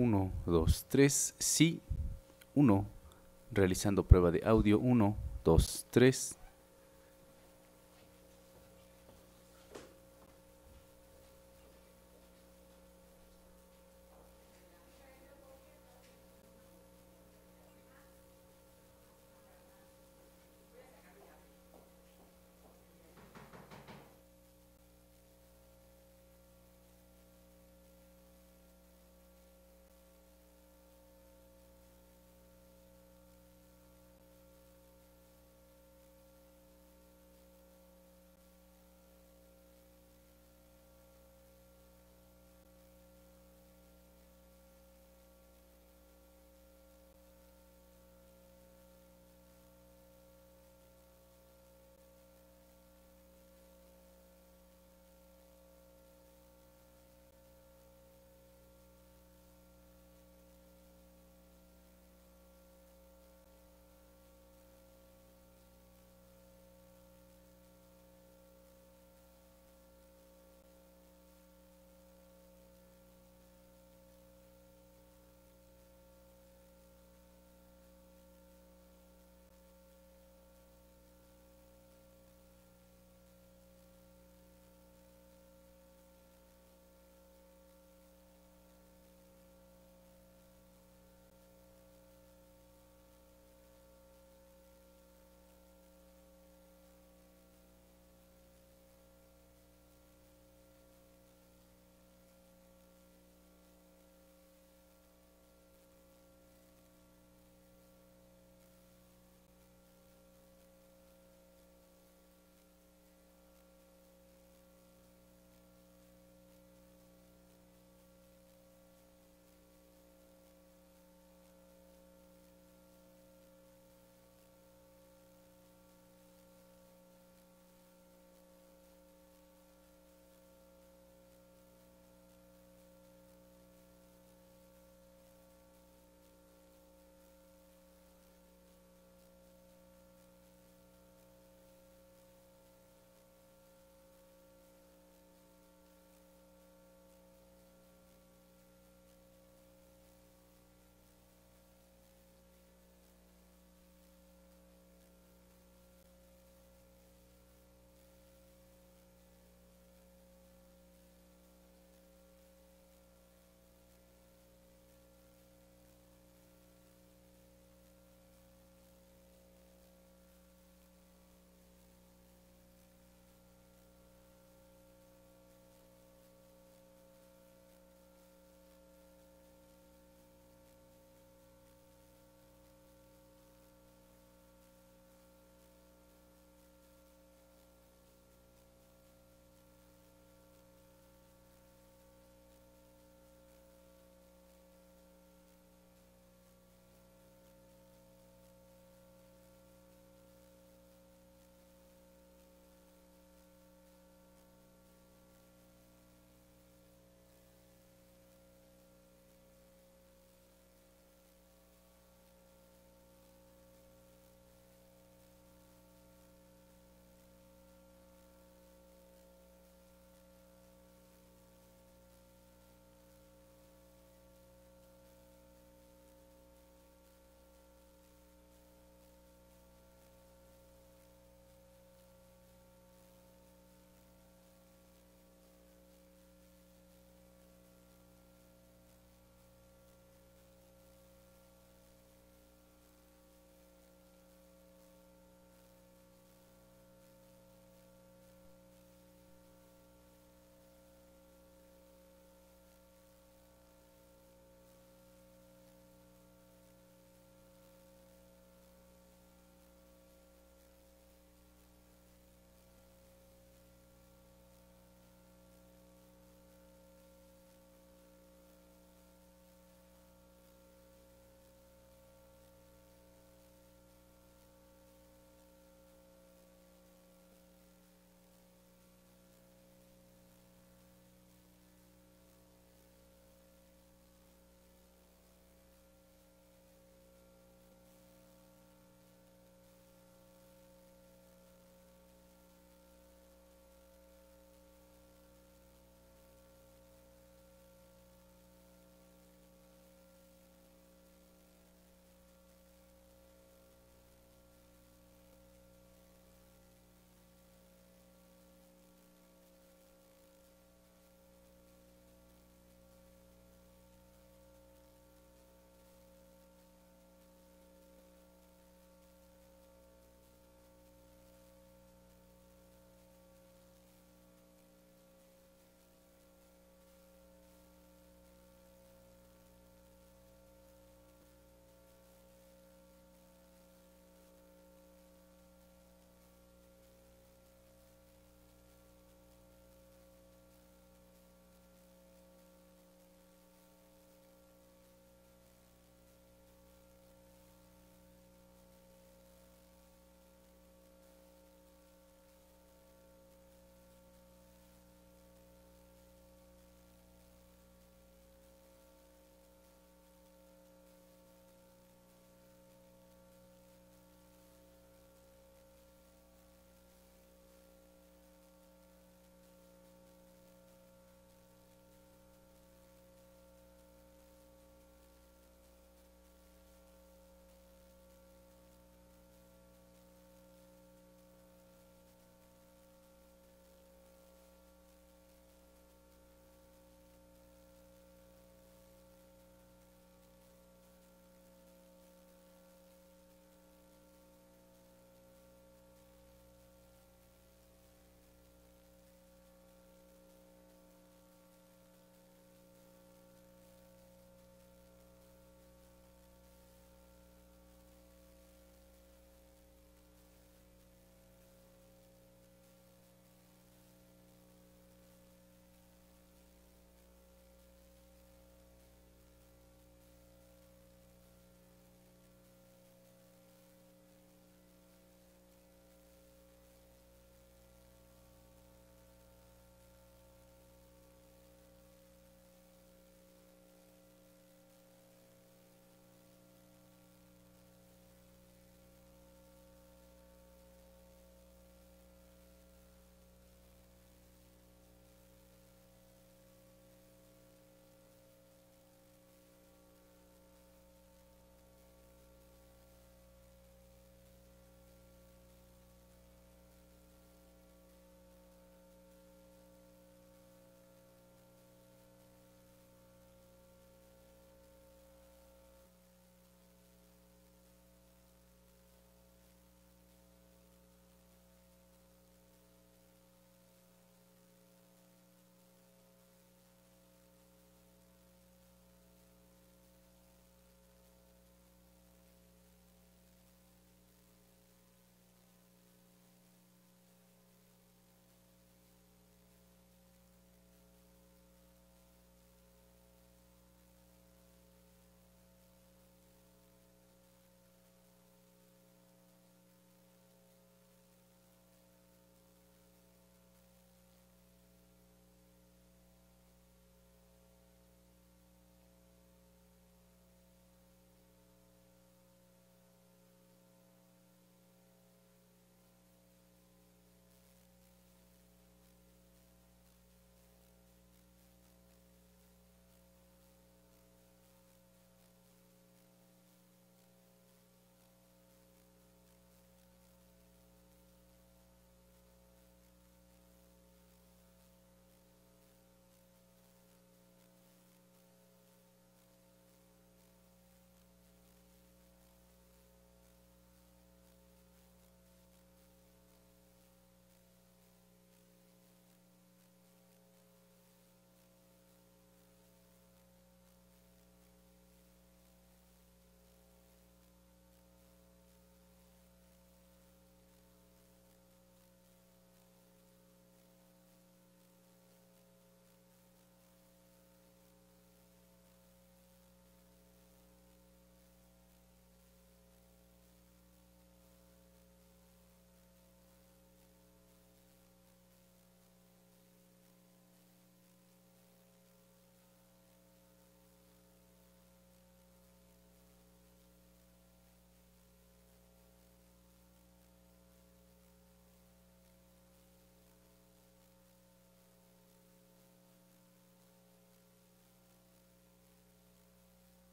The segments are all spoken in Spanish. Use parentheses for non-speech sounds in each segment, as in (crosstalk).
1, 2, 3, sí, 1, realizando prueba de audio 1, 2, 3.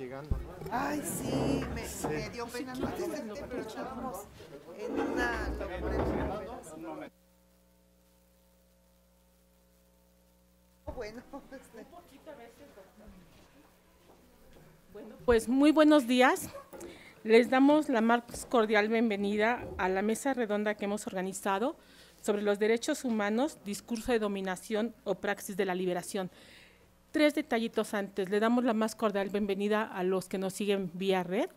llegando. Ay, sí, me, dio pena. No pero en una bueno, este. pues muy buenos días. Les damos la más cordial bienvenida a la mesa redonda que hemos organizado sobre los derechos humanos, discurso de dominación o praxis de la liberación tres detallitos antes. Le damos la más cordial bienvenida a los que nos siguen vía red.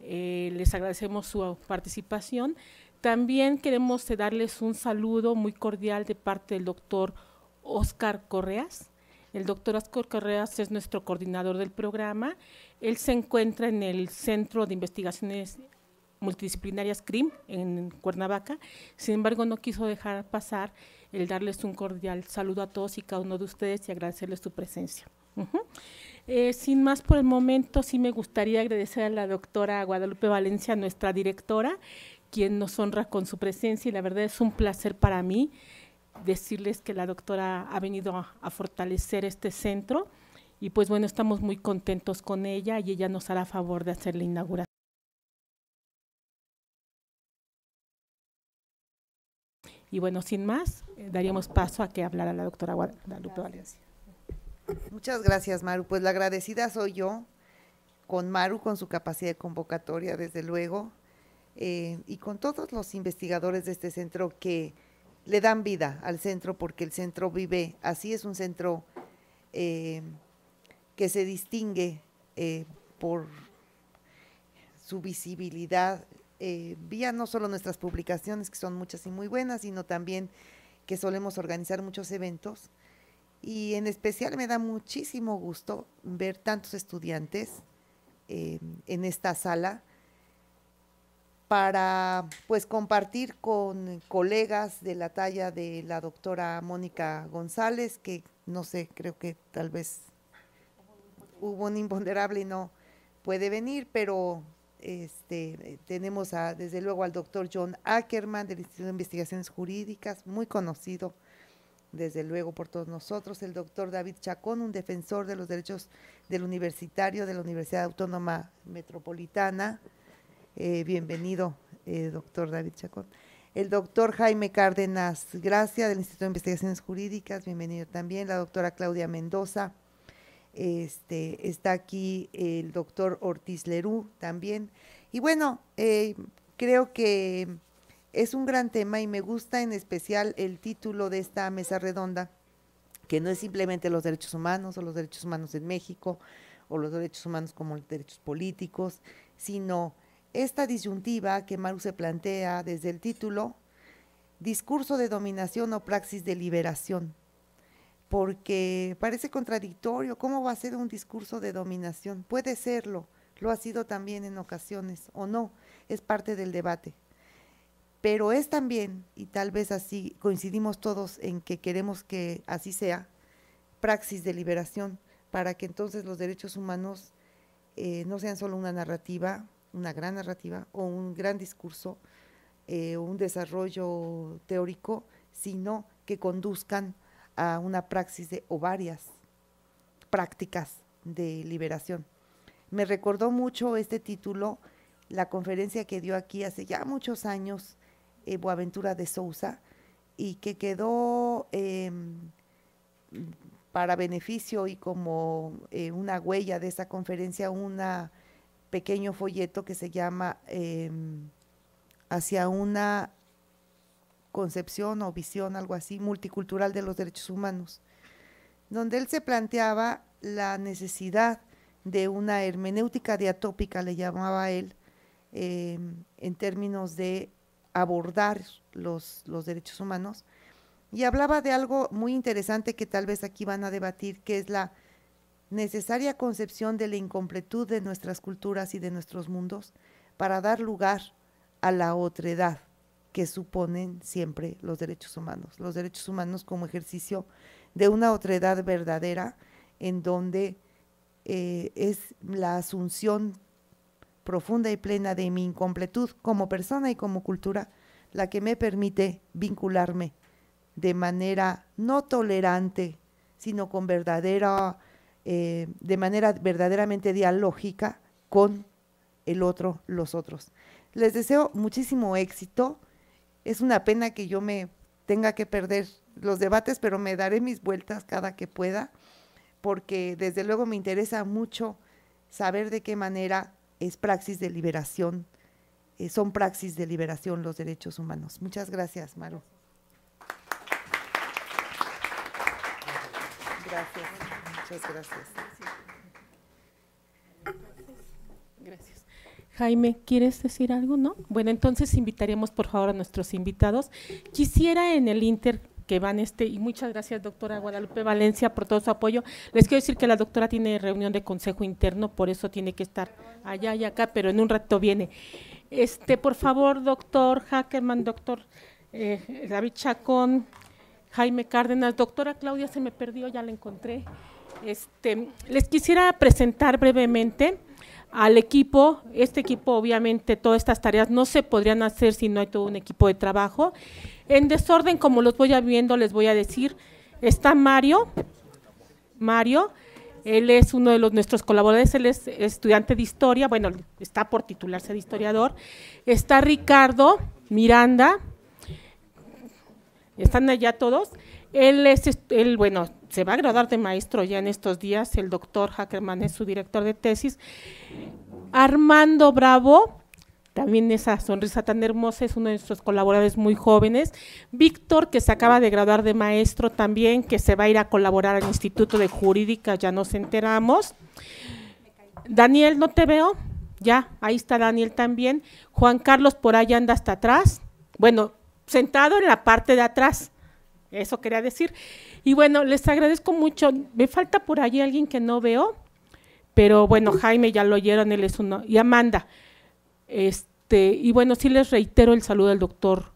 Eh, les agradecemos su participación. También queremos darles un saludo muy cordial de parte del doctor Oscar Correas. El doctor Oscar Correas es nuestro coordinador del programa. Él se encuentra en el Centro de Investigaciones Multidisciplinarias CRIM en Cuernavaca. Sin embargo, no quiso dejar pasar el darles un cordial saludo a todos y cada uno de ustedes y agradecerles su presencia. Eh, sin más por el momento, sí me gustaría agradecer a la doctora Guadalupe Valencia, nuestra directora, quien nos honra con su presencia y la verdad es un placer para mí decirles que la doctora ha venido a, a fortalecer este centro y pues bueno, estamos muy contentos con ella y ella nos hará favor de hacer la inauguración. Y bueno, sin más, eh, daríamos paso a que hablara la doctora Guadalupe Valencia. Muchas gracias, Maru. Pues la agradecida soy yo, con Maru, con su capacidad de convocatoria, desde luego, eh, y con todos los investigadores de este centro que le dan vida al centro, porque el centro vive, así es un centro eh, que se distingue por su visibilidad, eh, vía no solo nuestras publicaciones, que son muchas y muy buenas, sino también que solemos organizar muchos eventos. Y en especial me da muchísimo gusto ver tantos estudiantes eh, en esta sala para pues compartir con colegas de la talla de la doctora Mónica González, que no sé, creo que tal vez hubo un imponderable y no puede venir, pero este, tenemos a, desde luego al doctor John Ackerman del Instituto de Investigaciones Jurídicas, muy conocido desde luego por todos nosotros, el doctor David Chacón, un defensor de los derechos del universitario de la Universidad Autónoma Metropolitana. Eh, bienvenido, eh, doctor David Chacón. El doctor Jaime Cárdenas Gracia del Instituto de Investigaciones Jurídicas, bienvenido también. La doctora Claudia Mendoza, este, está aquí el doctor Ortiz Lerú también. Y bueno, eh, creo que es un gran tema y me gusta en especial el título de esta mesa redonda, que no es simplemente los derechos humanos o los derechos humanos en México o los derechos humanos como los derechos políticos, sino esta disyuntiva que Maru se plantea desde el título, discurso de dominación o praxis de liberación porque parece contradictorio. ¿Cómo va a ser un discurso de dominación? Puede serlo, lo ha sido también en ocasiones, o no, es parte del debate. Pero es también, y tal vez así coincidimos todos en que queremos que así sea, praxis de liberación, para que entonces los derechos humanos eh, no sean solo una narrativa, una gran narrativa o un gran discurso, eh, o un desarrollo teórico, sino que conduzcan a una praxis de, o varias prácticas de liberación. Me recordó mucho este título la conferencia que dio aquí hace ya muchos años eh, Boaventura de Sousa y que quedó em, para beneficio y como eh, una huella de esa conferencia un pequeño folleto que se llama em, Hacia una concepción o visión, algo así, multicultural de los derechos humanos, donde él se planteaba la necesidad de una hermenéutica diatópica, le llamaba él, em, en términos de abordar los, los derechos humanos, y hablaba de algo muy interesante que tal vez aquí van a debatir, que es la necesaria concepción de la incompletud de nuestras culturas y de nuestros mundos para dar lugar a la otredad que suponen siempre los derechos humanos, los derechos humanos como ejercicio de una otra edad verdadera en donde eh, es la asunción profunda y plena de mi incompletud como persona y como cultura la que me permite vincularme de manera no tolerante, sino con verdadera, eh, de manera verdaderamente dialógica con el otro, los otros. Les deseo muchísimo éxito es una pena que yo me tenga que perder los debates, pero me daré mis vueltas cada que pueda, porque desde luego me interesa mucho saber de qué manera es praxis de liberación, eh, son praxis de liberación los derechos humanos. Muchas gracias, Maru. Gracias, muchas gracias. Jaime, ¿quieres decir algo? ¿No? Bueno, entonces invitaríamos por favor a nuestros invitados. Quisiera en el Inter que van este, y muchas gracias doctora Guadalupe Valencia por todo su apoyo. Les quiero decir que la doctora tiene reunión de consejo interno, por eso tiene que estar allá y acá, pero en un rato viene. Este, por favor, doctor Hackerman, doctor eh, David Chacón, Jaime Cárdenas, doctora Claudia se me perdió, ya la encontré. Este, les quisiera presentar brevemente al equipo. Este equipo, obviamente, todas estas tareas no se podrían hacer si no hay todo un equipo de trabajo. En desorden, como los voy viendo, les voy a decir, está Mario. Mario, él es uno de los, nuestros colaboradores, él es estudiante de historia, bueno, está por titularse de historiador. Está Ricardo Miranda. ¿Están allá todos? Él es, él, bueno, se va a graduar de maestro ya en estos días, el doctor Hackerman es su director de tesis. Armando Bravo, también esa sonrisa tan hermosa, es uno de nuestros colaboradores muy jóvenes. Víctor, que se acaba de graduar de maestro también, que se va a ir a colaborar al Instituto de Jurídica, ya nos enteramos. Daniel, no te veo. Ya, ahí está Daniel también. Juan Carlos por ahí anda hasta atrás. Bueno, sentado en la parte de atrás. Eso quería decir. Y bueno, les agradezco mucho. Me falta por allí alguien que no veo, pero bueno, Jaime ya lo oyeron, él es uno. Y Amanda. Este, y bueno, sí les reitero el saludo al doctor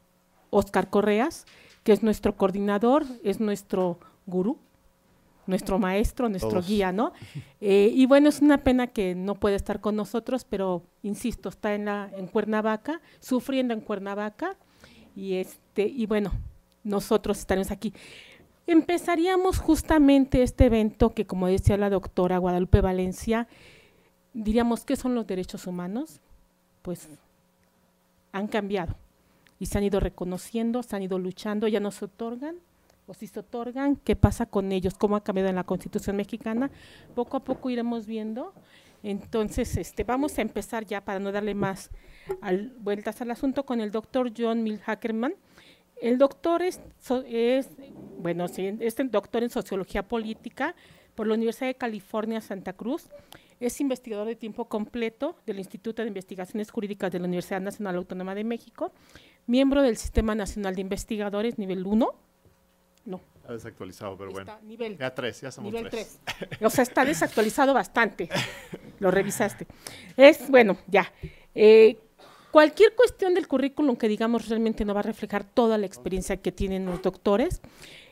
Oscar Correas, que es nuestro coordinador, es nuestro gurú, nuestro maestro, nuestro guía, ¿no? Eh, y bueno, es una pena que no pueda estar con nosotros, pero insisto, está en, la, en Cuernavaca, sufriendo en Cuernavaca, y, este, y bueno, nosotros estaremos aquí empezaríamos justamente este evento que, como decía la doctora Guadalupe Valencia, diríamos, que son los derechos humanos? Pues han cambiado y se han ido reconociendo, se han ido luchando, ya no se otorgan, o si se otorgan, ¿qué pasa con ellos? ¿Cómo ha cambiado en la Constitución mexicana? Poco a poco iremos viendo. Entonces, este, vamos a empezar ya para no darle más vueltas al asunto con el doctor John Milhackerman el doctor es, bueno, sí, es doctor en sociología política por la Universidad de California, Santa Cruz. Es investigador de tiempo completo del Instituto de Investigaciones Jurídicas de la Universidad Nacional Autónoma de México, miembro del Sistema Nacional de Investigadores nivel 1. No. Está desactualizado, pero bueno. Nivel, ya tres, ya somos nivel 3. O sea, está (laughs) desactualizado bastante. Lo revisaste. Es, bueno, ya. Eh, cualquier cuestión del currículum que digamos realmente no va a reflejar toda la experiencia que tienen los doctores.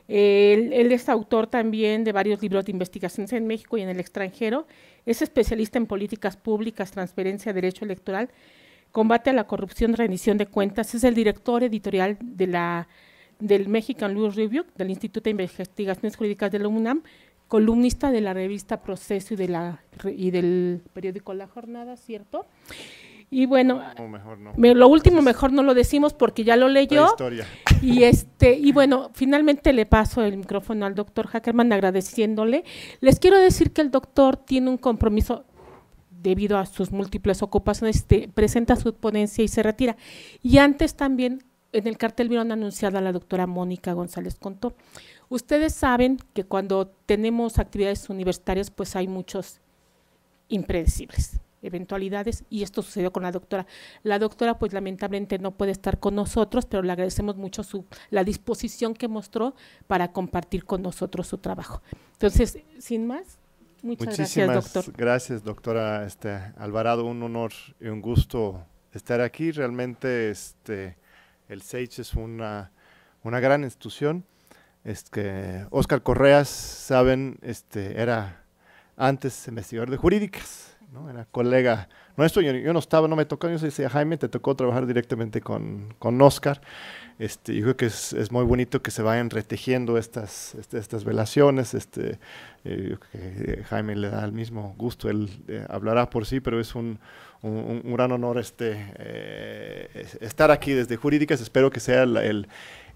Él, es autor también de varios libros de investigaciones en México y en el extranjero. Es especialista en políticas públicas, transferencia, derecho electoral, combate a la corrupción, rendición de cuentas. Es el director editorial de la, del Mexican Law Review, del Instituto de Investigaciones Jurídicas de la UNAM, columnista de la revista Proceso y, de la, y del periódico La Jornada, ¿cierto? Y bueno, lo último mejor no lo decimos porque ya lo leyó. (laughs) Y este, y bueno, finalmente le paso el micrófono al doctor Hackerman agradeciéndole. Les quiero decir que el doctor tiene un compromiso debido a sus múltiples ocupaciones, este, presenta su ponencia y se retira. Y antes también en el cartel vieron anunciada la doctora Mónica González Contó. Ustedes saben que cuando tenemos actividades universitarias, pues hay muchos impredecibles eventualidades y esto sucedió con la doctora. La doctora pues lamentablemente no puede estar con nosotros, pero le agradecemos mucho su, la disposición que mostró para compartir con nosotros su trabajo. Entonces, sin más, muchas Muchísimas gracias, doctor. Gracias, doctora este, Alvarado, un honor y un gusto estar aquí. Realmente este, el SAGE es una, una gran institución. Es este, Oscar Correas, saben, este, era antes investigador de jurídicas era colega nuestro, yo, no estaba, no me tocó, yo decía, Jaime, te tocó trabajar directamente con, Oscar. Este, yo creo que es, muy bonito que se vayan retejiendo estas, este, estas velaciones. Este, eh, eh, Jaime le da el mismo gusto, él eh, hablará por sí, pero es un, gran honor este, estar aquí desde Jurídicas. Espero que sea el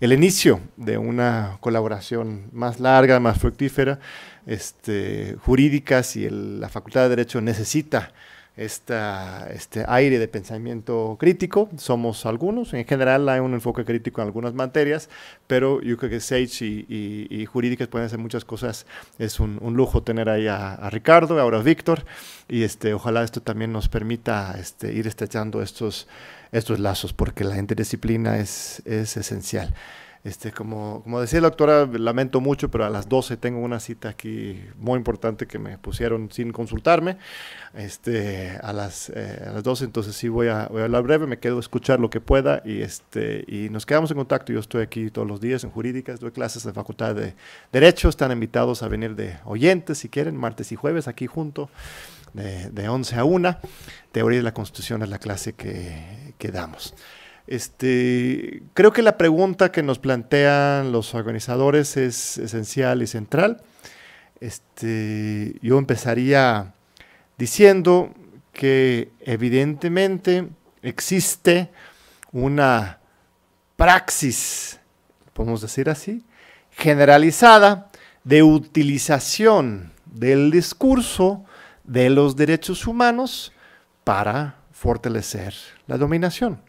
el inicio de una colaboración más larga, más fructífera, este, jurídica, la Facultad de Derecho necesita este aire de pensamiento crítico. Somos algunos, en general hay un enfoque crítico en algunas materias, pero yo creo que Sage y, Jurídicas pueden hacer muchas cosas. Es un, lujo tener ahí a, Ricardo, ahora a Víctor, y este, ojalá esto también nos permita este, ir estrechando estos estos lazos, porque la interdisciplina es, es esencial. Este, como, decía la doctora, ah, lamento mucho, pero a las 12 tengo una cita aquí muy importante que me pusieron sin consultarme. Este, a, las, eh, las 12, entonces sí voy a, hablar breve, me quedo a escuchar lo que pueda y, este, y nos quedamos en contacto. Yo estoy aquí todos los días en jurídicas, doy clases en Facultad de Derecho, están invitados a venir de oyentes si quieren, martes y jueves aquí junto. De, de 11 a 1, teoría de la Constitución es la clase que quedamos. Este, creo que la pregunta que nos plantean los organizadores es esencial y central. Este, yo empezaría diciendo que evidentemente existe una praxis, podemos decir así, generalizada de utilización del discurso de los derechos humanos para fortalecer la dominación.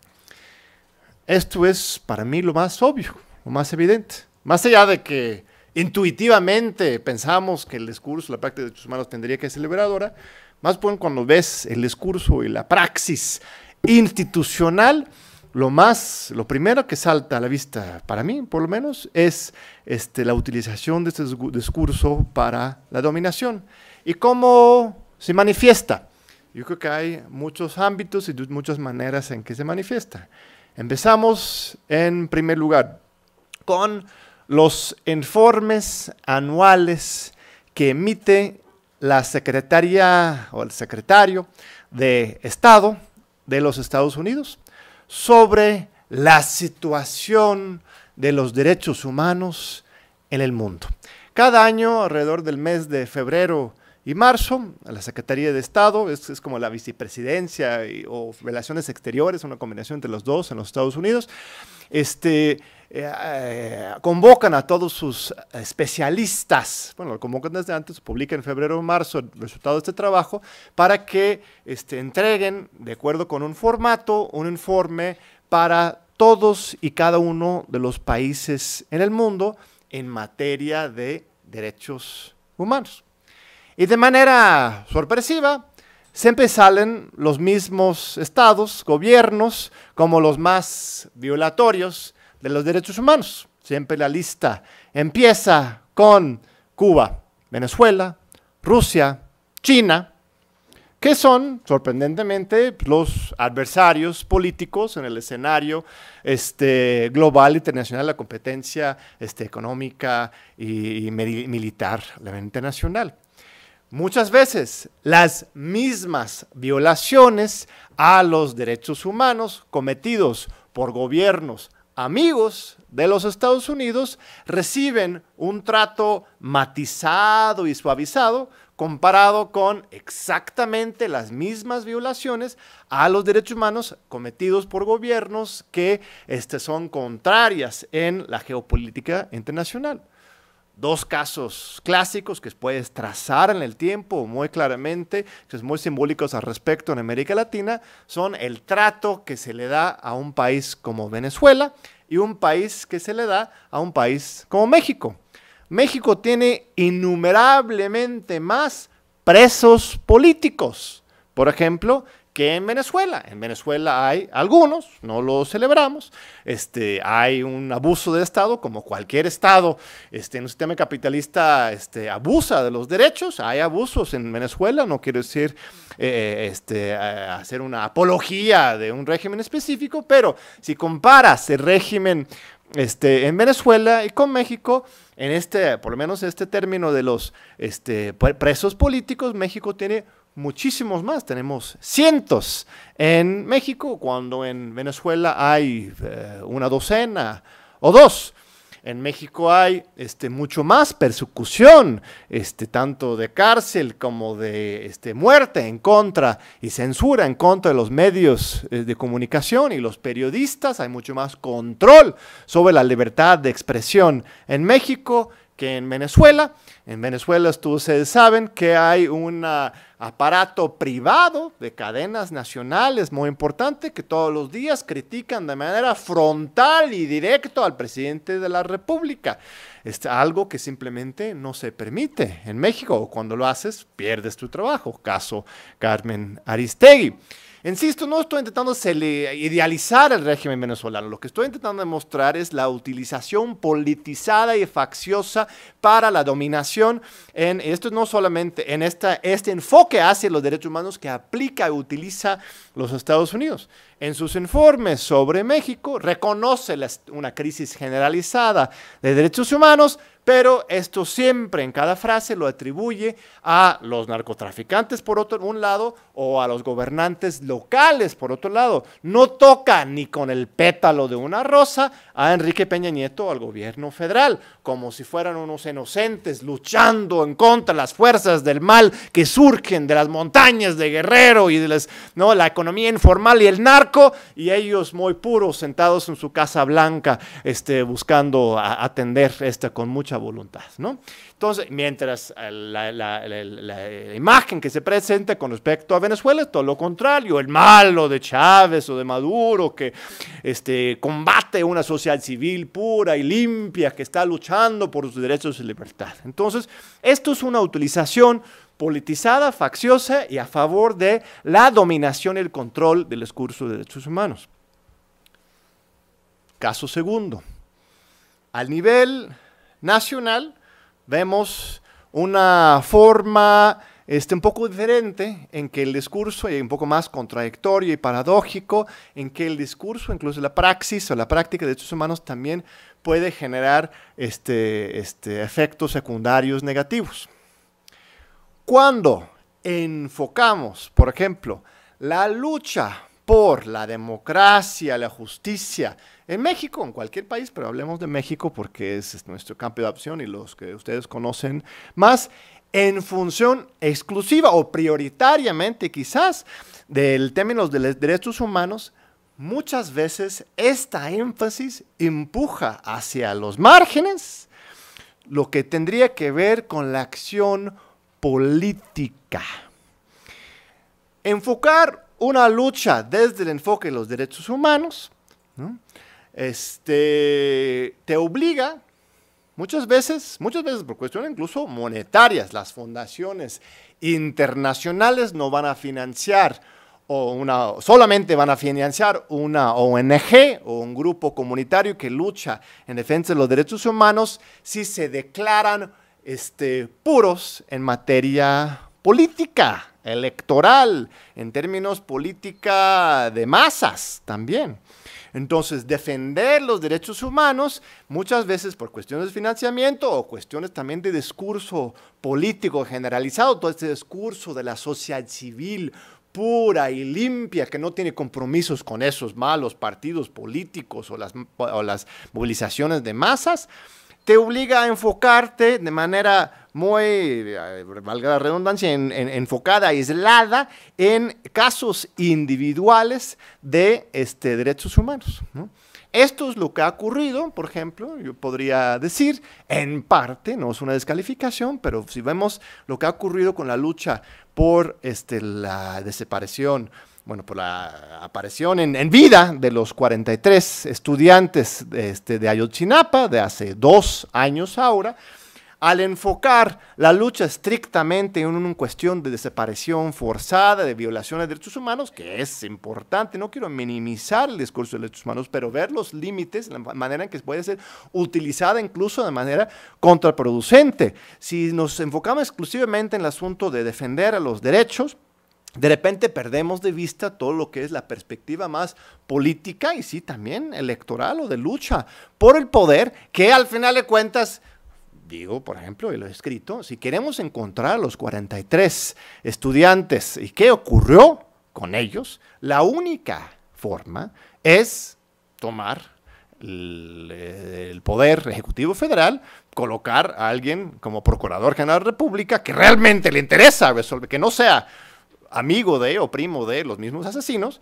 Esto es para mí lo más obvio, lo más evidente. Más allá de que intuitivamente pensamos que el discurso, la práctica de tus manos tendría que ser liberadora, más bien cuando ves el discurso y la praxis institucional, lo más, lo primero que salta a la vista, para mí por lo menos, es este, la utilización de este discurso para la dominación. ¿Y cómo se manifiesta? yo creo que hay muchos ámbitos y muchas maneras en que se manifiesta. Empezamos en primer lugar con los informes anuales que emite la secretaría o el secretario de Estado de los Estados Unidos sobre la situación de los derechos humanos en el mundo. Cada año, alrededor del mes de febrero, y marzo, a la Secretaría de Estado, es, como la vicepresidencia o relaciones exteriores, una combinación entre los dos en los Estados Unidos, este, eh, eh, convocan a todos sus especialistas, bueno, lo convocan desde antes, publica en febrero o marzo el resultado de este trabajo, para que este, entreguen, de acuerdo con un formato, un informe para todos y cada uno de los países en el mundo en materia de derechos humanos. Y de manera sorpresiva, siempre salen los mismos estados, gobiernos, como los más violatorios de los derechos humanos. Siempre la lista empieza con Cuba, Venezuela, Rusia, China, que son, sorprendentemente, los adversarios políticos en el escenario este, global, internacional, la competencia este, económica y, militar, la internacional muchas veces las mismas violaciones a los derechos humanos cometidos por gobiernos amigos de los Estados Unidos reciben un trato matizado y suavizado comparado con exactamente las mismas violaciones a los derechos humanos cometidos por gobiernos que este, son contrarias en la geopolítica internacional dos casos clásicos que puedes trazar en el tiempo muy claramente, que son muy simbólicos al respecto en América Latina, son el trato que se le da a un país como Venezuela y un país que se le da a un país como México. México tiene innumerablemente más presos políticos. Por ejemplo, que en Venezuela. En Venezuela hay algunos, no lo celebramos, este, hay un abuso de Estado, como cualquier Estado este, en un sistema capitalista este, abusa de los derechos, hay abusos en Venezuela, no quiero decir eh, eh, este, eh, hacer una apología de un régimen específico, pero si comparas el régimen este, en Venezuela y con México, en este, por lo menos este término de los este, presos políticos, México tiene muchísimos más. Tenemos cientos en México, cuando en Venezuela hay eh, una docena o dos. En México hay este, mucho más persecución, este, tanto de cárcel como de este, muerte en contra y censura en contra de los medios eh, de comunicación y los periodistas. Hay mucho más control sobre la libertad de expresión en México que en Venezuela. En Venezuela ustedes saben que hay un ah, aparato privado de cadenas nacionales muy importante que todos los días critican de manera frontal y directo al presidente de la República. Es algo que simplemente no se permite en México. Cuando lo haces, pierdes tu trabajo. Caso Carmen Aristegui. Insisto, no estoy intentando idealizar el régimen venezolano, lo que estoy intentando demostrar es la utilización politizada y facciosa para la dominación en esto no solamente en este enfoque hacia los derechos humanos que aplica y utiliza los Estados Unidos. En sus informes sobre México reconoce una crisis generalizada de derechos humanos, pero esto siempre en cada frase lo atribuye a los narcotraficantes por otro un lado o a los gobernantes locales por otro lado. No toca ni con el pétalo de una rosa a Enrique Peña Nieto al gobierno federal, como si fueran unos inocentes luchando en contra de las fuerzas del mal que surgen de las montañas de Guerrero y de las, ¿no? la economía informal y el narco y ellos muy puros sentados en su casa blanca este, buscando atender esta con mucha voluntad. ¿no? Entonces, mientras eh, la, imagen que se presenta con respecto a Venezuela es todo lo contrario, el malo de Chávez o de Maduro que este, combate una sociedad civil pura y limpia que está luchando por sus derechos y libertad. Entonces, esto es una utilización politizada, facciosa y a favor de la dominación y el control del discurso de derechos humanos. Caso segundo. Al nivel nacional, vemos una forma este, un poco diferente en que el discurso y un poco más contradictorio y paradójico, en que el discurso, incluso la praxis o la práctica de derechos humanos también puede generar este, este efectos secundarios negativos. Cuando enfocamos, por ejemplo, la lucha por la democracia, la justicia, en México, en cualquier país, pero hablemos de México porque es, nuestro campo de opción y los que ustedes conocen más en función exclusiva o prioritariamente quizás del término de los derechos humanos, muchas veces esta énfasis empuja hacia los márgenes lo que tendría que ver con la acción política. Enfocar una lucha desde el enfoque de los derechos humanos ¿no? este, te obliga muchas veces, muchas veces por cuestiones incluso monetarias, las fundaciones internacionales no van a financiar o una, solamente van a financiar una ONG o un grupo comunitario que lucha en defensa de los derechos humanos si se declaran este, puros en materia política, electoral, en términos política de masas también. Entonces, defender los derechos humanos muchas veces por cuestiones de financiamiento o cuestiones también de discurso político generalizado, todo este discurso de la sociedad civil pura y limpia, que no tiene compromisos con esos malos partidos políticos o las, las movilizaciones de masas, te obliga a enfocarte de manera muy, eh, valga la redundancia, enfocada, aislada en casos individuales de este, derechos humanos. Esto es lo que ha ocurrido, por ejemplo, yo podría decir, en parte, no es una descalificación, pero si vemos lo que ha ocurrido con la lucha por este, la desaparición bueno, por la aparición en, vida de los 43 estudiantes de, este, de Ayotzinapa de hace dos años ahora, al enfocar la lucha estrictamente en una cuestión de desaparición forzada, de violaciones de derechos humanos, que es importante, no quiero minimizar el discurso de derechos humanos, pero ver los límites, la manera en que puede ser utilizada incluso de manera contraproducente. Si nos enfocamos exclusivamente en el asunto de defender a los derechos, de repente perdemos de vista todo lo que es la perspectiva más política y sí también electoral o de lucha por el poder, que al final de cuentas, digo, por ejemplo, y lo he escrito, si queremos encontrar a los 43 estudiantes y qué ocurrió con ellos, la única forma es tomar el, poder ejecutivo federal, colocar a alguien como procurador general de la República que realmente le interesa resolver, que no sea amigo de o primo de los mismos asesinos,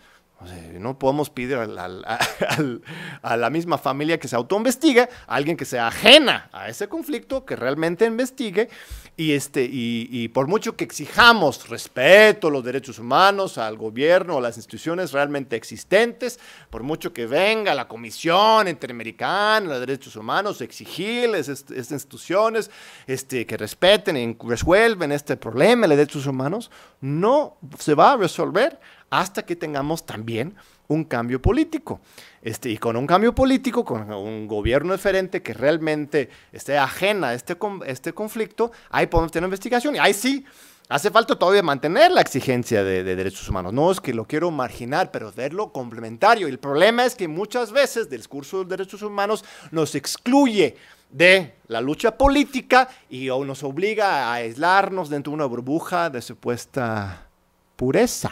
no podemos pedir (laughs) a la misma familia que se autoinvestigue, a alguien que sea ajena a ese conflicto, que realmente investigue, y, este, y, por mucho que exijamos respeto a los derechos humanos, al gobierno, a las instituciones realmente existentes, por mucho que venga la Comisión Interamericana de Derechos Humanos, exigirles estas instituciones este, que respeten y resuelven este problema de derechos humanos, no se va a resolver hasta que tengamos también un cambio político. Este, y con un cambio político, con un gobierno diferente que realmente esté ajena a este, este conflicto, ahí podemos tener investigación y ahí sí. Hace falta todavía mantener la exigencia de, derechos humanos. No es que lo quiero marginar, pero verlo complementario. El problema es que muchas veces el discurso de derechos humanos nos excluye de la lucha política y nos obliga a aislarnos dentro de una burbuja de supuesta pureza.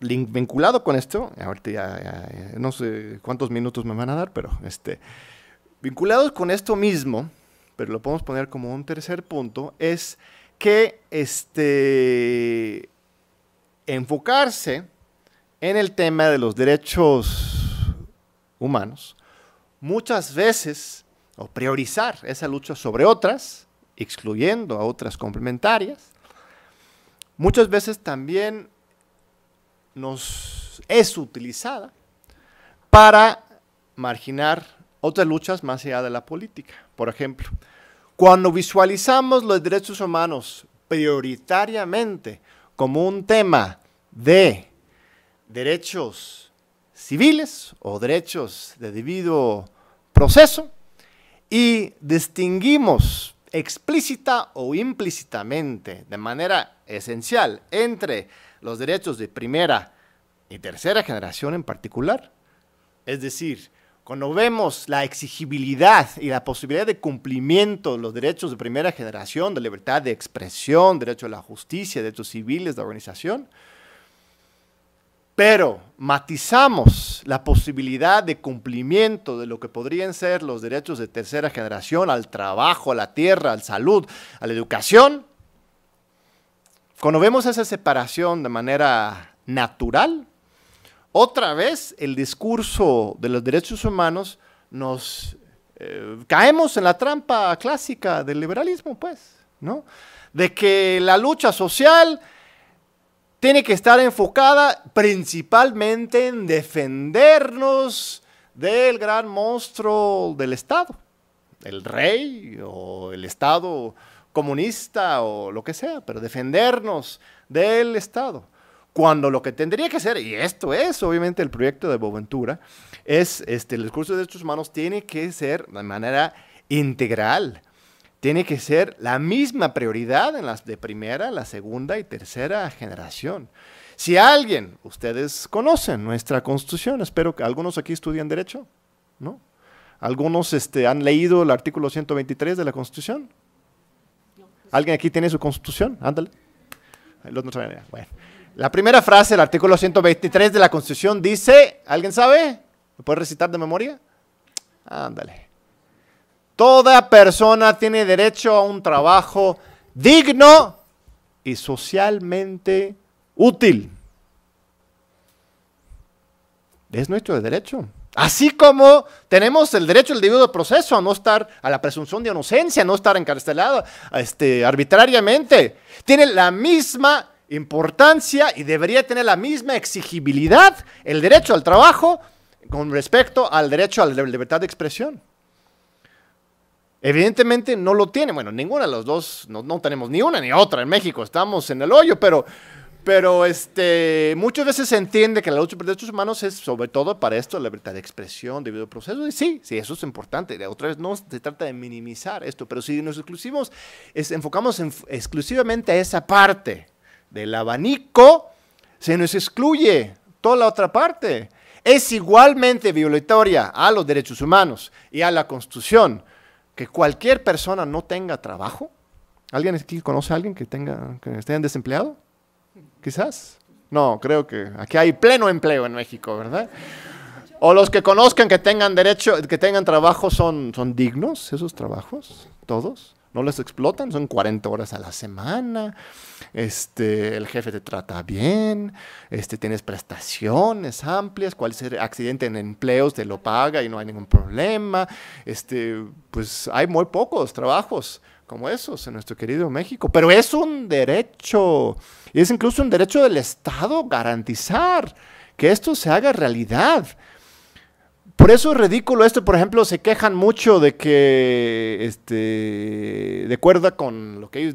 vinculado con esto, ahorita ya, no sé cuántos minutos me van a dar, pero este, vinculados con esto mismo, pero lo podemos poner como un tercer punto, es que este, enfocarse en el tema de los derechos humanos, muchas veces, o priorizar esa lucha sobre otras, excluyendo a otras complementarias, muchas veces también nos es utilizada para marginar otras luchas más allá de la política. Por ejemplo, cuando visualizamos los derechos humanos prioritariamente como un tema de derechos civiles o derechos de debido proceso y distinguimos explícita o implícitamente, de manera esencial, entre los derechos de primera y tercera generación en particular. Es decir, cuando vemos la exigibilidad y la posibilidad de cumplimiento de los derechos de primera generación, de libertad de expresión, derecho a la justicia, derechos civiles de organización, pero matizamos la posibilidad de cumplimiento de lo que podrían ser los derechos de tercera generación al trabajo, a la tierra, a la salud, a la educación, cuando vemos esa separación de manera natural, otra vez el discurso de los derechos humanos nos eh, caemos en la trampa clásica del liberalismo, pues, ¿no? De que la lucha social tiene que estar enfocada principalmente en defendernos del gran monstruo del Estado, el rey o el Estado comunista o lo que sea, pero defendernos del Estado. Cuando lo que tendría que ser, y esto es obviamente el proyecto de Boventura, es este, el discurso de derechos humanos tiene que ser de manera integral, tiene que ser la misma prioridad en las de primera, la segunda y tercera generación. Si alguien, ustedes conocen nuestra constitución, espero que algunos aquí estudian derecho, ¿no? Algunos este, han leído el artículo 123 de la constitución, ¿Alguien aquí tiene su constitución? Ándale. La primera frase del artículo 123 de la Constitución dice, ¿alguien sabe? ¿Me puede recitar de memoria? Ándale. Toda persona tiene derecho a un trabajo digno y socialmente útil. Es nuestro derecho. Así como tenemos el derecho al debido proceso a no estar a la presunción de inocencia, a no estar encarcelado este, arbitrariamente. Tiene la misma importancia y debería tener la misma exigibilidad el derecho al trabajo con respecto al derecho a la libertad de expresión. Evidentemente no lo tiene. Bueno, ninguna de las dos, no tenemos ni una ni otra en México, estamos en el hoyo, pero pero este, muchas veces se entiende que la lucha por derechos humanos es sobre todo para esto, la libertad de expresión, debido al proceso. Y sí, sí, eso es importante. Otra vez, no se trata de minimizar esto, pero si nos exclusivos, enfocamos exclusivamente a esa parte del abanico, se nos excluye toda la otra parte. Es igualmente violatoria a los derechos humanos y a la Constitución que cualquier persona no tenga trabajo. ¿Alguien aquí conoce a alguien que, tenga, que esté desempleado? quizás. No, creo que aquí hay pleno empleo en México, ¿verdad? O los que conozcan que tengan derecho, que tengan trabajo, son, son dignos esos trabajos, todos. No les explotan, son 40 horas a la semana. Este, el jefe te trata bien, este, tienes prestaciones amplias, cualquier accidente en empleos te lo paga y no hay ningún problema. Este, pues hay muy pocos trabajos como esos en nuestro querido México. Pero es un derecho, y es incluso un derecho del Estado garantizar que esto se haga realidad. Por eso es ridículo esto, por ejemplo, se quejan mucho de que, este, de acuerdo con lo que ellos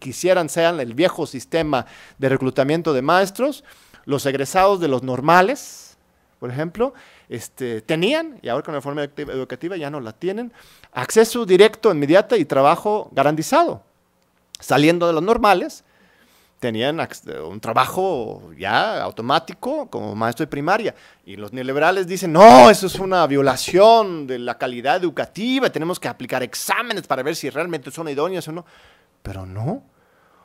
quisieran sean el viejo sistema de reclutamiento de maestros, los egresados de los normales, por ejemplo, este, tenían, y ahora con la reforma educativa ya no la tienen, acceso directo, inmediato y trabajo garantizado. Saliendo de los normales, tenían un trabajo ya automático como maestro de primaria. Y los neoliberales dicen, no, eso es una violación de la calidad educativa, tenemos que aplicar exámenes para ver si realmente son idóneas o no. Pero no.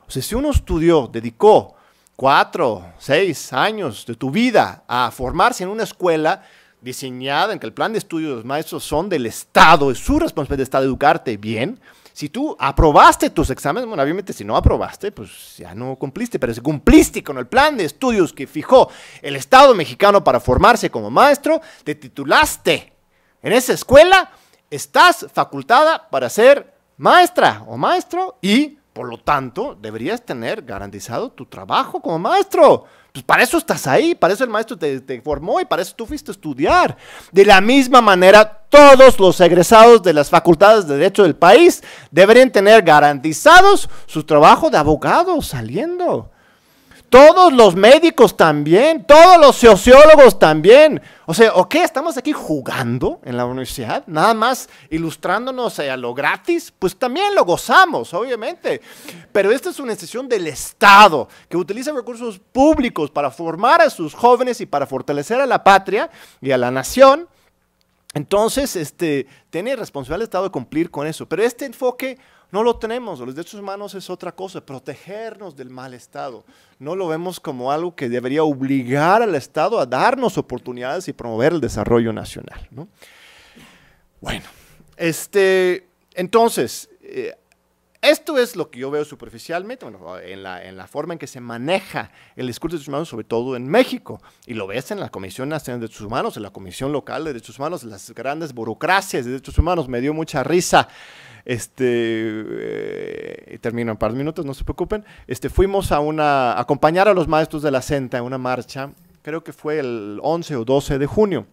O sea, si uno estudió, dedicó cuatro, seis años de tu vida a formarse en una escuela, diseñada en que el plan de estudios de los maestros son del Estado, es su responsabilidad de Estado educarte bien. Si tú aprobaste tus exámenes, bueno, obviamente si no aprobaste, pues ya no cumpliste, pero si cumpliste con el plan de estudios que fijó el Estado mexicano para formarse como maestro, te titulaste en esa escuela, estás facultada para ser maestra o maestro y por lo tanto, deberías tener garantizado tu trabajo como maestro. Pues para eso estás ahí, para eso el maestro te, formó y para eso tú fuiste a estudiar. De la misma manera, todos los egresados de las facultades de Derecho del país deberían tener garantizados su trabajo de abogado saliendo. Todos los médicos también, todos los sociólogos también. O sea, ¿o qué? ¿Estamos aquí jugando en la universidad? Nada más ilustrándonos eh, a lo gratis. Pues también lo gozamos, obviamente. Pero esta es una institución del Estado que utiliza recursos públicos para formar a sus jóvenes y para fortalecer a la patria y a la nación. Entonces, este, tiene responsabilidad el Estado de cumplir con eso. Pero este enfoque no lo tenemos, los derechos humanos es otra cosa, protegernos del mal Estado. No lo vemos como algo que debería obligar al Estado a darnos oportunidades y promover el desarrollo nacional. Bueno, este, entonces, eh, esto es lo que yo veo superficialmente, en, la, en la, forma en que se maneja el discurso de derechos humanos, sobre todo en México. Y lo ves en la Comisión Nacional de Derechos Humanos, en la Comisión Local de Derechos Humanos, en las grandes burocracias de derechos humanos. Me dio mucha risa este, eh, termino en un par de minutos, no se preocupen. Este, fuimos a una, acompañar a los maestros de la Centa en una marcha, creo que fue el 11 o 12 de junio.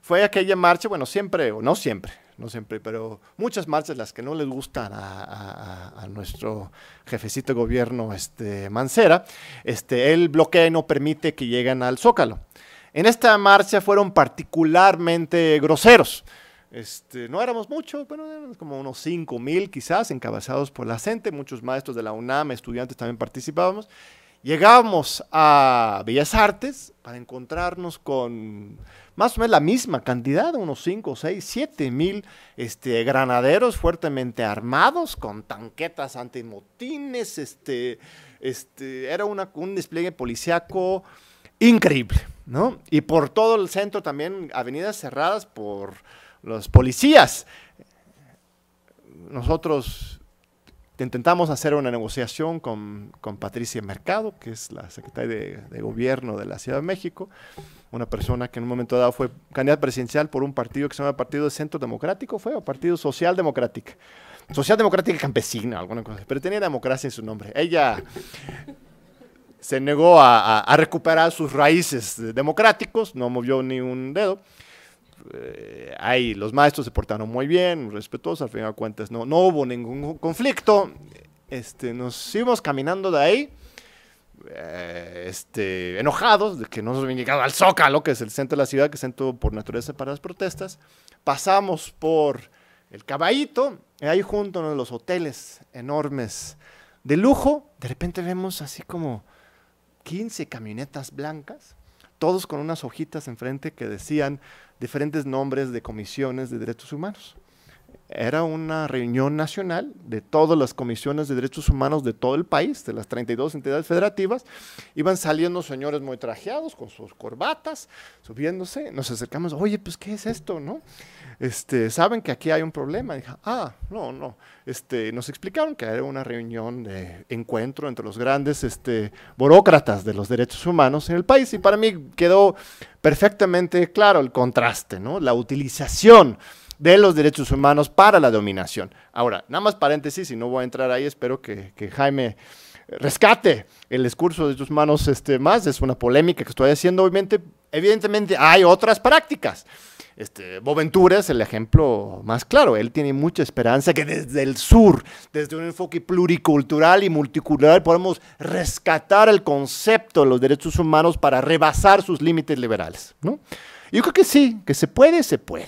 Fue aquella marcha, bueno, siempre, o no siempre, no siempre, pero muchas marchas las que no les gustan a, nuestro jefecito de gobierno, este Mancera, este, él bloquea no permite que lleguen al Zócalo. En esta marcha fueron particularmente groseros. Este, no éramos muchos, pero como unos 5 mil quizás, encabezados por la gente, muchos maestros de la UNAM, estudiantes también participábamos. Llegábamos a Bellas Artes para encontrarnos con más o menos la misma cantidad, unos 5, 6, 7 mil este, granaderos fuertemente armados, con tanquetas antimotines. Este, este era un despliegue policiaco increíble, ¿no? Y por todo el centro también, avenidas cerradas por los policías. Nosotros intentamos hacer una negociación con, Patricia Mercado, que es la secretaria de, gobierno de la Ciudad de México, una persona que en un momento dado fue candidata presidencial por un partido que se llama Partido de Centro Democrático, fue o Partido Social Democrática. Social Democrática Campesina, alguna cosa, pero tenía democracia en su nombre. Ella se negó a recuperar sus raíces democráticos, no movió ni un dedo. Eh, ahí los maestros se portaron muy bien, respetuosos, al fin de cuentas no, no hubo ningún conflicto. Este, nos íbamos caminando de ahí, eh, este, enojados de que no nos habían llegado al Zócalo, que es el centro de la ciudad, que es centro por naturaleza para las protestas. Pasamos por el Caballito, y ahí junto a uno los hoteles enormes de lujo, de repente vemos así como 15 camionetas blancas, todos con unas hojitas enfrente que decían diferentes nombres de comisiones de derechos humanos. Era una reunión nacional de todas las comisiones de derechos humanos de todo el país, de las 32 entidades federativas. Iban saliendo señores muy trajeados con sus corbatas, subiéndose. Nos acercamos, oye, pues, ¿qué es esto? ¿No? Este, saben que aquí hay un problema. Dije, ah, no, no. Este, nos explicaron que era una reunión de encuentro entre los grandes este, burócratas de los derechos humanos en el país y para mí quedó perfectamente claro el contraste, ¿no? La utilización de los derechos humanos para la dominación. Ahora, nada más paréntesis y no voy a entrar ahí, espero que, que Jaime rescate el discurso de tus manos este, más. Es una polémica que estoy haciendo, obviamente. Evidentemente hay otras prácticas este, Boventura es el ejemplo más claro. Él tiene mucha esperanza que desde el sur, desde un enfoque pluricultural y multicultural, podamos rescatar el concepto de los derechos humanos para rebasar sus límites liberales. Yo creo que sí, que se puede, se puede.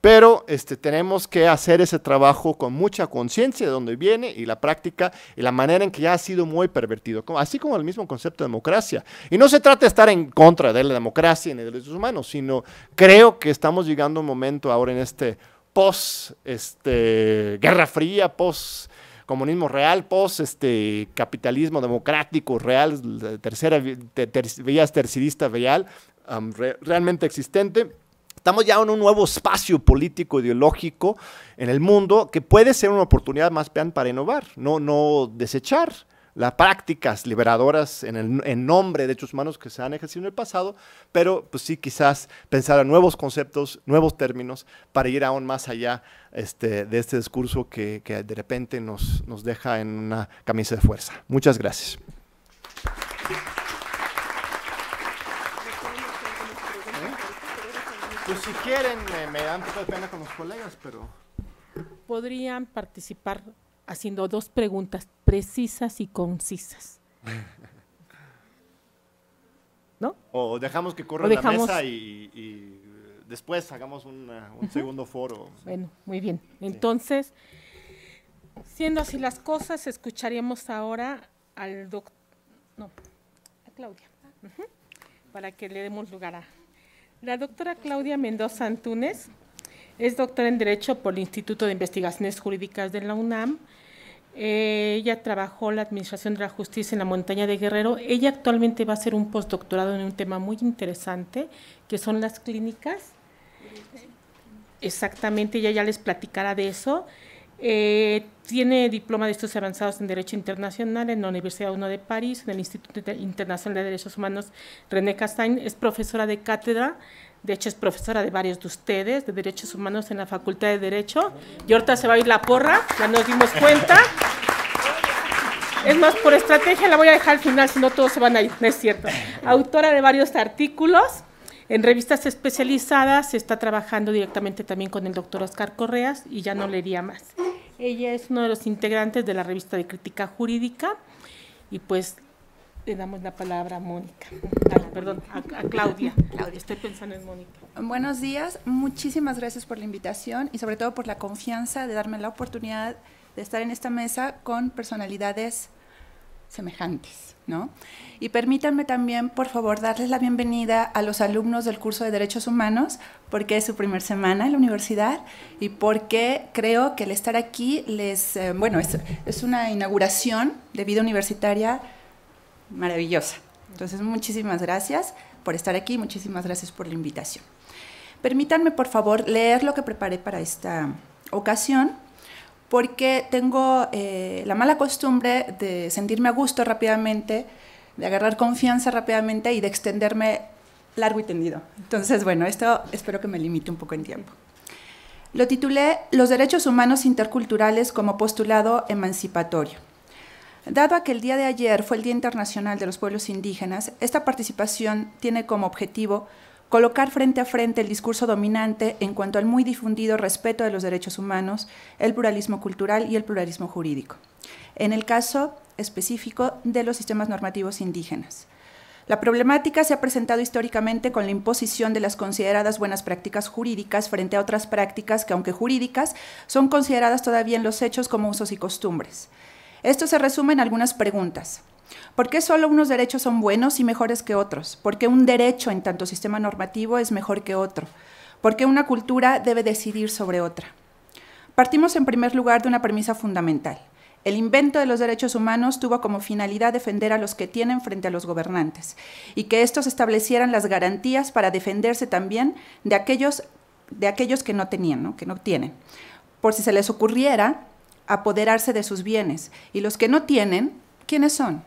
Pero este, tenemos que hacer ese trabajo con mucha conciencia de dónde viene y la práctica y la manera en que ya ha sido muy pervertido, así como el mismo concepto de democracia. Y no se trata de estar en contra de la democracia y de los derechos humanos, sino creo que estamos llegando a un momento ahora en este post este, Guerra Fría, post comunismo real, post este, capitalismo democrático real, tercera, vía real, realmente existente Estamos ya en un nuevo espacio político, ideológico en el mundo que puede ser una oportunidad más bien para innovar, no, no desechar las prácticas liberadoras en, el, nombre de derechos humanos que se han ejercido en el pasado, pero pues sí quizás pensar en nuevos conceptos, nuevos términos para ir aún más allá este, de este discurso que, de repente nos, nos deja en una camisa de fuerza. Muchas gracias. Pues si quieren, me dan un poco de pena con los colegas, pero... Podrían participar haciendo dos preguntas precisas y concisas. ¿No? O dejamos que corra la mesa y, después hagamos un segundo foro. Bueno, muy bien. Entonces, siendo así las cosas, escucharíamos ahora al doctor... No, a Claudia. Para que le demos lugar a... La doctora Claudia Mendoza Antúnez es doctora en Derecho por el Instituto de Investigaciones Jurídicas de la UNAM. ella trabajó la Administración de la Justicia en la montaña de Guerrero. Ella actualmente va a hacer un postdoctorado en un tema muy interesante, que son las clínicas. Exactamente, ella ya les platicará de eso. Eh, tiene diploma de estudios avanzados en Derecho Internacional en la Universidad 1 de París, en el Instituto Internacional de Derechos Humanos René Castaigne, Es profesora de cátedra, de hecho es profesora de varios de ustedes, de Derechos Humanos en la Facultad de Derecho. yorta se va a ir la porra, ya nos dimos cuenta. Es más, por estrategia la voy a dejar al final, si no todos se van a ir, no es cierto. Autora de varios artículos en revistas especializadas se está trabajando directamente también con el doctor Oscar Correas y ya no leería más. Ella es uno de los integrantes de la revista de crítica jurídica y pues le damos la palabra a Mónica, ah, perdón, a, Claudia. Claudia, estoy pensando en Mónica. Buenos días, muchísimas gracias por la invitación y sobre todo por la confianza de darme la oportunidad de estar en esta mesa con personalidades semejantes, ¿no? Y permítanme también, por favor, darles la bienvenida a los alumnos del curso de Derechos Humanos, porque es su primer semana en la universidad y porque creo que el estar aquí les, eh, bueno, es, es una inauguración de vida universitaria maravillosa. Entonces, muchísimas gracias por estar aquí, muchísimas gracias por la invitación. Permítanme, por favor, leer lo que preparé para esta ocasión porque tengo eh, la mala costumbre de sentirme a gusto rápidamente, de agarrar confianza rápidamente y de extenderme largo y tendido. Entonces, bueno, esto espero que me limite un poco en tiempo. Lo titulé Los derechos humanos interculturales como postulado emancipatorio. Dado que el día de ayer fue el Día Internacional de los Pueblos Indígenas, esta participación tiene como objetivo colocar frente a frente el discurso dominante en cuanto al muy difundido respeto de los derechos humanos, el pluralismo cultural y el pluralismo jurídico, en el caso específico de los sistemas normativos indígenas. La problemática se ha presentado históricamente con la imposición de las consideradas buenas prácticas jurídicas frente a otras prácticas que, aunque jurídicas, son consideradas todavía en los hechos como usos y costumbres. Esto se resume en algunas preguntas. ¿Por qué solo unos derechos son buenos y mejores que otros? ¿Por qué un derecho en tanto sistema normativo es mejor que otro? ¿Por qué una cultura debe decidir sobre otra? Partimos en primer lugar de una premisa fundamental. El invento de los derechos humanos tuvo como finalidad defender a los que tienen frente a los gobernantes y que estos establecieran las garantías para defenderse también de aquellos, de aquellos que no tenían, que no tienen. Por si se les ocurriera apoderarse de sus bienes y los que no tienen, ¿quiénes son?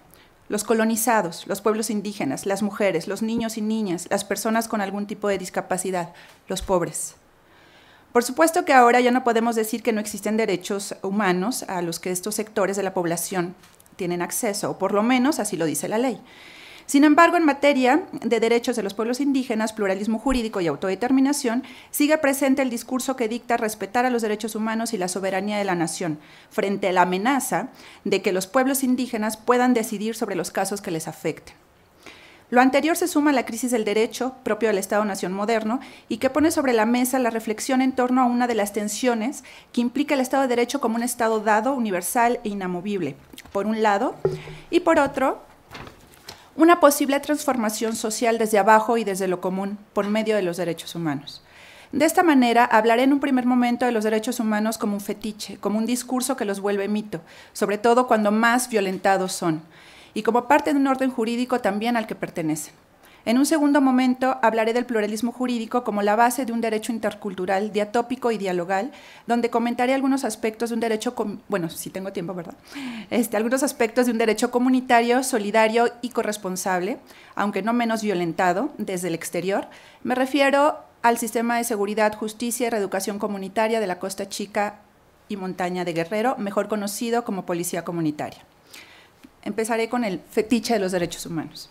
los colonizados, los pueblos indígenas, las mujeres, los niños y niñas, las personas con algún tipo de discapacidad, los pobres. Por supuesto que ahora ya no podemos decir que no existen derechos humanos a los que estos sectores de la población tienen acceso, o por lo menos así lo dice la ley. Sin embargo, en materia de derechos de los pueblos indígenas, pluralismo jurídico y autodeterminación, sigue presente el discurso que dicta respetar a los derechos humanos y la soberanía de la nación, frente a la amenaza de que los pueblos indígenas puedan decidir sobre los casos que les afecten. Lo anterior se suma a la crisis del derecho propio del Estado-Nación moderno y que pone sobre la mesa la reflexión en torno a una de las tensiones que implica el Estado de Derecho como un Estado dado, universal e inamovible, por un lado, y por otro, una posible transformación social desde abajo y desde lo común por medio de los derechos humanos. De esta manera, hablaré en un primer momento de los derechos humanos como un fetiche, como un discurso que los vuelve mito, sobre todo cuando más violentados son, y como parte de un orden jurídico también al que pertenecen. En un segundo momento hablaré del pluralismo jurídico como la base de un derecho intercultural, diatópico y dialogal, donde comentaré algunos aspectos de un derecho, bueno, si tengo tiempo, ¿verdad? Este, algunos aspectos de un derecho comunitario, solidario y corresponsable, aunque no menos violentado desde el exterior. Me refiero al sistema de seguridad, justicia y reeducación comunitaria de la Costa Chica y Montaña de Guerrero, mejor conocido como Policía Comunitaria. Empezaré con el fetiche de los derechos humanos.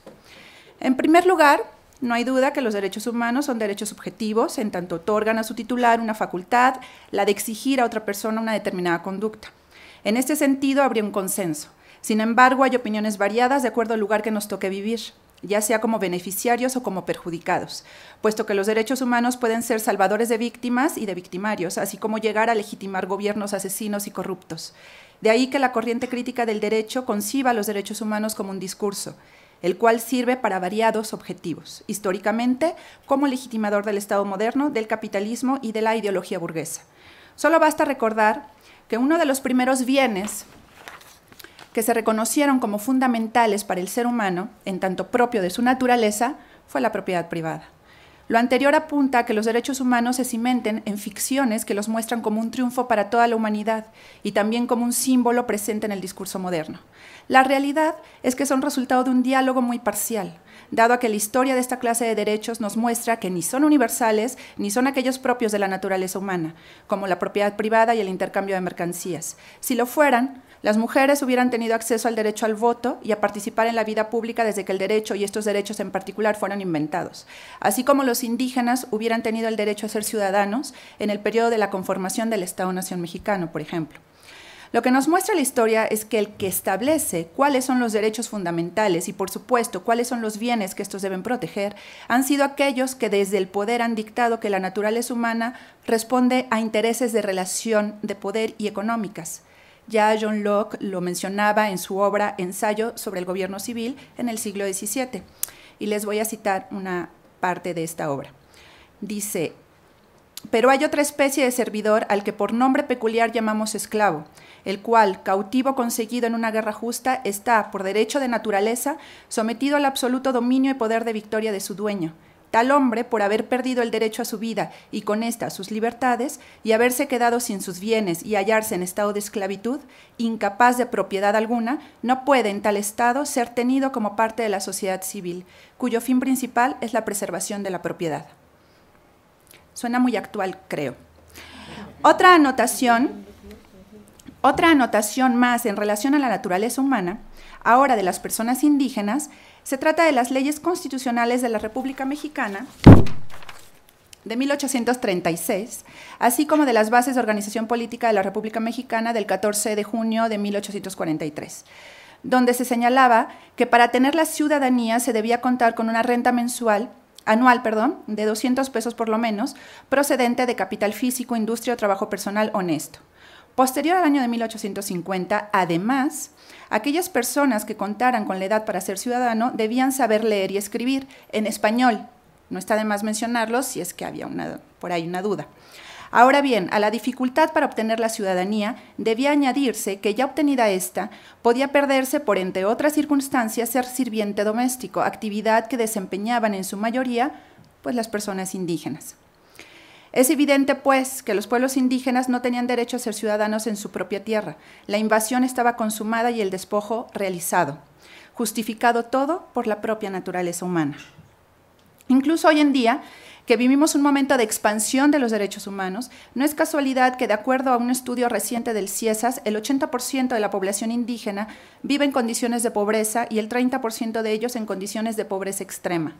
En primer lugar, no hay duda que los derechos humanos son derechos subjetivos, en tanto otorgan a su titular una facultad, la de exigir a otra persona una determinada conducta. En este sentido, habría un consenso. Sin embargo, hay opiniones variadas de acuerdo al lugar que nos toque vivir ya sea como beneficiarios o como perjudicados, puesto que los derechos humanos pueden ser salvadores de víctimas y de victimarios, así como llegar a legitimar gobiernos asesinos y corruptos. De ahí que la corriente crítica del derecho conciba los derechos humanos como un discurso, el cual sirve para variados objetivos, históricamente como legitimador del Estado moderno, del capitalismo y de la ideología burguesa. Solo basta recordar que uno de los primeros bienes que se reconocieron como fundamentales para el ser humano, en tanto propio de su naturaleza, fue la propiedad privada. Lo anterior apunta a que los derechos humanos se cimenten en ficciones que los muestran como un triunfo para toda la humanidad y también como un símbolo presente en el discurso moderno. La realidad es que son resultado de un diálogo muy parcial, dado a que la historia de esta clase de derechos nos muestra que ni son universales ni son aquellos propios de la naturaleza humana, como la propiedad privada y el intercambio de mercancías. Si lo fueran, las mujeres hubieran tenido acceso al derecho al voto y a participar en la vida pública desde que el derecho y estos derechos en particular fueron inventados, así como los indígenas hubieran tenido el derecho a ser ciudadanos en el periodo de la conformación del Estado-Nación mexicano, por ejemplo. Lo que nos muestra la historia es que el que establece cuáles son los derechos fundamentales y por supuesto cuáles son los bienes que estos deben proteger han sido aquellos que desde el poder han dictado que la naturaleza humana responde a intereses de relación de poder y económicas. Ya John Locke lo mencionaba en su obra Ensayo sobre el Gobierno Civil en el siglo XVII. Y les voy a citar una parte de esta obra. Dice, pero hay otra especie de servidor al que por nombre peculiar llamamos esclavo, el cual, cautivo conseguido en una guerra justa, está, por derecho de naturaleza, sometido al absoluto dominio y poder de victoria de su dueño tal hombre por haber perdido el derecho a su vida y con ésta sus libertades, y haberse quedado sin sus bienes y hallarse en estado de esclavitud, incapaz de propiedad alguna, no puede en tal estado ser tenido como parte de la sociedad civil, cuyo fin principal es la preservación de la propiedad. Suena muy actual, creo. Otra anotación, otra anotación más en relación a la naturaleza humana, ahora de las personas indígenas, se trata de las leyes constitucionales de la República Mexicana de 1836, así como de las bases de organización política de la República Mexicana del 14 de junio de 1843 donde se señalaba que para tener la ciudadanía se debía contar con una renta mensual anual, perdón, de 200 pesos por lo menos, procedente de capital físico, industria o trabajo personal honesto. Posterior al año de 1850, además, Aquellas personas que contaran con la edad para ser ciudadano debían saber leer y escribir en español. No está de más mencionarlo si es que había una, por ahí una duda. Ahora bien, a la dificultad para obtener la ciudadanía debía añadirse que ya obtenida esta, podía perderse por, entre otras circunstancias, ser sirviente doméstico, actividad que desempeñaban en su mayoría pues las personas indígenas. Es evidente, pues, que los pueblos indígenas no tenían derecho a ser ciudadanos en su propia tierra. La invasión estaba consumada y el despojo realizado, justificado todo por la propia naturaleza humana. Incluso hoy en día, que vivimos un momento de expansión de los derechos humanos, no es casualidad que, de acuerdo a un estudio reciente del CIESAS, el 80% de la población indígena vive en condiciones de pobreza y el 30% de ellos en condiciones de pobreza extrema.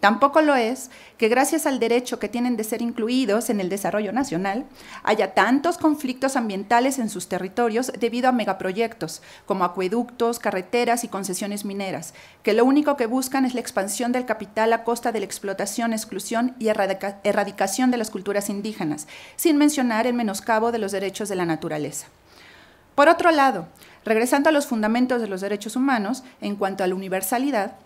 Tampoco lo es que gracias al derecho que tienen de ser incluidos en el desarrollo nacional, haya tantos conflictos ambientales en sus territorios debido a megaproyectos como acueductos, carreteras y concesiones mineras, que lo único que buscan es la expansión del capital a costa de la explotación, exclusión y erradicación de las culturas indígenas, sin mencionar el menoscabo de los derechos de la naturaleza. Por otro lado, regresando a los fundamentos de los derechos humanos, en cuanto a la universalidad,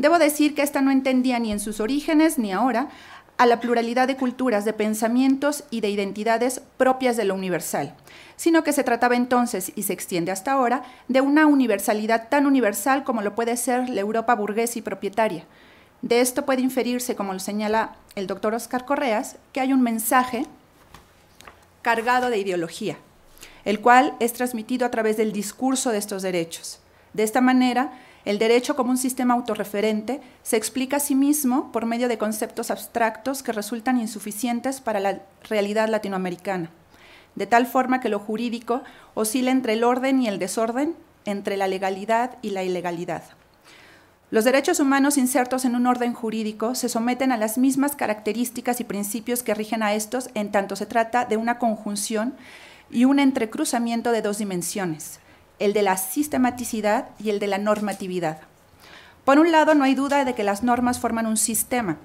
Debo decir que esta no entendía ni en sus orígenes ni ahora a la pluralidad de culturas, de pensamientos y de identidades propias de lo universal, sino que se trataba entonces, y se extiende hasta ahora, de una universalidad tan universal como lo puede ser la Europa burguesa y propietaria. De esto puede inferirse, como lo señala el doctor Oscar Correas, que hay un mensaje cargado de ideología, el cual es transmitido a través del discurso de estos derechos. De esta manera, el derecho como un sistema autorreferente se explica a sí mismo por medio de conceptos abstractos que resultan insuficientes para la realidad latinoamericana, de tal forma que lo jurídico oscila entre el orden y el desorden, entre la legalidad y la ilegalidad. Los derechos humanos insertos en un orden jurídico se someten a las mismas características y principios que rigen a estos en tanto se trata de una conjunción y un entrecruzamiento de dos dimensiones, el de la sistematicidad y el de la normatividad. Por un lado, no hay duda de que las normas forman un sistema.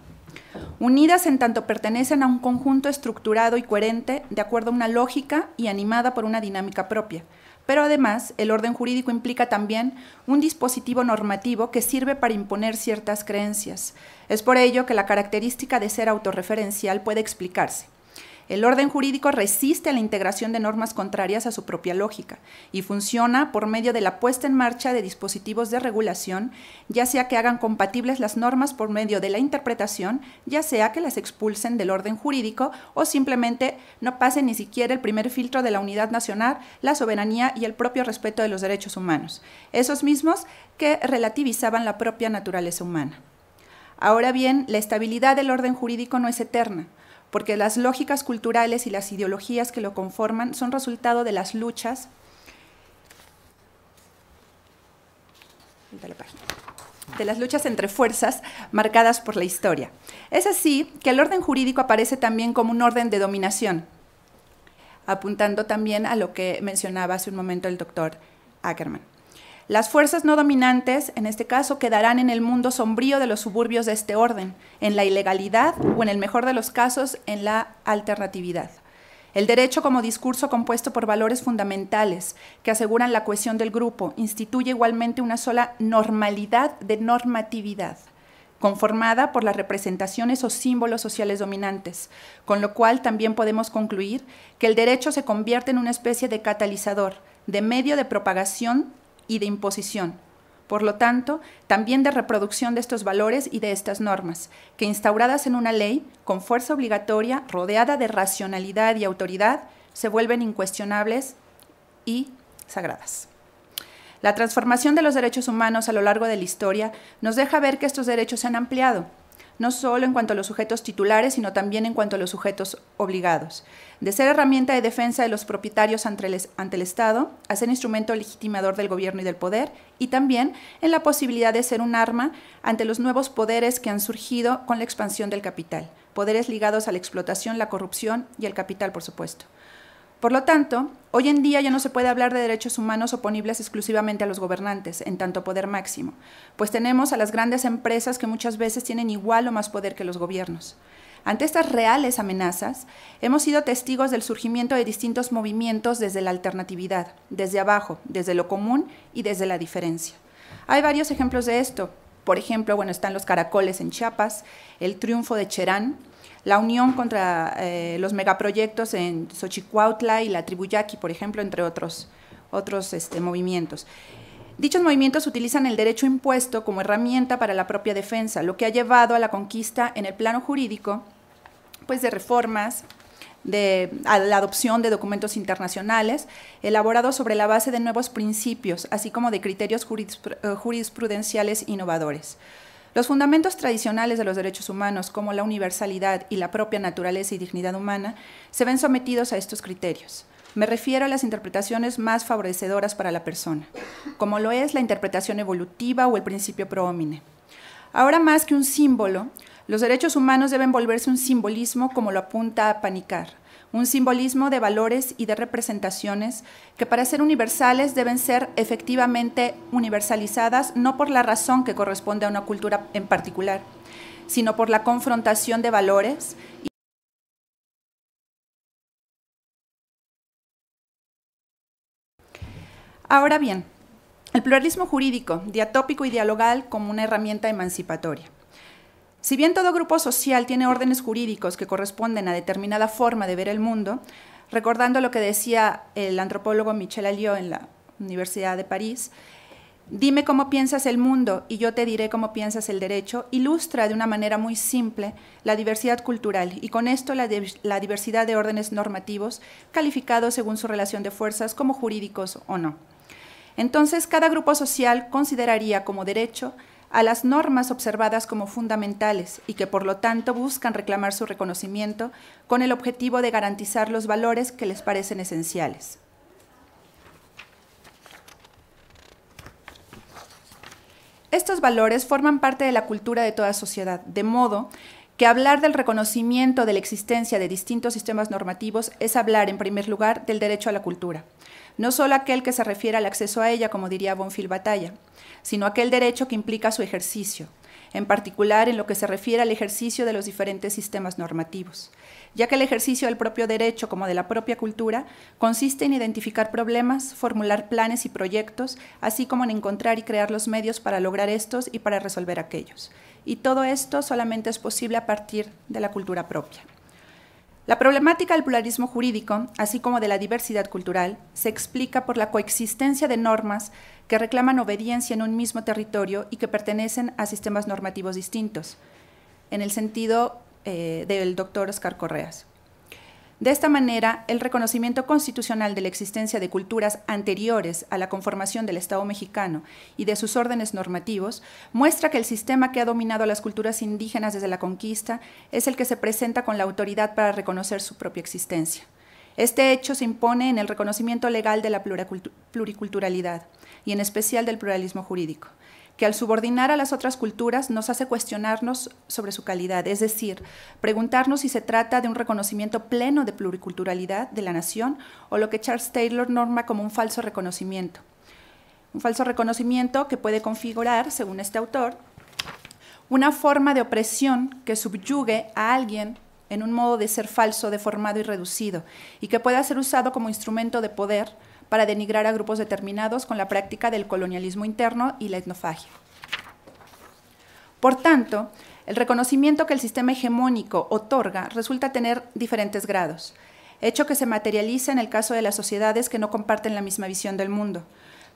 Unidas en tanto pertenecen a un conjunto estructurado y coherente de acuerdo a una lógica y animada por una dinámica propia. Pero además, el orden jurídico implica también un dispositivo normativo que sirve para imponer ciertas creencias. Es por ello que la característica de ser autorreferencial puede explicarse. El orden jurídico resiste a la integración de normas contrarias a su propia lógica y funciona por medio de la puesta en marcha de dispositivos de regulación, ya sea que hagan compatibles las normas por medio de la interpretación, ya sea que las expulsen del orden jurídico o simplemente no pasen ni siquiera el primer filtro de la unidad nacional, la soberanía y el propio respeto de los derechos humanos, esos mismos que relativizaban la propia naturaleza humana. Ahora bien, la estabilidad del orden jurídico no es eterna, porque las lógicas culturales y las ideologías que lo conforman son resultado de las luchas de las luchas entre fuerzas marcadas por la historia. Es así que el orden jurídico aparece también como un orden de dominación, apuntando también a lo que mencionaba hace un momento el doctor Ackerman. Las fuerzas no dominantes, en este caso, quedarán en el mundo sombrío de los suburbios de este orden, en la ilegalidad o, en el mejor de los casos, en la alternatividad. El derecho como discurso compuesto por valores fundamentales que aseguran la cohesión del grupo instituye igualmente una sola normalidad de normatividad, conformada por las representaciones o símbolos sociales dominantes, con lo cual también podemos concluir que el derecho se convierte en una especie de catalizador, de medio de propagación y de imposición. Por lo tanto, también de reproducción de estos valores y de estas normas, que instauradas en una ley, con fuerza obligatoria, rodeada de racionalidad y autoridad, se vuelven incuestionables y sagradas. La transformación de los derechos humanos a lo largo de la historia nos deja ver que estos derechos se han ampliado, no solo en cuanto a los sujetos titulares, sino también en cuanto a los sujetos obligados. De ser herramienta de defensa de los propietarios ante el, Estado, a ser instrumento legitimador del gobierno y del poder, y también en la posibilidad de ser un arma ante los nuevos poderes que han surgido con la expansión del capital, poderes ligados a la explotación, la corrupción y el capital, por supuesto. Por lo tanto, hoy en día ya no se puede hablar de derechos humanos oponibles exclusivamente a los gobernantes, en tanto poder máximo, pues tenemos a las grandes empresas que muchas veces tienen igual o más poder que los gobiernos. Ante estas reales amenazas, hemos sido testigos del surgimiento de distintos movimientos desde la alternatividad, desde abajo, desde lo común y desde la diferencia. Hay varios ejemplos de esto. Por ejemplo, bueno, están los caracoles en Chiapas, el triunfo de Cherán, la unión contra eh, los megaproyectos en Xochicuautla y la Tribuyaki, por ejemplo, entre otros, otros este, movimientos. Dichos movimientos utilizan el derecho impuesto como herramienta para la propia defensa, lo que ha llevado a la conquista en el plano jurídico pues, de reformas, de a la adopción de documentos internacionales elaborados sobre la base de nuevos principios, así como de criterios eh, jurisprudenciales innovadores. Los fundamentos tradicionales de los derechos humanos, como la universalidad y la propia naturaleza y dignidad humana, se ven sometidos a estos criterios. Me refiero a las interpretaciones más favorecedoras para la persona, como lo es la interpretación evolutiva o el principio pro Ahora más que un símbolo, los derechos humanos deben volverse un simbolismo como lo apunta a Panicar, un simbolismo de valores y de representaciones que para ser universales deben ser efectivamente universalizadas no por la razón que corresponde a una cultura en particular, sino por la confrontación de valores. Y Ahora bien, el pluralismo jurídico, diatópico y dialogal como una herramienta emancipatoria. Si bien todo grupo social tiene órdenes jurídicos que corresponden a determinada forma de ver el mundo, recordando lo que decía el antropólogo Michel Alliot en la Universidad de París, dime cómo piensas el mundo y yo te diré cómo piensas el derecho, ilustra de una manera muy simple la diversidad cultural y con esto la diversidad de órdenes normativos calificados según su relación de fuerzas como jurídicos o no. Entonces, cada grupo social consideraría como derecho a las normas observadas como fundamentales y que por lo tanto buscan reclamar su reconocimiento con el objetivo de garantizar los valores que les parecen esenciales. Estos valores forman parte de la cultura de toda sociedad, de modo que hablar del reconocimiento de la existencia de distintos sistemas normativos es hablar, en primer lugar, del derecho a la cultura, no solo aquel que se refiere al acceso a ella, como diría Bonfil Batalla, sino aquel derecho que implica su ejercicio, en particular en lo que se refiere al ejercicio de los diferentes sistemas normativos, ya que el ejercicio del propio derecho como de la propia cultura consiste en identificar problemas, formular planes y proyectos, así como en encontrar y crear los medios para lograr estos y para resolver aquellos. Y todo esto solamente es posible a partir de la cultura propia. La problemática del pluralismo jurídico, así como de la diversidad cultural, se explica por la coexistencia de normas que reclaman obediencia en un mismo territorio y que pertenecen a sistemas normativos distintos, en el sentido eh, del doctor Oscar Correas. De esta manera, el reconocimiento constitucional de la existencia de culturas anteriores a la conformación del Estado mexicano y de sus órdenes normativos muestra que el sistema que ha dominado a las culturas indígenas desde la conquista es el que se presenta con la autoridad para reconocer su propia existencia. Este hecho se impone en el reconocimiento legal de la pluriculturalidad y en especial del pluralismo jurídico que al subordinar a las otras culturas nos hace cuestionarnos sobre su calidad, es decir, preguntarnos si se trata de un reconocimiento pleno de pluriculturalidad de la nación o lo que Charles Taylor norma como un falso reconocimiento. Un falso reconocimiento que puede configurar, según este autor, una forma de opresión que subyugue a alguien en un modo de ser falso, deformado y reducido, y que pueda ser usado como instrumento de poder para denigrar a grupos determinados con la práctica del colonialismo interno y la etnofagia. Por tanto, el reconocimiento que el sistema hegemónico otorga resulta tener diferentes grados, hecho que se materializa en el caso de las sociedades que no comparten la misma visión del mundo,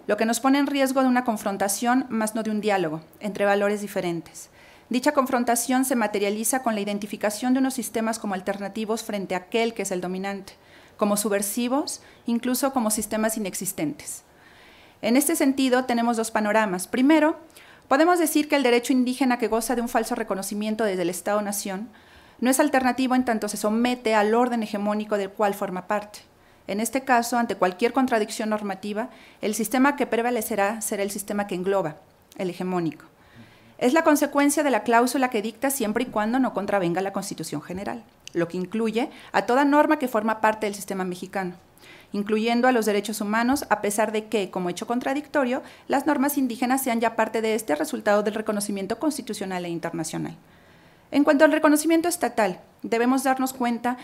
lo que nos pone en riesgo de una confrontación más no de un diálogo entre valores diferentes. Dicha confrontación se materializa con la identificación de unos sistemas como alternativos frente a aquel que es el dominante, como subversivos, incluso como sistemas inexistentes. En este sentido, tenemos dos panoramas. Primero, podemos decir que el derecho indígena que goza de un falso reconocimiento desde el Estado-Nación no es alternativo en tanto se somete al orden hegemónico del cual forma parte. En este caso, ante cualquier contradicción normativa, el sistema que prevalecerá será el sistema que engloba, el hegemónico. Es la consecuencia de la cláusula que dicta siempre y cuando no contravenga la Constitución General lo que incluye a toda norma que forma parte del sistema mexicano incluyendo a los derechos humanos, a pesar de que, como hecho contradictorio, las normas indígenas sean ya parte de este resultado del reconocimiento constitucional e internacional. En cuanto al reconocimiento estatal, debemos darnos cuenta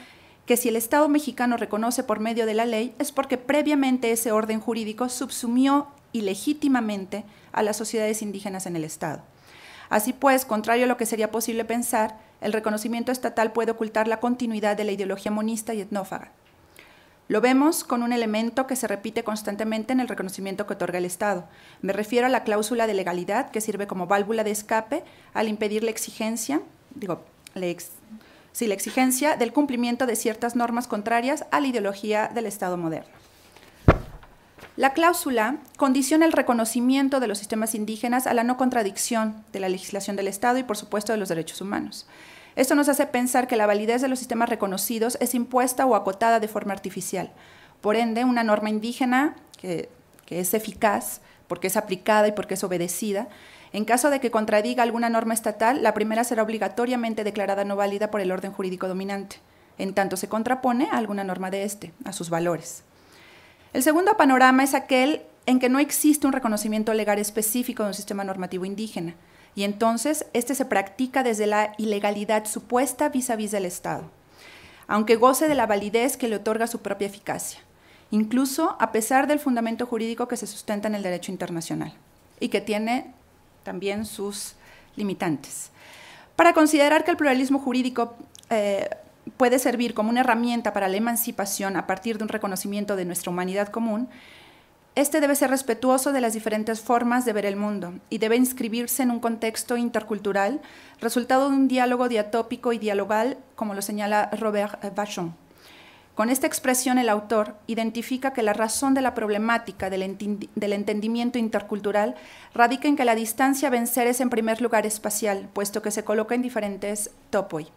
que si el Estado mexicano reconoce por medio de la ley es porque previamente ese orden jurídico subsumió ilegítimamente a las sociedades indígenas en el Estado. Así pues, contrario a lo que sería posible pensar, el reconocimiento estatal puede ocultar la continuidad de la ideología monista y etnófaga. Lo vemos con un elemento que se repite constantemente en el reconocimiento que otorga el Estado. Me refiero a la cláusula de legalidad que sirve como válvula de escape al impedir la exigencia, digo, la exigencia del cumplimiento de ciertas normas contrarias a la ideología del Estado moderno. La cláusula condiciona el reconocimiento de los sistemas indígenas a la no contradicción de la legislación del Estado y, por supuesto, de los derechos humanos. Esto nos hace pensar que la validez de los sistemas reconocidos es impuesta o acotada de forma artificial. Por ende, una norma indígena que, es eficaz porque es aplicada y porque es obedecida, en caso de que contradiga alguna norma estatal, la primera será obligatoriamente declarada no válida por el orden jurídico dominante, en tanto se contrapone a alguna norma de este, a sus valores. El segundo panorama es aquel en que no existe un reconocimiento legal específico de un sistema normativo indígena, y entonces este se practica desde la ilegalidad supuesta vis a vis del Estado, aunque goce de la validez que le otorga su propia eficacia, incluso a pesar del fundamento jurídico que se sustenta en el derecho internacional y que tiene también sus limitantes. Para considerar que el pluralismo jurídico eh, puede servir como una herramienta para la emancipación a partir de un reconocimiento de nuestra humanidad común, este debe ser respetuoso de las diferentes formas de ver el mundo y debe inscribirse en un contexto intercultural, resultado de un diálogo diatópico y dialogal, como lo señala Robert Vachon. Con esta expresión el autor identifica que la razón de la problemática del, del, entendimiento intercultural radica en que la distancia a vencer es en primer lugar espacial, puesto que se coloca en diferentes topoi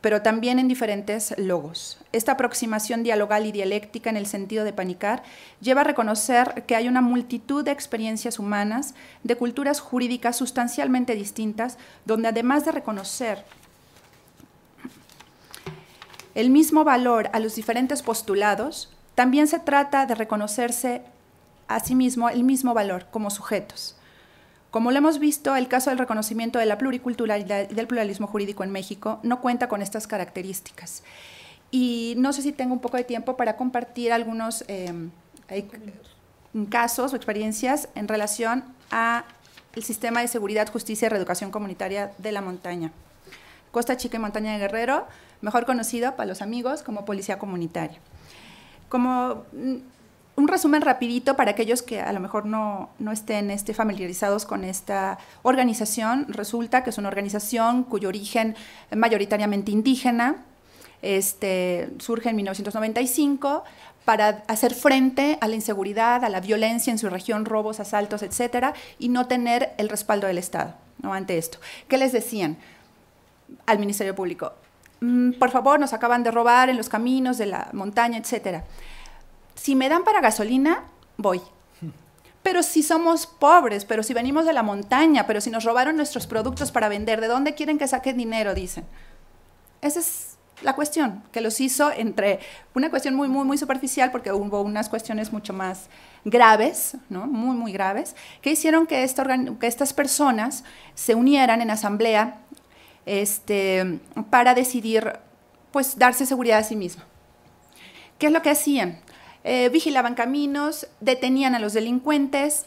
pero también en diferentes logos. Esta aproximación dialogal y dialéctica en el sentido de panicar lleva a reconocer que hay una multitud de experiencias humanas, de culturas jurídicas sustancialmente distintas, donde además de reconocer el mismo valor a los diferentes postulados, también se trata de reconocerse a sí mismo el mismo valor como sujetos. Como lo hemos visto, el caso del reconocimiento de la pluriculturalidad y del pluralismo jurídico en México no cuenta con estas características. Y no sé si tengo un poco de tiempo para compartir algunos eh, casos o experiencias en relación a sistema de seguridad, justicia y reeducación comunitaria de la montaña. Costa Chica y Montaña de Guerrero, mejor conocido para los amigos como Policía Comunitaria. Como mm, un resumen rapidito para aquellos que a lo mejor no, estén este, familiarizados con esta organización. Resulta que es una organización cuyo origen mayoritariamente indígena este, surge en 1995 para hacer frente a la inseguridad, a la violencia en su región, robos, asaltos, etcétera, y no tener el respaldo del Estado ante esto. ¿Qué les decían al Ministerio Público? Mm, por favor, nos acaban de robar en los caminos de la montaña, etcétera si me dan para gasolina, voy. Pero si somos pobres, pero si venimos de la montaña, pero si nos robaron nuestros productos para vender, ¿de dónde quieren que saquen dinero? Dicen. Esa es la cuestión, que los hizo entre una cuestión muy, muy, muy superficial, porque hubo unas cuestiones mucho más graves, ¿no? muy, muy graves, que hicieron que, que estas personas se unieran en asamblea este, para decidir, pues, darse seguridad a sí misma. ¿Qué es lo que hacían? Eh, vigilaban caminos, detenían a los delincuentes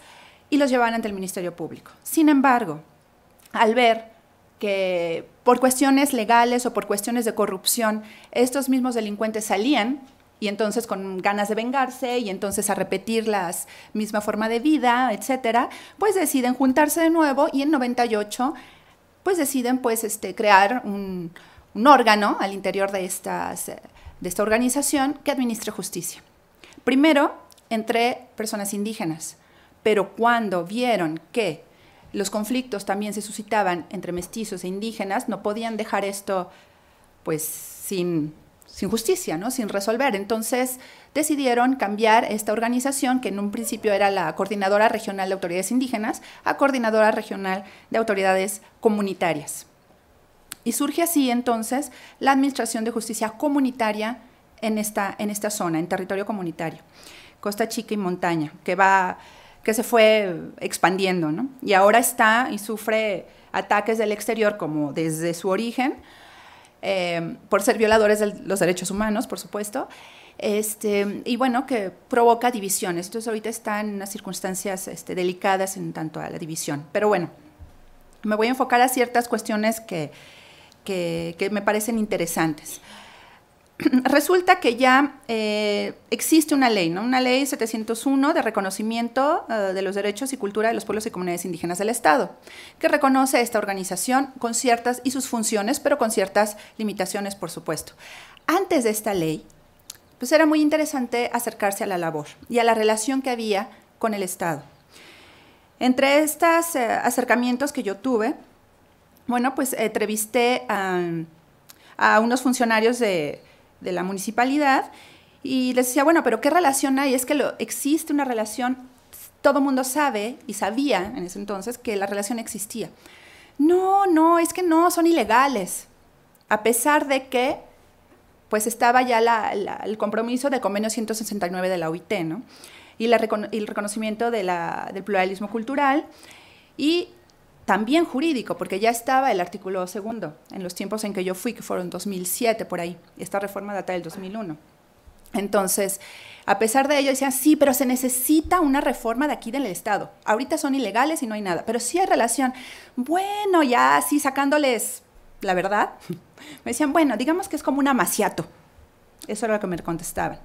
y los llevaban ante el Ministerio Público. Sin embargo, al ver que por cuestiones legales o por cuestiones de corrupción, estos mismos delincuentes salían y entonces con ganas de vengarse y entonces a repetir la misma forma de vida, etcétera, pues deciden juntarse de nuevo y en 98 pues deciden pues, este, crear un, órgano al interior de, de esta organización que administre justicia. Primero, entre personas indígenas, pero cuando vieron que los conflictos también se suscitaban entre mestizos e indígenas, no podían dejar esto pues sin, justicia, ¿no? sin resolver. Entonces decidieron cambiar esta organización, que en un principio era la Coordinadora Regional de Autoridades Indígenas, a Coordinadora Regional de Autoridades Comunitarias. Y surge así entonces la Administración de Justicia Comunitaria en esta, en esta zona, en territorio comunitario, Costa Chica y Montaña, que, va, que se fue expandiendo, ¿no? Y ahora está y sufre ataques del exterior como desde su origen, eh, por ser violadores de los derechos humanos, por supuesto, este, y bueno, que provoca división... Entonces ahorita están en unas circunstancias este, delicadas en tanto a la división. Pero bueno, me voy a enfocar a ciertas cuestiones que, que, que me parecen interesantes resulta que ya eh, existe una ley, ¿no? Una ley 701 de reconocimiento eh, de los derechos y cultura de los pueblos y comunidades indígenas del Estado, que reconoce a esta organización con ciertas y sus funciones, pero con ciertas limitaciones, por supuesto. Antes de esta ley, pues era muy interesante acercarse a la labor y a la relación que había con el Estado. Entre estos eh, acercamientos que yo tuve, bueno, pues entrevisté a unos funcionarios de de la municipalidad y les decía, bueno, pero ¿qué relación hay? Es que lo, existe una relación, todo mundo sabe y sabía en ese entonces que la relación existía. No, no, es que no, son ilegales, a pesar de que pues estaba ya la, el compromiso del convenio 169 de la OIT, ¿no? Y, el reconocimiento de del pluralismo cultural. Y también jurídico, porque ya estaba el artículo segundo en los tiempos en que yo fui, que fueron 2007 por ahí. Esta reforma data del 2001. Entonces, a pesar de ello, decían, sí, pero se necesita una reforma de aquí del Estado. Ahorita son ilegales y no hay nada, pero sí hay relación. Bueno, ya así sacándoles la verdad, (laughs) me decían, bueno, digamos que es como un amaciato. Eso era lo que me contestaban.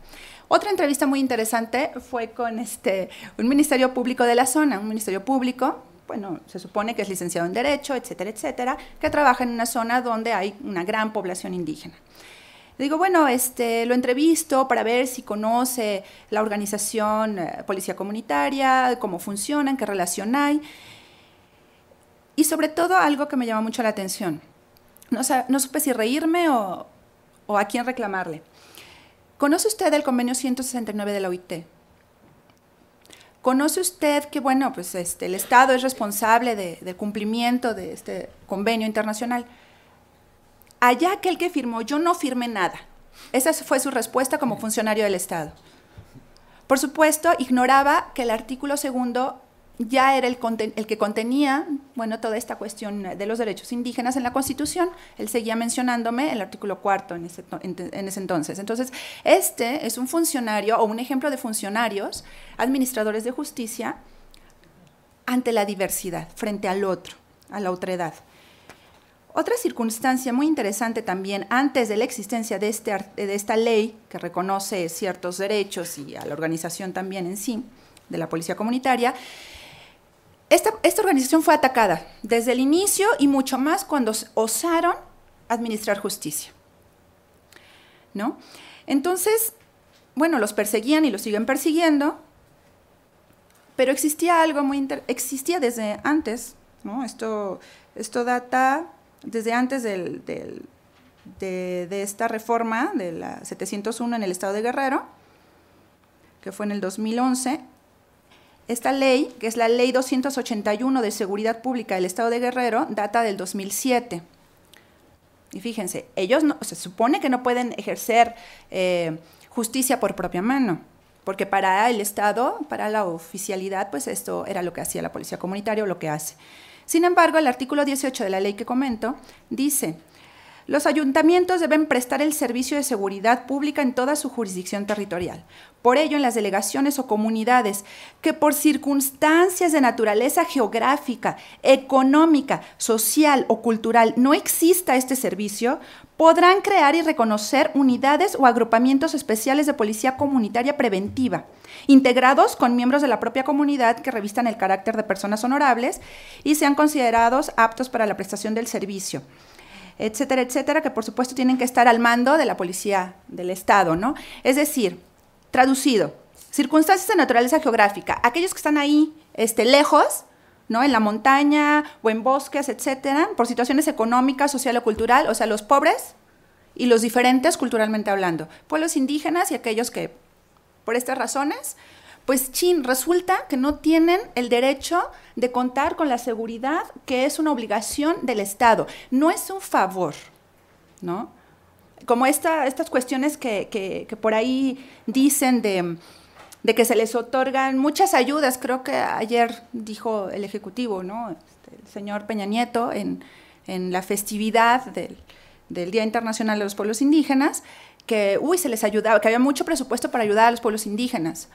Otra entrevista muy interesante fue con este, un ministerio público de la zona, un ministerio público bueno, se supone que es licenciado en Derecho, etcétera, etcétera, que trabaja en una zona donde hay una gran población indígena. digo, bueno, este, lo entrevisto para ver si conoce la organización eh, Policía Comunitaria, cómo funcionan, qué relación hay. Y sobre todo algo que me llama mucho la atención. No, sé, no supe si reírme o a quién reclamarle. ¿Conoce usted el convenio 169 de la OIT? ¿Conoce usted que, bueno, pues este, el Estado es responsable de, del cumplimiento de este convenio internacional? Allá aquel que firmó, yo no firmé nada. Esa fue su respuesta como funcionario del Estado. Por supuesto, ignoraba que el artículo segundo ya era el, que contenía, bueno, toda esta cuestión de los derechos indígenas en la Constitución. Él seguía mencionándome el artículo cuarto en ese, entonces. Entonces, este es un funcionario o un ejemplo de funcionarios, administradores de justicia, ante la diversidad, frente al otro, a la edad. Otra circunstancia muy interesante también, antes de la existencia de, este, de esta ley que reconoce ciertos derechos y a la organización también en sí, de la policía comunitaria, esta, organización fue atacada desde el inicio y mucho más cuando osaron administrar justicia. ¿No? Entonces, bueno, los perseguían y los siguen persiguiendo, pero existía algo muy interesante. existía desde antes, ¿no? Esto, esto data desde antes de, de, esta reforma de la 701 en el estado de Guerrero, que fue en el 2011, esta ley, que es la Ley 281 de Seguridad Pública del Estado de Guerrero, data del 2007. Y fíjense, ellos no, se supone que no pueden ejercer eh, justicia por propia mano, porque para el Estado, para la oficialidad, pues esto era lo que hacía la policía comunitaria o lo que hace. Sin embargo, el artículo 18 de la ley que comento dice, los ayuntamientos deben prestar el servicio de seguridad pública en toda su jurisdicción territorial. Por ello, en las delegaciones o comunidades que por circunstancias de naturaleza geográfica, económica, social o cultural no exista este servicio, podrán crear y reconocer unidades o agrupamientos especiales de policía comunitaria preventiva, integrados con miembros de la propia comunidad que revistan el carácter de personas honorables y sean considerados aptos para la prestación del servicio etcétera, etcétera, que por supuesto tienen que estar al mando de la policía del Estado, ¿no? Es decir, Traducido, circunstancias de naturaleza geográfica, aquellos que están ahí este, lejos, ¿no? En la montaña o en bosques, etcétera, por situaciones económicas, social o cultural, o sea, los pobres y los diferentes culturalmente hablando, pueblos indígenas y aquellos que, por estas razones, pues chin, resulta que no tienen el derecho de contar con la seguridad que es una obligación del Estado, no es un favor, ¿no? como estas cuestiones que, por ahí dicen de, que se les otorgan muchas ayudas, creo que ayer dijo el Ejecutivo, ¿no? Este, el señor Peña Nieto, en, la festividad del, Día Internacional de los Pueblos Indígenas, que, uy, se les ayudaba, que había mucho presupuesto para ayudar a los pueblos indígenas,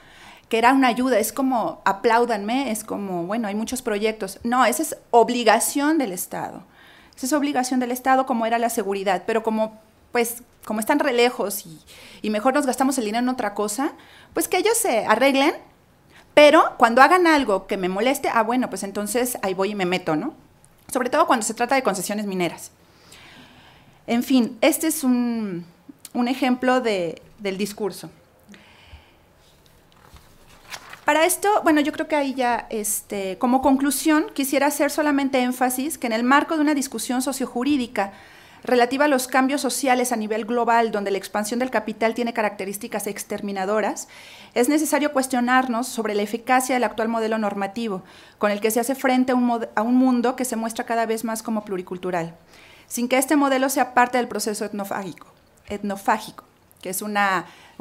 que era una ayuda, es como, apláudanme, es como, bueno, hay muchos proyectos. No, esa es obligación del Estado. Esa es obligación del Estado como era la seguridad, pero como pues como están re lejos y, mejor nos gastamos el dinero en otra cosa, pues que ellos se arreglen, pero cuando hagan algo que me moleste, ah, bueno, pues entonces ahí voy y me meto, ¿no? Sobre todo cuando se trata de concesiones mineras. En fin, este es un, ejemplo del discurso. Para esto, bueno, yo creo que ahí ya, este, como conclusión, quisiera hacer solamente énfasis que en el marco de una discusión sociojurídica relativa a los cambios sociales a nivel global, donde la expansión del capital tiene características exterminadoras, es necesario cuestionarnos sobre la eficacia del actual modelo normativo, con el que se hace frente a un, mundo que se muestra cada vez más como pluricultural, sin que este modelo sea parte del proceso etnofágico, etnofágico que es un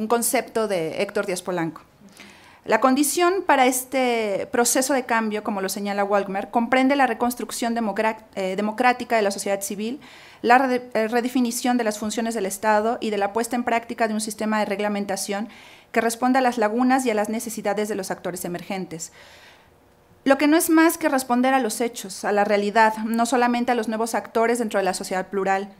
concepto de Héctor Díaz Polanco. La condición para este proceso de cambio, como lo señala Walkmer, comprende la reconstrucción eh, democrática de la sociedad civil, la eh, redefinición de las funciones del Estado y de la puesta en práctica de un sistema de reglamentación que responda a las lagunas y a las necesidades de los actores emergentes. Lo que no es más que responder a los hechos, a la realidad, no solamente a los nuevos actores dentro de la sociedad plural,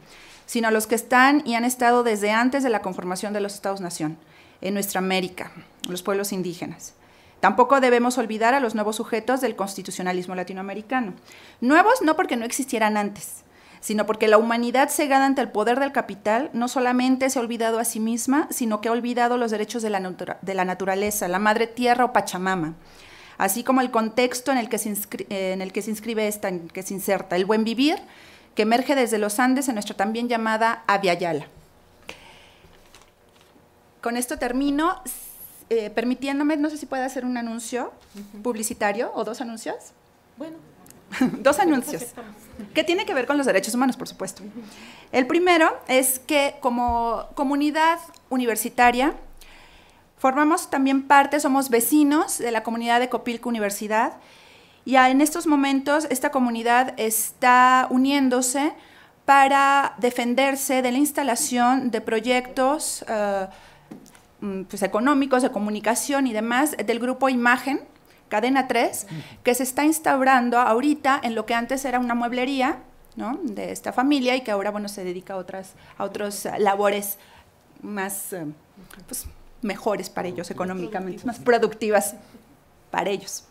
sino a los que están y han estado desde antes de la conformación de los Estados-Nación en nuestra América los pueblos indígenas. Tampoco debemos olvidar a los nuevos sujetos del constitucionalismo latinoamericano. Nuevos no porque no existieran antes, sino porque la humanidad cegada ante el poder del capital no solamente se ha olvidado a sí misma, sino que ha olvidado los derechos de la, naturaleza, la madre tierra o Pachamama, así como el contexto en el que se, en el que se inscribe esta, en que se inserta, el buen vivir que emerge desde los Andes en nuestra también llamada Aviala. Con esto termino. Eh, permitiéndome, no sé si puede hacer un anuncio publicitario o dos anuncios. Bueno. (laughs) dos anuncios. Que tiene que ver con los derechos humanos, por supuesto. El primero es que como comunidad universitaria, formamos también parte, somos vecinos de la comunidad de Copilco Universidad. Y en estos momentos esta comunidad está uniéndose para defenderse de la instalación de proyectos eh, Mm, pues, económicos, de comunicación y demás del grupo Imagen, Cadena 3, mm. que se está instaurando ahorita en lo que antes era una mueblería de esta familia y que ahora bueno, se dedica a otras a otros labores más eh, pues, mejores para ellos económicamente, más productivas para ellos.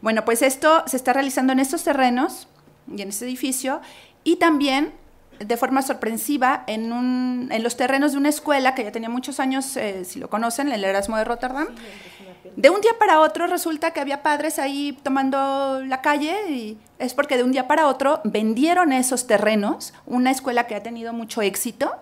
Bueno, pues esto se está realizando en estos terrenos y en este edificio y también de forma sorpresiva en, los terrenos de una escuela que ya tenía muchos años, eh, si lo conocen, el Erasmo de Rotterdam. De un día para otro resulta que había padres ahí tomando la calle y es porque de un día para otro vendieron esos terrenos, una escuela que ha tenido mucho éxito,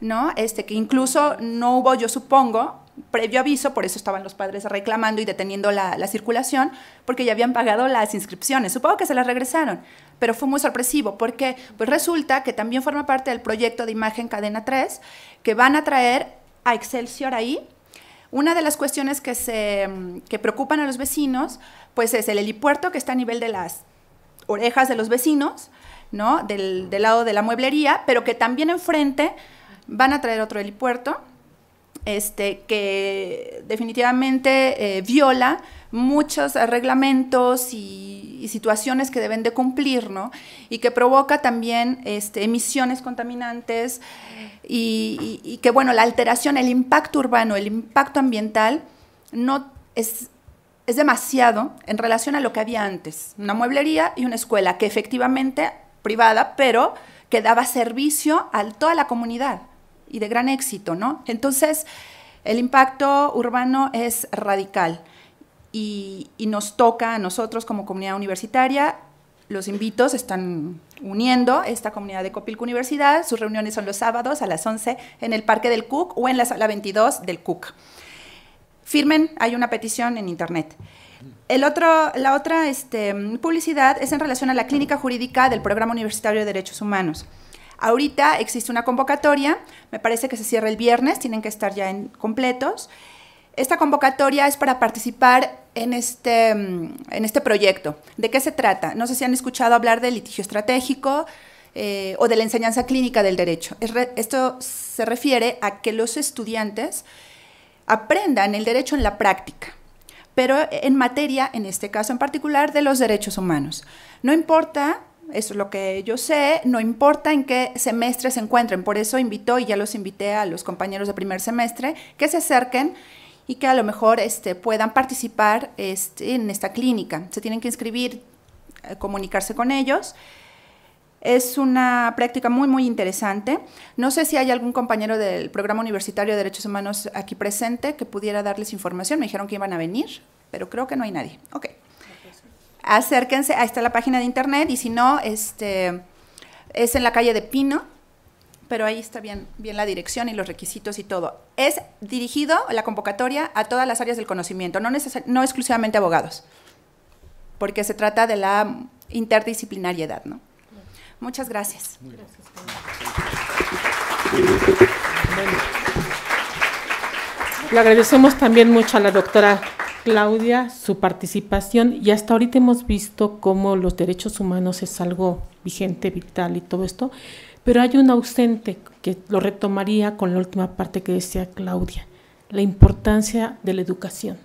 ¿no? Este, que incluso no hubo, yo supongo, previo aviso, por eso estaban los padres reclamando y deteniendo la, circulación, porque ya habían pagado las inscripciones. Supongo que se las regresaron, pero fue muy sorpresivo, porque pues resulta que también forma parte del proyecto de imagen Cadena 3, que van a traer a Excelsior ahí. Una de las cuestiones que, se, preocupan a los vecinos, pues es el helipuerto que está a nivel de las orejas de los vecinos, ¿no? Del, del lado de la mueblería, pero que también enfrente van a traer otro helipuerto este, que definitivamente eh, viola muchos reglamentos y, situaciones que deben de cumplir, ¿no? Y que provoca también este, emisiones contaminantes y, que, bueno, la alteración, el impacto urbano, el impacto ambiental, no es, es demasiado en relación a lo que había antes, una mueblería y una escuela, que efectivamente privada, pero que daba servicio a toda la comunidad y de gran éxito, ¿no? Entonces, el impacto urbano es radical y, nos toca a nosotros como comunidad universitaria. Los invitos están uniendo esta comunidad de Copilco Universidad. Sus reuniones son los sábados a las 11 en el Parque del CUC o en la sala 22 del CUC. Firmen, hay una petición en internet. El otro, la otra este, publicidad es en relación a la clínica jurídica del Programa Universitario de Derechos Humanos. Ahorita existe una convocatoria, me parece que se cierra el viernes, tienen que estar ya en completos. Esta convocatoria es para participar en este, mm, en este proyecto. ¿De qué se trata? No sé si han escuchado hablar del litigio estratégico eh, o de la enseñanza clínica del derecho. esto se refiere a que los estudiantes aprendan el derecho en la práctica pero en materia, en este caso en particular, de los derechos humanos. No importa eso es lo que yo sé, no importa en qué semestre se encuentren, por eso invito y ya los invité a los compañeros de primer semestre que se acerquen y que a lo mejor este, puedan participar este, en esta clínica. Se tienen que inscribir, eh, comunicarse con ellos. Es una práctica muy, muy interesante. No sé si hay algún compañero del Programa Universitario de Derechos Humanos aquí presente que pudiera darles información. Me dijeron que iban a venir, pero creo que no hay nadie. Ok acérquense, ahí está la página de internet y si no, este, es en la calle de Pino, pero ahí está bien, bien la dirección y los requisitos y todo. Es dirigido la convocatoria a todas las áreas del conocimiento, no, no exclusivamente abogados, porque se trata de la interdisciplinariedad. ¿no? Muchas gracias. gracias. Le agradecemos también mucho a la doctora Claudia, su participación y hasta ahorita hemos visto cómo los derechos humanos es algo vigente, vital y todo esto, pero hay un ausente que lo retomaría con la última parte que decía Claudia, la importancia de la educación.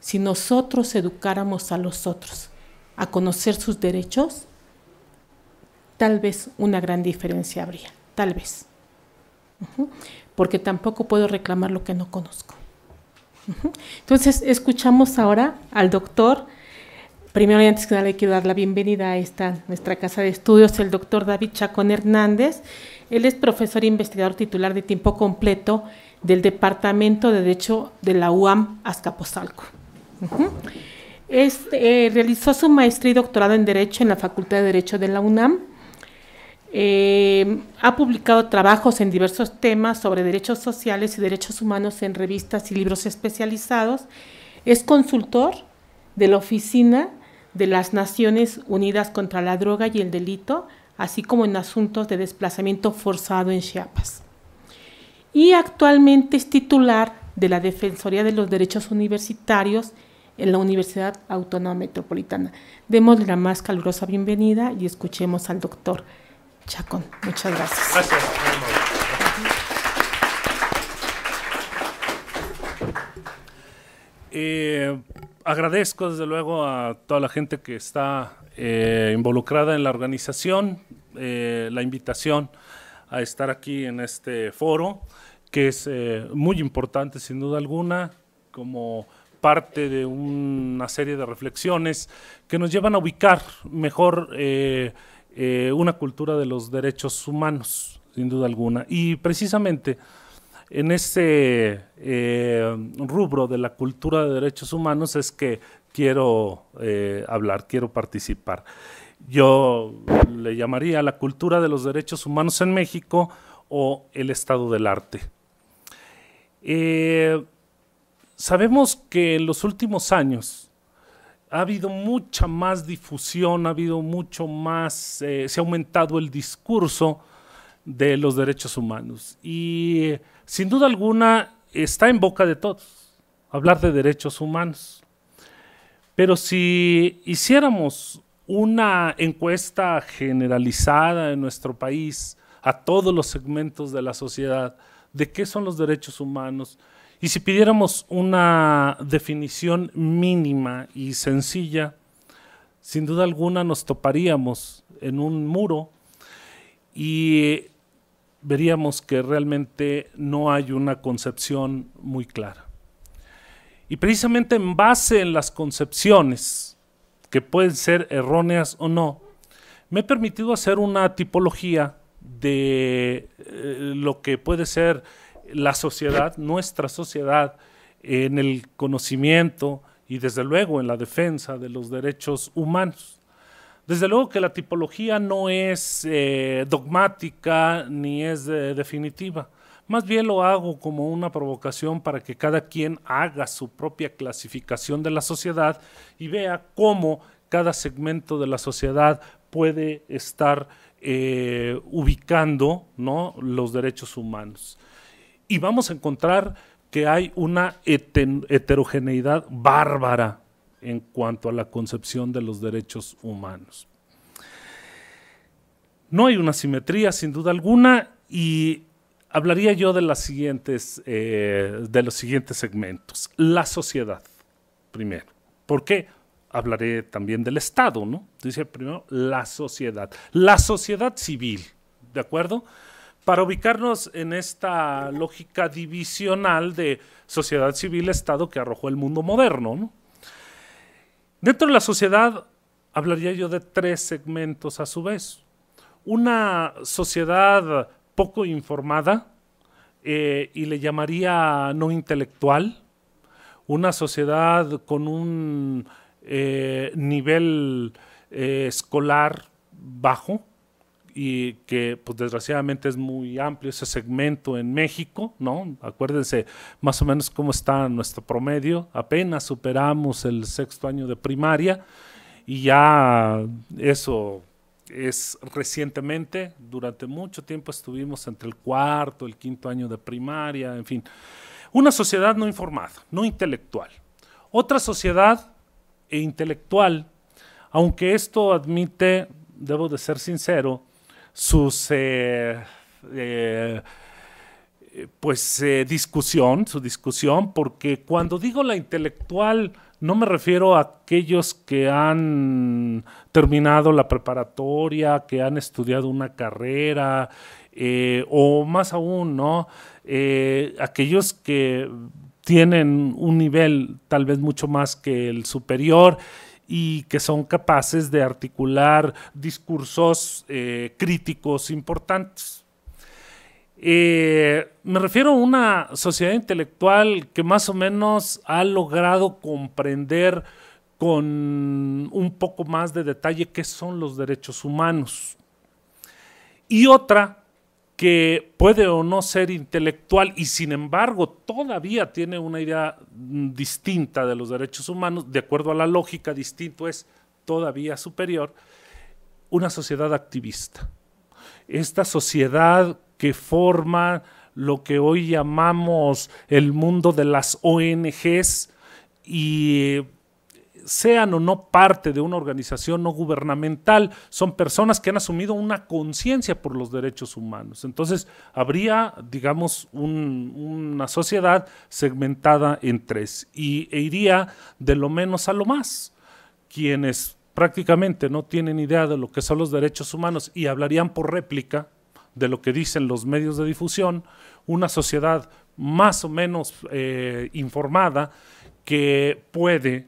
Si nosotros educáramos a los otros a conocer sus derechos, tal vez una gran diferencia habría, tal vez. Porque tampoco puedo reclamar lo que no conozco. Entonces, escuchamos ahora al doctor. Primero antes que nada le quiero dar la bienvenida a esta nuestra casa de estudios, el doctor David Chacón Hernández. Él es profesor e investigador titular de tiempo completo del Departamento de Derecho de la UAM Azcapotzalco. Eh, realizó su maestría y doctorado en Derecho en la Facultad de Derecho de la UNAM eh, ha publicado trabajos en diversos temas sobre derechos sociales y derechos humanos en revistas y libros especializados. Es consultor de la Oficina de las Naciones Unidas contra la Droga y el Delito, así como en asuntos de desplazamiento forzado en Chiapas. Y actualmente es titular de la Defensoría de los Derechos Universitarios en la Universidad Autónoma Metropolitana. Demos la más calurosa bienvenida y escuchemos al doctor. Chacón. Muchas gracias. Gracias. Eh, agradezco desde luego a toda la gente que está eh, involucrada en la organización, eh, la invitación a estar aquí en este foro, que es muy importante sin duda alguna, como parte de una serie de reflexiones que nos llevan a ubicar mejor eh, una cultura de los derechos humanos, sin duda alguna. Y precisamente en este rubro de la cultura de derechos humanos es que quiero eh, hablar, quiero participar. Yo le llamaría la cultura de los derechos humanos en México o el estado del arte. sabemos que en los últimos años ha habido mucha más difusión, ha habido mucho más, eh, se ha aumentado el discurso de los derechos humanos. Y eh, sin duda alguna está en boca de todos hablar de derechos humanos. Pero si hiciéramos una encuesta generalizada en nuestro país a todos los segmentos de la sociedad de qué son los derechos humanos, y si pidiéramos una definición mínima y sencilla, sin duda alguna nos toparíamos en un muro y veríamos que realmente no hay una concepción muy clara. Y precisamente en base en las concepciones, que pueden ser erróneas o no, me he permitido hacer una tipología de eh, lo que puede ser la sociedad, nuestra sociedad, en el conocimiento y desde luego en la defensa de los derechos humanos. Desde luego que la tipología no es eh, dogmática ni es eh, definitiva. Más bien lo hago como una provocación para que cada quien haga su propia clasificación de la sociedad y vea cómo cada segmento de la sociedad puede estar eh, ubicando ¿no? los derechos humanos y vamos a encontrar que hay una heterogeneidad bárbara en cuanto a la concepción de los derechos humanos. No hay una simetría, sin duda alguna, y hablaría yo de, las siguientes, eh, de los siguientes segmentos. La sociedad, primero. ¿Por qué? Hablaré también del Estado, ¿no? Dice primero la sociedad. La sociedad civil, ¿de acuerdo? para ubicarnos en esta lógica divisional de sociedad civil-Estado que arrojó el mundo moderno. Dentro de la sociedad hablaría yo de tres segmentos a su vez. Una sociedad poco informada eh, y le llamaría no intelectual, una sociedad con un eh, nivel eh, escolar bajo, y que pues desgraciadamente es muy amplio ese segmento en México, ¿no? Acuérdense más o menos cómo está nuestro promedio, apenas superamos el sexto año de primaria y ya eso es recientemente, durante mucho tiempo estuvimos entre el cuarto, el quinto año de primaria, en fin, una sociedad no informada, no intelectual. Otra sociedad e intelectual, aunque esto admite, debo de ser sincero, eh, eh, pues eh, discusión, su discusión, porque cuando digo la intelectual no me refiero a aquellos que han terminado la preparatoria, que han estudiado una carrera, o más aún, aquellos que tienen un nivel tal vez mucho más que el superior y que son capaces de articular discursos eh, críticos importantes. Eh, me refiero a una sociedad intelectual que más o menos ha logrado comprender con un poco más de detalle qué son los derechos humanos. Y otra que puede o no ser intelectual y sin embargo todavía tiene una idea mm, distinta de los derechos humanos, de acuerdo a la lógica, distinto es todavía superior, una sociedad activista. Esta sociedad que forma lo que hoy llamamos el mundo de las ONGs y eh, sean o no parte de una organización no gubernamental, son personas que han asumido una conciencia por los derechos humanos. Entonces, habría, digamos, una sociedad segmentada en tres y, e iría de lo menos a lo más. Quienes prácticamente no tienen idea de lo que son los derechos humanos y hablarían por réplica de lo que dicen los medios de difusión, una sociedad más o menos eh, informada que puede,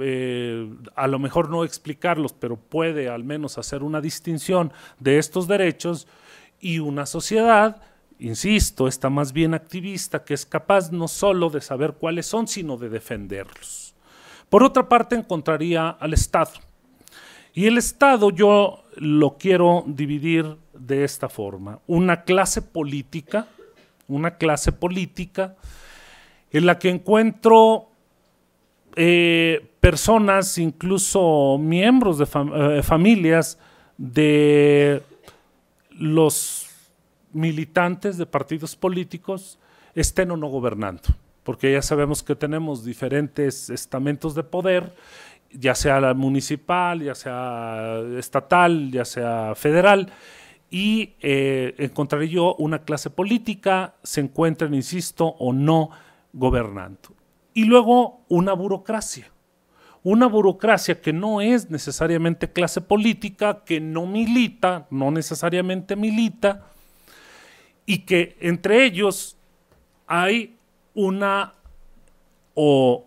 eh, a lo mejor no explicarlos, pero puede al menos hacer una distinción de estos derechos y una sociedad, insisto, está más bien activista, que es capaz no solo de saber cuáles son, sino de defenderlos. Por otra parte, encontraría al Estado. Y el Estado yo lo quiero dividir de esta forma. Una clase política, una clase política en la que encuentro eh, personas, incluso miembros de eh, familias de los militantes de partidos políticos estén o no gobernando, porque ya sabemos que tenemos diferentes estamentos de poder, ya sea la municipal, ya sea estatal, ya sea federal, y eh, encontraré yo una clase política, se encuentren, insisto, o no gobernando. Y luego una burocracia. Una burocracia que no es necesariamente clase política, que no milita, no necesariamente milita, y que entre ellos hay una o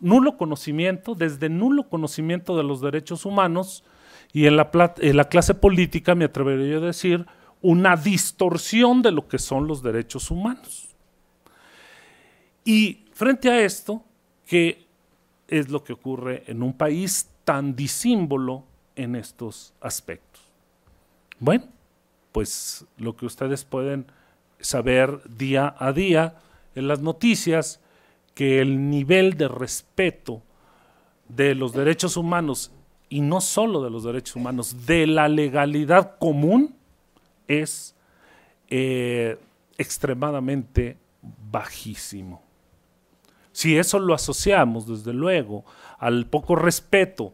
nulo conocimiento, desde nulo conocimiento de los derechos humanos y en la, la, clase política, me atrevería a decir, una distorsión de lo que son los derechos humanos. Y frente a esto, ¿qué es lo que ocurre en un país tan disímbolo en estos aspectos? Bueno, pues lo que ustedes pueden saber día a día en las noticias, que el nivel de respeto de los derechos humanos, y no solo de los derechos humanos, de la legalidad común, es eh, extremadamente bajísimo. Si eso lo asociamos, desde luego, al poco respeto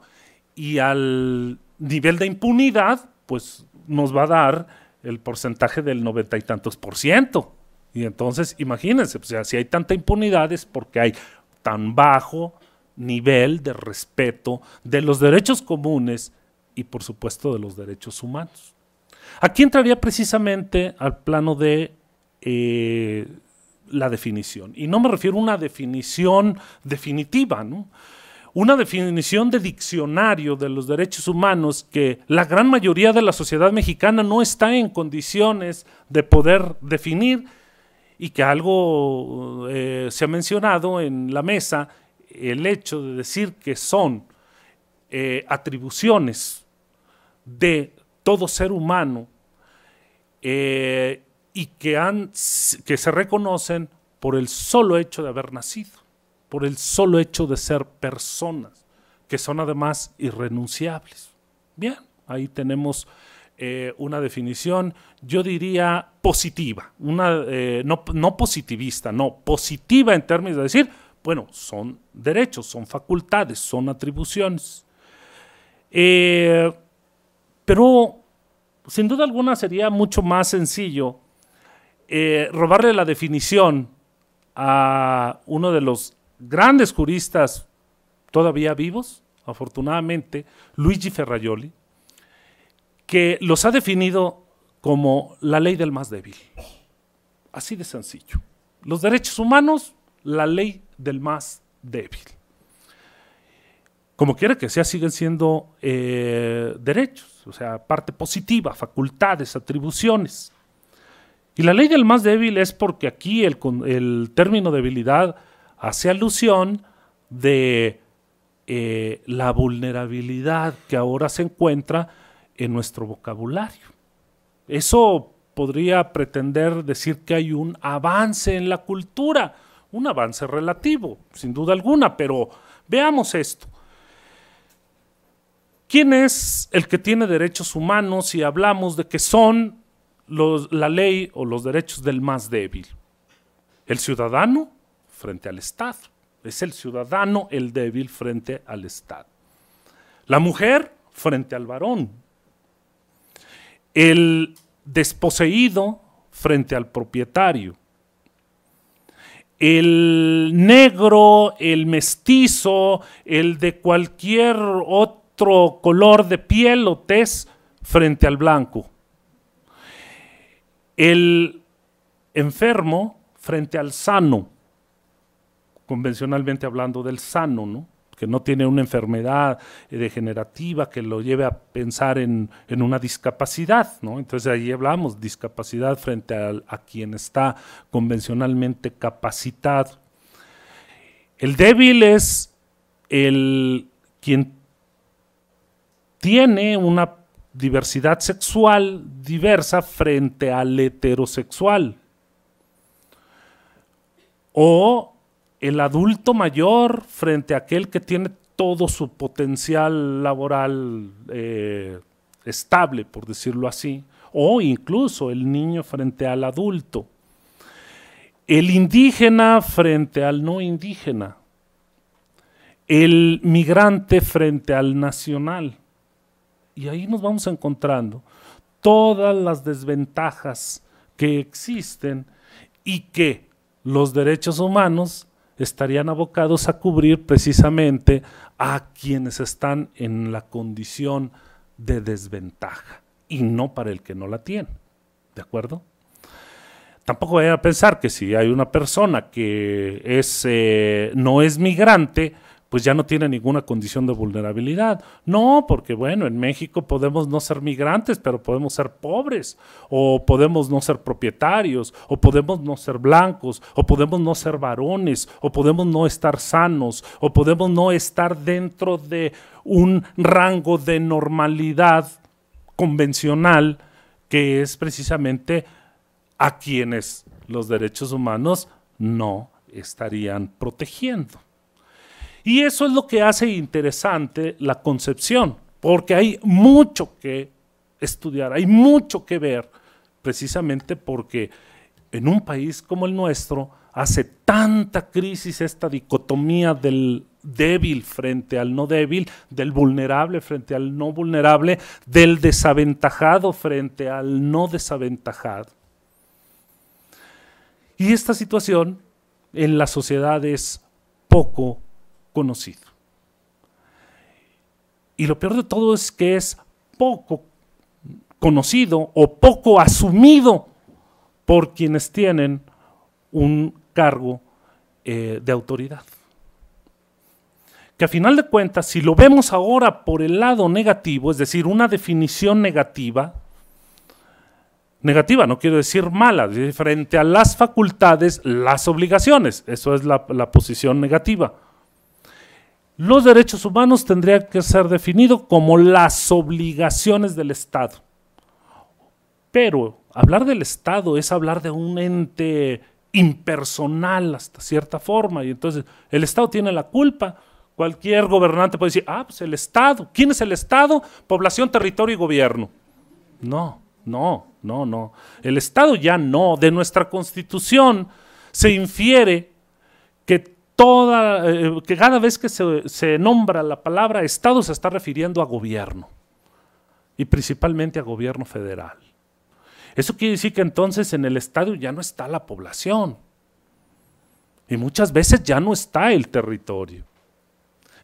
y al nivel de impunidad, pues nos va a dar el porcentaje del noventa y tantos por ciento. Y entonces, imagínense, si hay tanta impunidad es porque hay tan bajo nivel de respeto de los derechos comunes y por supuesto de los derechos humanos. Aquí entraría precisamente al plano de eh, la definición. Y no me refiero a una definición definitiva, una definición de diccionario de los derechos humanos que la gran mayoría de la sociedad mexicana no está en condiciones de poder definir y que algo eh, se ha mencionado en la mesa, el hecho de decir que son eh, atribuciones de todo ser humano eh, y que, han, que se reconocen por el solo hecho de haber nacido, por el solo hecho de ser personas, que son además irrenunciables. Bien, ahí tenemos eh, una definición, yo diría positiva, una, eh, no, positivista, no, positiva en términos de decir, bueno, son derechos, son facultades, son atribuciones. Eh, pero sin duda alguna sería mucho más sencillo eh, robarle la definición a uno de los grandes juristas todavía vivos, afortunadamente, Luigi Ferraioli, que los ha definido como la ley del más débil. Así de sencillo. Los derechos humanos, la ley del más débil. Como quiera que sea, siguen siendo eh, derechos, o sea, parte positiva, facultades, atribuciones. Y la ley del más débil es porque aquí el, término debilidad hace alusión de eh, la vulnerabilidad que ahora se encuentra en nuestro vocabulario. Eso podría pretender decir que hay un avance en la cultura, un avance relativo, sin duda alguna, pero veamos esto. ¿Quién es el que tiene derechos humanos si hablamos de que son la ley o los derechos del más débil. El ciudadano frente al Estado. Es el ciudadano el débil frente al Estado. La mujer frente al varón. El desposeído frente al propietario. El negro, el mestizo, el de cualquier otro color de piel o tez frente al blanco el enfermo frente al sano, convencionalmente hablando del sano, que no tiene una enfermedad eh, degenerativa que lo lleve a pensar en, una discapacidad, ¿no? Entonces ahí hablamos discapacidad frente a, a quien está convencionalmente capacitado. El débil es el quien tiene una diversidad sexual diversa frente al heterosexual. O el adulto mayor frente a aquel que tiene todo su potencial laboral eh, estable, por decirlo así, o incluso el niño frente al adulto, el indígena frente al no indígena, el migrante frente al nacional. Y ahí nos vamos encontrando todas las desventajas que existen y que los derechos humanos estarían abocados a cubrir precisamente a quienes están en la condición de desventaja y no para el que no la tiene. ¿De acuerdo? Tampoco vayan a pensar que si hay una persona que eh, no es migrante, pues ya no tiene ninguna condición de vulnerabilidad. No, porque bueno, en México podemos no ser migrantes, pero podemos ser pobres, o podemos no ser propietarios, o podemos no ser blancos, o podemos no ser varones, o podemos no estar sanos, o podemos no estar dentro de un rango de normalidad convencional que es precisamente a quienes los derechos humanos no estarían protegiendo. Y eso es lo que hace interesante la concepción, porque hay mucho que estudiar, hay mucho que ver, precisamente porque en un país como el nuestro hace tanta crisis esta dicotomía del débil frente al no débil, del vulnerable frente al no vulnerable, del desaventajado frente al no desaventajado. Y esta situación en la sociedad es poco conocido. Y lo peor de todo es que es poco conocido o poco asumido por quienes tienen un cargo eh, de autoridad. Que a final de cuentas, si lo vemos ahora por el lado negativo, es decir, una definición negativa, negativa, no quiero decir mala, frente a las facultades, las obligaciones, eso es la, la posición negativa los derechos humanos tendrían que ser definidos como las obligaciones del Estado. Pero hablar del Estado es hablar de un ente impersonal hasta cierta forma. Y entonces el Estado tiene la culpa. Cualquier gobernante puede decir, ah, pues el Estado. ¿Quién es el Estado? Población, territorio y gobierno. No, no, no, no. El Estado ya no. De nuestra constitución se infiere eh, que cada vez que se, nombra la palabra Estado se está refiriendo a gobierno y principalmente a gobierno federal. Eso quiere decir que entonces en el Estado ya no está la población. Y muchas veces ya no está el territorio.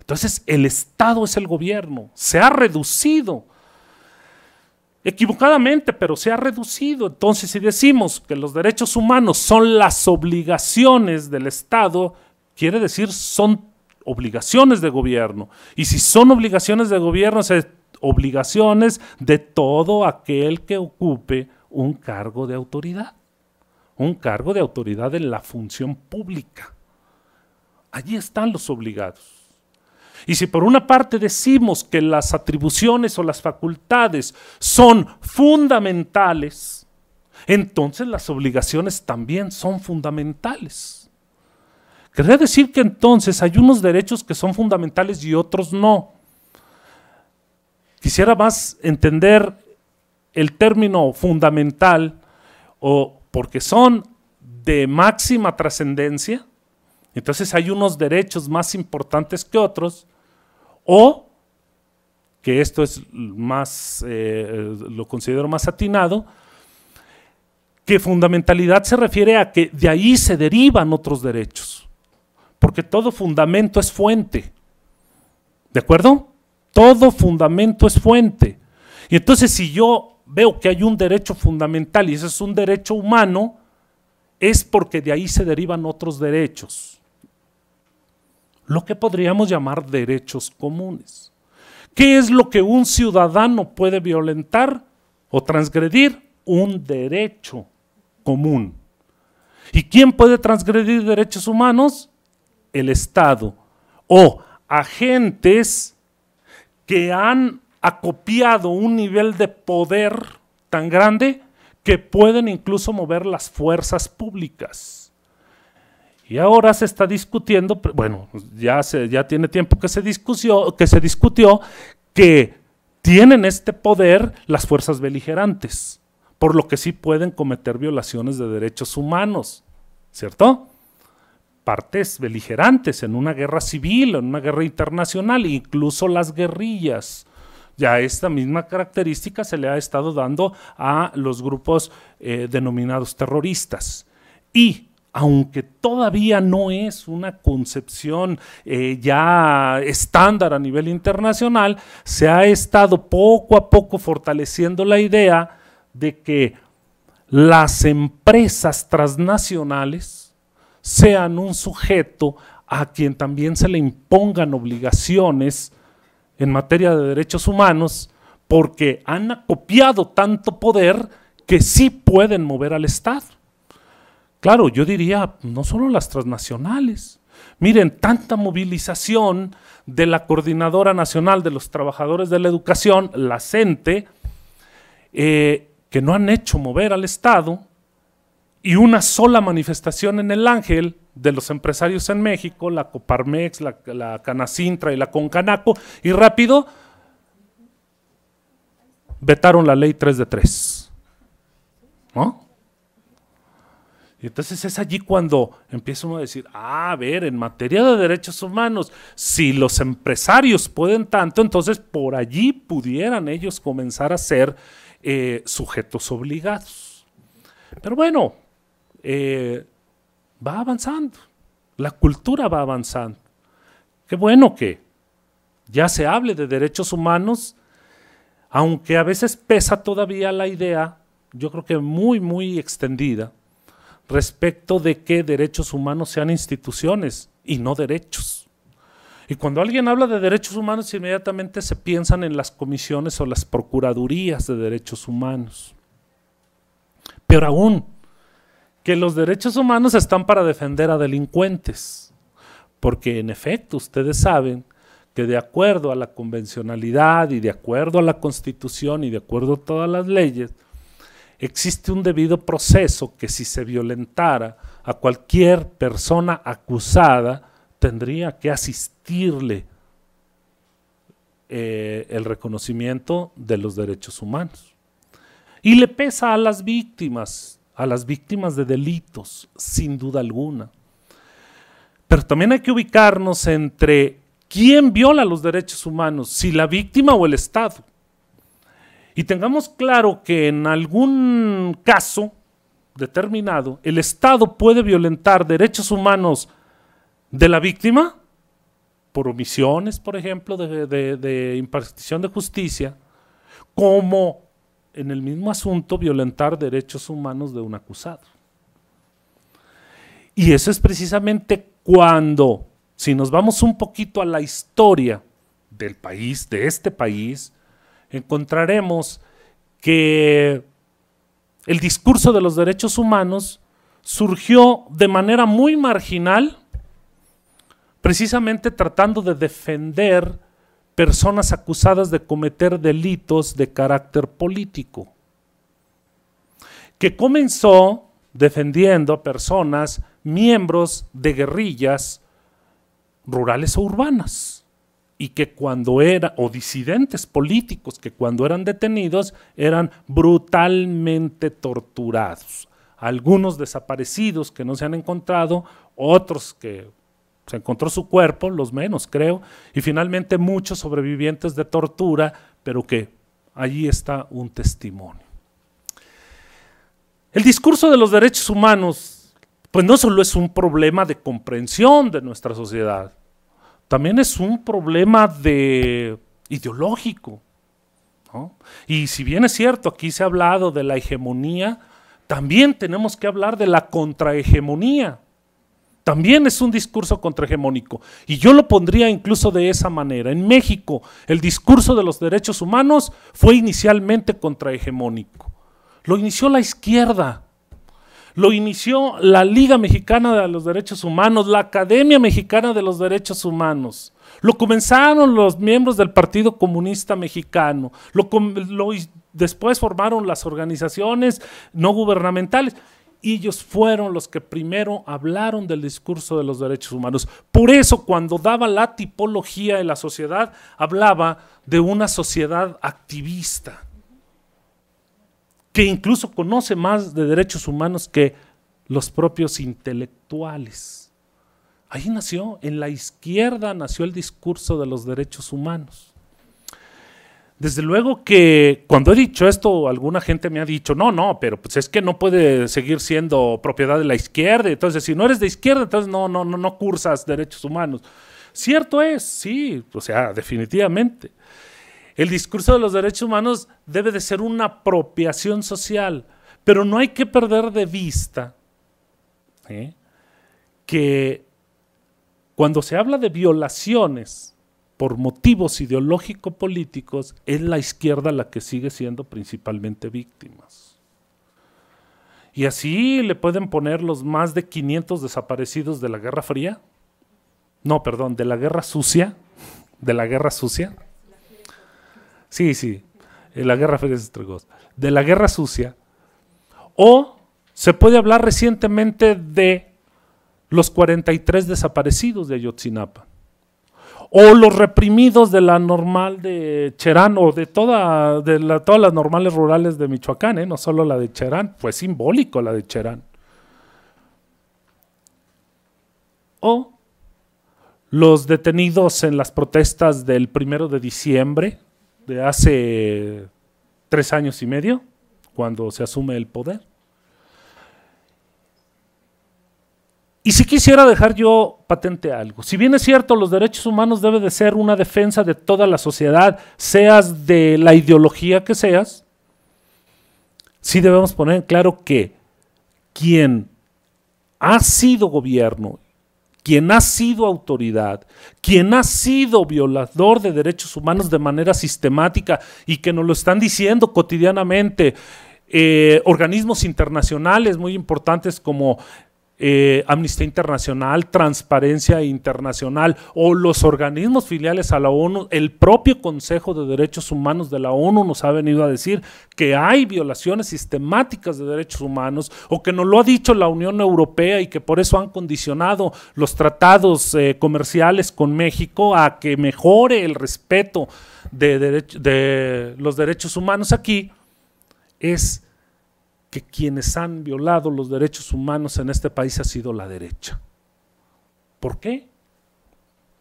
Entonces el Estado es el gobierno. Se ha reducido. Equivocadamente, pero se ha reducido. Entonces si decimos que los derechos humanos son las obligaciones del Estado, quiere decir son obligaciones de gobierno. Y si son obligaciones de gobierno, son obligaciones de todo aquel que ocupe un cargo de autoridad. Un cargo de autoridad en la función pública. Allí están los obligados. Y si por una parte decimos que las atribuciones o las facultades son fundamentales, entonces las obligaciones también son fundamentales. Querría decir que entonces hay unos derechos que son fundamentales y otros no. Quisiera más entender el término fundamental o porque son de máxima trascendencia, entonces hay unos derechos más importantes que otros, o que esto es más, eh, lo considero más atinado, que fundamentalidad se refiere a que de ahí se derivan otros derechos porque todo fundamento es fuente. ¿De acuerdo? Todo fundamento es fuente. Y entonces si yo veo que hay un derecho fundamental y ese es un derecho humano, es porque de ahí se derivan otros derechos. Lo que podríamos llamar derechos comunes. ¿Qué es lo que un ciudadano puede violentar o transgredir? Un derecho común. ¿Y quién puede transgredir derechos humanos? el Estado o agentes que han acopiado un nivel de poder tan grande que pueden incluso mover las fuerzas públicas. Y ahora se está discutiendo, bueno, ya, se, ya tiene tiempo que se, que se discutió que tienen este poder las fuerzas beligerantes, por lo que sí pueden cometer violaciones de derechos humanos, ¿cierto? partes beligerantes en una guerra civil, en una guerra internacional, incluso las guerrillas. Ya esta misma característica se le ha estado dando a los grupos eh, denominados terroristas. Y aunque todavía no es una concepción eh, ya estándar a nivel internacional, se ha estado poco a poco fortaleciendo la idea de que las empresas transnacionales sean un sujeto a quien también se le impongan obligaciones en materia de derechos humanos, porque han acopiado tanto poder que sí pueden mover al Estado. Claro, yo diría, no solo las transnacionales. Miren, tanta movilización de la Coordinadora Nacional de los Trabajadores de la Educación, la CENTE, eh, que no han hecho mover al Estado, y una sola manifestación en el ángel de los empresarios en México, la Coparmex, la, Canacintra y la Concanaco, y rápido vetaron la ley 3 de 3. ¿No? Y entonces es allí cuando empieza uno a decir, ah, a ver, en materia de derechos humanos, si los empresarios pueden tanto, entonces por allí pudieran ellos comenzar a ser eh, sujetos obligados. Pero bueno, eh, va avanzando, la cultura va avanzando. Qué bueno que ya se hable de derechos humanos, aunque a veces pesa todavía la idea, yo creo que muy, muy extendida, respecto de que derechos humanos sean instituciones y no derechos. Y cuando alguien habla de derechos humanos, inmediatamente se piensan en las comisiones o las procuradurías de derechos humanos. Pero aún, que los derechos humanos están para defender a delincuentes, porque en efecto ustedes saben que de acuerdo a la convencionalidad y de acuerdo a la constitución y de acuerdo a todas las leyes, existe un debido proceso que si se violentara a cualquier persona acusada, tendría que asistirle eh, el reconocimiento de los derechos humanos. Y le pesa a las víctimas, a las víctimas de delitos, sin duda alguna. Pero también hay que ubicarnos entre quién viola los derechos humanos, si la víctima o el Estado. Y tengamos claro que en algún caso determinado, el Estado puede violentar derechos humanos de la víctima, por omisiones, por ejemplo, de, de impartición de justicia, como en el mismo asunto violentar derechos humanos de un acusado. Y eso es precisamente cuando, si nos vamos un poquito a la historia del país, de este país, encontraremos que el discurso de los derechos humanos surgió de manera muy marginal, precisamente tratando de defender personas acusadas de cometer delitos de carácter político, que comenzó defendiendo a personas, miembros de guerrillas rurales o urbanas, y que cuando eran, o disidentes políticos que cuando eran detenidos eran brutalmente torturados. Algunos desaparecidos que no se han encontrado, otros que se encontró su cuerpo, los menos creo, y finalmente muchos sobrevivientes de tortura, pero que allí está un testimonio. El discurso de los derechos humanos, pues no solo es un problema de comprensión de nuestra sociedad, también es un problema de ideológico. Y si bien es cierto, aquí se ha hablado de la hegemonía, también tenemos que hablar de la contrahegemonía. También es un discurso contrahegemónico. Y yo lo pondría incluso de esa manera. En México, el discurso de los derechos humanos fue inicialmente contrahegemónico. Lo inició la izquierda. Lo inició la Liga Mexicana de los Derechos Humanos, la Academia Mexicana de los Derechos Humanos. Lo comenzaron los miembros del Partido Comunista Mexicano. Lo, después formaron las organizaciones no gubernamentales ellos fueron los que primero hablaron del discurso de los derechos humanos. Por eso cuando daba la tipología de la sociedad, hablaba de una sociedad activista, que incluso conoce más de derechos humanos que los propios intelectuales. Ahí nació, en la izquierda nació el discurso de los derechos humanos. Desde luego que cuando he dicho esto, alguna gente me ha dicho, no, no, pero pues es que no puede seguir siendo propiedad de la izquierda. Entonces, si no eres de izquierda, entonces no, no, no, no cursas derechos humanos. Cierto es, sí, o sea, definitivamente. El discurso de los derechos humanos debe de ser una apropiación social, pero no hay que perder de vista ¿eh? que cuando se habla de violaciones, por motivos ideológico-políticos, es la izquierda la que sigue siendo principalmente víctimas. Y así le pueden poner los más de 500 desaparecidos de la Guerra Fría, no, perdón, de la Guerra Sucia, de la Guerra Sucia. Sí, sí, eh, la Guerra Fría es de la Guerra Sucia. O se puede hablar recientemente de los 43 desaparecidos de Ayotzinapa o los reprimidos de la normal de Cherán o de, toda, la, todas las normales rurales de Michoacán, ¿eh? no solo la de Cherán, fue simbólico la de Cherán. O los detenidos en las protestas del primero de diciembre de hace tres años y medio, cuando se asume el poder Y si quisiera dejar yo patente algo, si bien es cierto, los derechos humanos deben de ser una defensa de toda la sociedad, seas de la ideología que seas, sí debemos poner en claro que quien ha sido gobierno, quien ha sido autoridad, quien ha sido violador de derechos humanos de manera sistemática y que nos lo están diciendo cotidianamente, eh, organismos internacionales muy importantes como eh, Amnistía Internacional, Transparencia Internacional o los organismos filiales a la ONU, el propio Consejo de Derechos Humanos de la ONU nos ha venido a decir que hay violaciones sistemáticas de derechos humanos o que nos lo ha dicho la Unión Europea y que por eso han condicionado los tratados eh, comerciales con México a que mejore el respeto de, de los derechos humanos aquí, es que quienes han violado los derechos humanos en este país ha sido la derecha. ¿Por qué?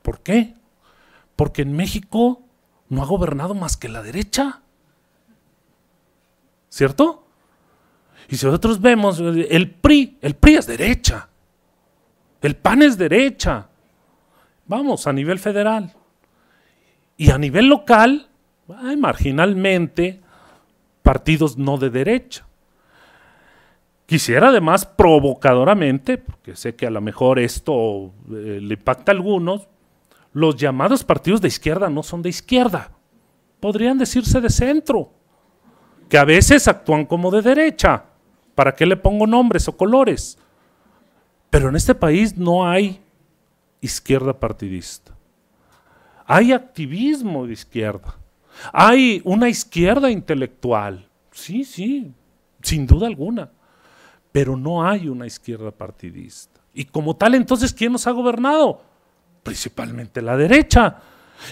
¿Por qué? Porque en México no ha gobernado más que la derecha. ¿Cierto? Y si nosotros vemos, el PRI, el PRI es derecha. El PAN es derecha. Vamos, a nivel federal. Y a nivel local, hay marginalmente partidos no de derecha. Quisiera además provocadoramente, porque sé que a lo mejor esto eh, le impacta a algunos, los llamados partidos de izquierda no son de izquierda, podrían decirse de centro, que a veces actúan como de derecha. ¿Para qué le pongo nombres o colores? Pero en este país no hay izquierda partidista. Hay activismo de izquierda. Hay una izquierda intelectual. Sí, sí, sin duda alguna pero no hay una izquierda partidista. Y como tal, entonces, ¿quién nos ha gobernado? Principalmente la derecha.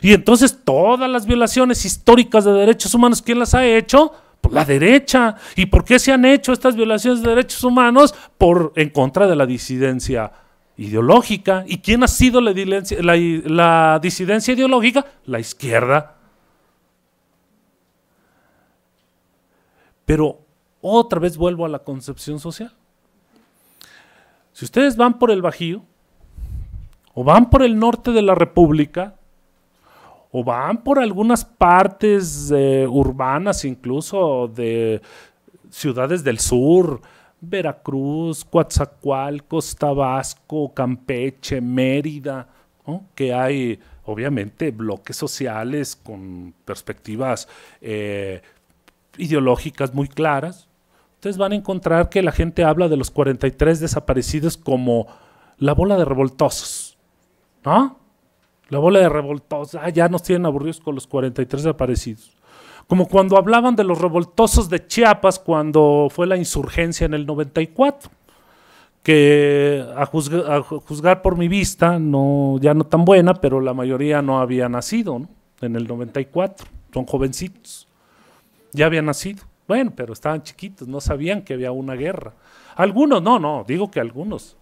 Y entonces todas las violaciones históricas de derechos humanos, ¿quién las ha hecho? Pues la derecha. ¿Y por qué se han hecho estas violaciones de derechos humanos? Por en contra de la disidencia ideológica. ¿Y quién ha sido la, la disidencia ideológica? La izquierda. Pero otra vez vuelvo a la concepción social. Si ustedes van por el Bajío, o van por el norte de la República, o van por algunas partes eh, urbanas, incluso de ciudades del sur, Veracruz, Coatzacoalcos, Tabasco, Campeche, Mérida, que hay obviamente bloques sociales con perspectivas eh, ideológicas muy claras. Entonces van a encontrar que la gente habla de los 43 desaparecidos como la bola de revoltosos, ¿no? La bola de revoltosos, ah, ya nos tienen aburridos con los 43 desaparecidos. Como cuando hablaban de los revoltosos de Chiapas cuando fue la insurgencia en el 94 que a juzgar, por mi vista, no, ya no tan buena, pero la mayoría no había nacido en el 94, son jovencitos, ya habían nacido. Bueno, pero estaban chiquitos, no sabían que había una guerra. Algunos, no, no, digo que algunos.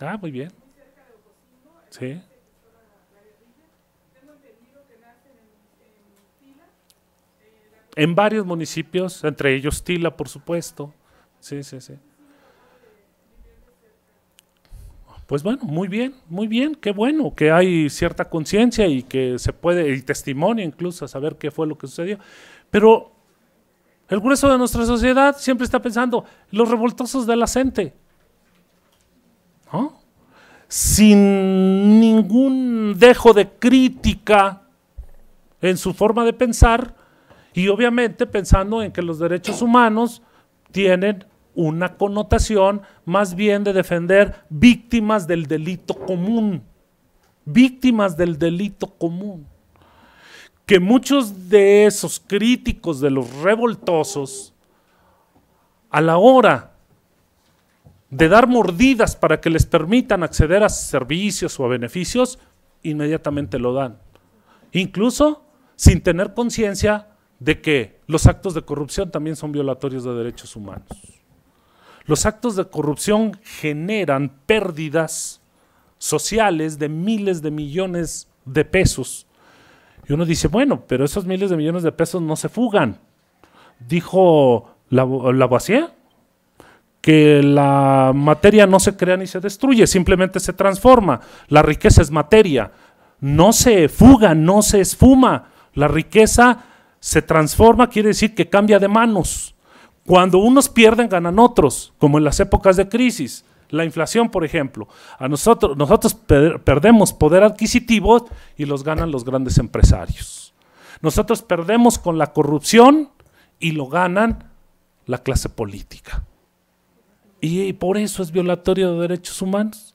Ah, muy bien. Sí. En varios municipios, entre ellos Tila, por supuesto. Sí, sí, sí. Pues bueno, muy bien, muy bien, qué bueno que hay cierta conciencia y que se puede, y testimonio incluso, a saber qué fue lo que sucedió. Pero el grueso de nuestra sociedad siempre está pensando los revoltosos de la gente. ¿No? Sin ningún dejo de crítica en su forma de pensar y obviamente pensando en que los derechos humanos tienen una connotación más bien de defender víctimas del delito común, víctimas del delito común que muchos de esos críticos de los revoltosos, a la hora de dar mordidas para que les permitan acceder a servicios o a beneficios, inmediatamente lo dan. Incluso sin tener conciencia de que los actos de corrupción también son violatorios de derechos humanos. Los actos de corrupción generan pérdidas sociales de miles de millones de pesos y uno dice, bueno, pero esos miles de millones de pesos no se fugan. Dijo Lavoisier que la materia no se crea ni se destruye, simplemente se transforma. La riqueza es materia, no se fuga, no se esfuma. La riqueza se transforma, quiere decir que cambia de manos. Cuando unos pierden, ganan otros, como en las épocas de crisis. La inflación, por ejemplo, a nosotros, nosotros perdemos poder adquisitivo y los ganan los grandes empresarios. Nosotros perdemos con la corrupción y lo ganan la clase política. Y, por eso es violatorio de derechos humanos,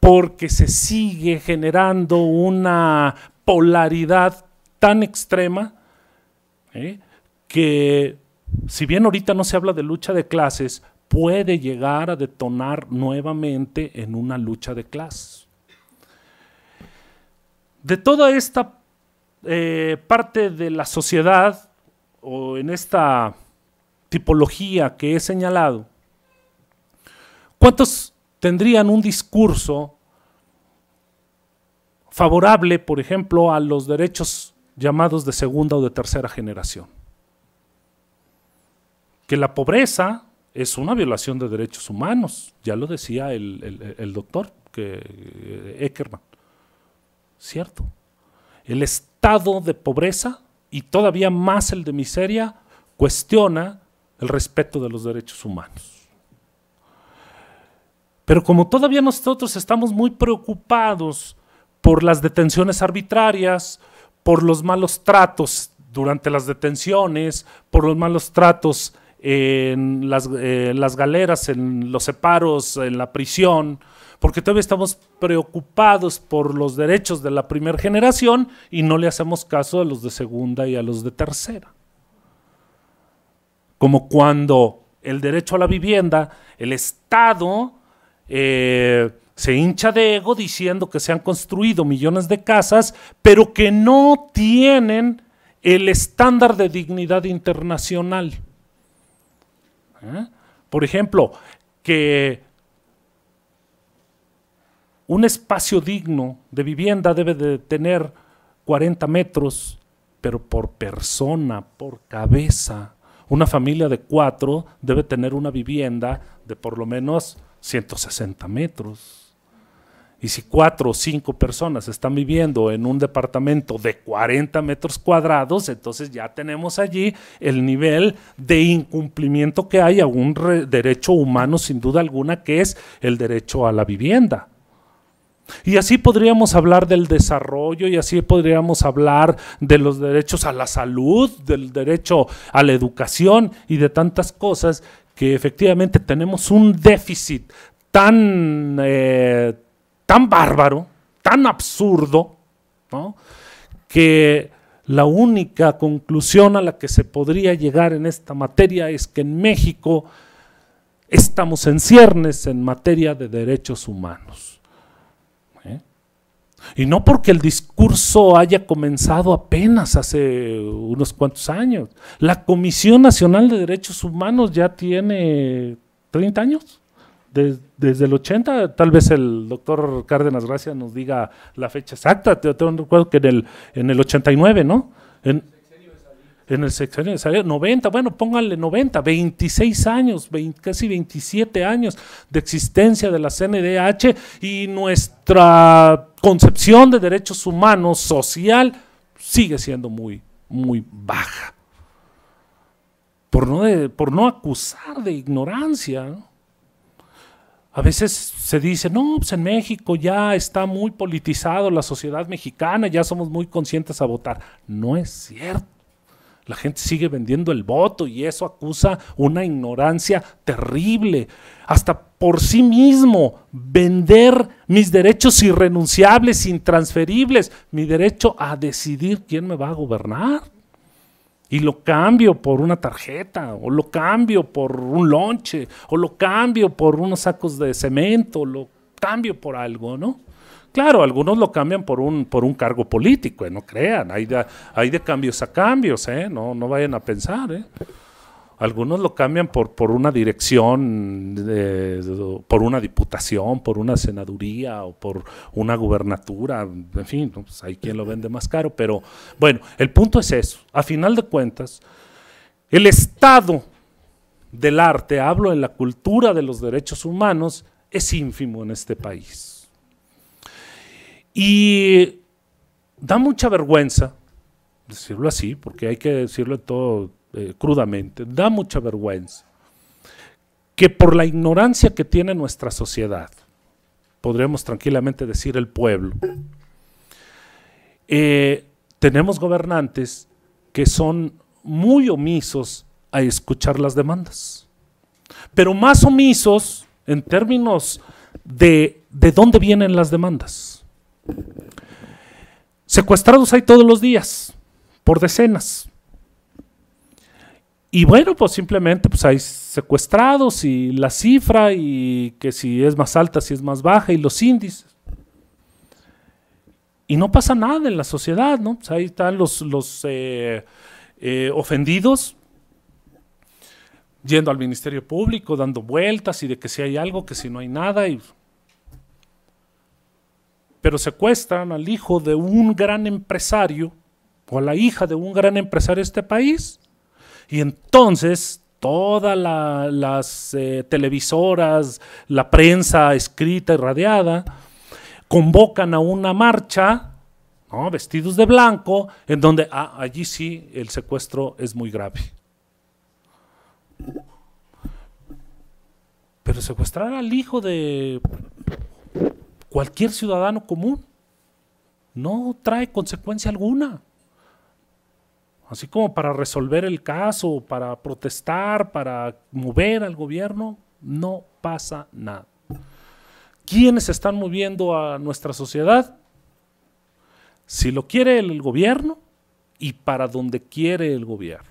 porque se sigue generando una polaridad tan extrema ¿eh? que si bien ahorita no se habla de lucha de clases, puede llegar a detonar nuevamente en una lucha de clases. De toda esta eh, parte de la sociedad, o en esta tipología que he señalado, ¿cuántos tendrían un discurso favorable, por ejemplo, a los derechos llamados de segunda o de tercera generación? Que la pobreza es una violación de derechos humanos. Ya lo decía el, doctor que, eh, Eckerman. ¿Cierto? El estado de pobreza y todavía más el de miseria cuestiona el respeto de los derechos humanos. Pero como todavía nosotros estamos muy preocupados por las detenciones arbitrarias, por los malos tratos durante las detenciones, por los malos tratos eh, en las, galeras, en los separos, en la prisión, porque todavía estamos preocupados por los derechos de la primera generación y no le hacemos caso a los de segunda y a los de tercera. Como cuando el derecho a la vivienda, el Estado eh, se hincha de ego diciendo que se han construido millones de casas, pero que no tienen el estándar de dignidad internacional. ¿Eh? Por ejemplo, que un espacio digno de vivienda debe de tener 40 metros, pero por persona, por cabeza. Una familia de cuatro debe tener una vivienda de por lo menos 160 metros. Y si cuatro o cinco personas están viviendo en un departamento de 40 metros cuadrados, entonces ya tenemos allí el nivel de incumplimiento que hay a un derecho humano sin duda alguna, que es el derecho a la vivienda. Y así podríamos hablar del desarrollo y así podríamos hablar de los derechos a la salud, del derecho a la educación y de tantas cosas que efectivamente tenemos un déficit tan... Eh, tan bárbaro, tan absurdo, que la única conclusión a la que se podría llegar en esta materia es que en México estamos en ciernes en materia de derechos humanos. ¿eh? Y no porque el discurso haya comenzado apenas hace unos cuantos años. La Comisión Nacional de Derechos Humanos ya tiene 30 años. Desde, el 80, tal vez el doctor Cárdenas Gracia nos diga la fecha exacta. Te, recuerdo que en el, en el 89, ¿no? En, en el sexenio de Salinas, 90, bueno, pónganle 90, 26 años, casi 27 años de existencia de la CNDH y nuestra concepción de derechos humanos social sigue siendo muy, muy baja. Por no, por no acusar de ignorancia, ¿no? A veces se dice, no, pues en México ya está muy politizado la sociedad mexicana, ya somos muy conscientes a votar. No es cierto. La gente sigue vendiendo el voto y eso acusa una ignorancia terrible. Hasta por sí mismo, vender mis derechos irrenunciables, intransferibles, mi derecho a decidir quién me va a gobernar y lo cambio por una tarjeta, o lo cambio por un lonche, o lo cambio por unos sacos de cemento, lo cambio por algo, ¿no? Claro, algunos lo cambian por un, por un cargo político, ¿eh? no crean, hay de, hay de cambios a cambios, ¿eh? no, no vayan a pensar. ¿eh? Algunos lo cambian por, por una dirección, eh, por una diputación, por una senaduría o por una gubernatura. En fin, pues, hay quien lo vende más caro. Pero bueno, el punto es eso. A final de cuentas, el estado del arte, hablo en la cultura de los derechos humanos, es ínfimo en este país. Y da mucha vergüenza decirlo así, porque hay que decirlo en todo eh, crudamente, da mucha vergüenza, que por la ignorancia que tiene nuestra sociedad, podríamos tranquilamente decir el pueblo, eh, tenemos gobernantes que son muy omisos a escuchar las demandas, pero más omisos en términos de, de dónde vienen las demandas. Secuestrados hay todos los días, por decenas. Y bueno, pues simplemente pues hay secuestrados y la cifra y que si es más alta, si es más baja y los índices. Y no pasa nada en la sociedad, ¿no? Pues ahí están los, los eh, eh, ofendidos yendo al Ministerio Público, dando vueltas y de que si hay algo, que si no hay nada. Pero secuestran al hijo de un gran empresario o a la hija de un gran empresario de este país y entonces todas las eh, televisoras, la prensa escrita y radiada, convocan a una marcha, vestidos de blanco, en donde ah, allí sí el secuestro es muy grave. Pero secuestrar al hijo de cualquier ciudadano común no trae consecuencia alguna así como para resolver el caso, para protestar, para mover al gobierno, no pasa nada. ¿Quiénes están moviendo a nuestra sociedad? Si lo quiere el gobierno y para donde quiere el gobierno.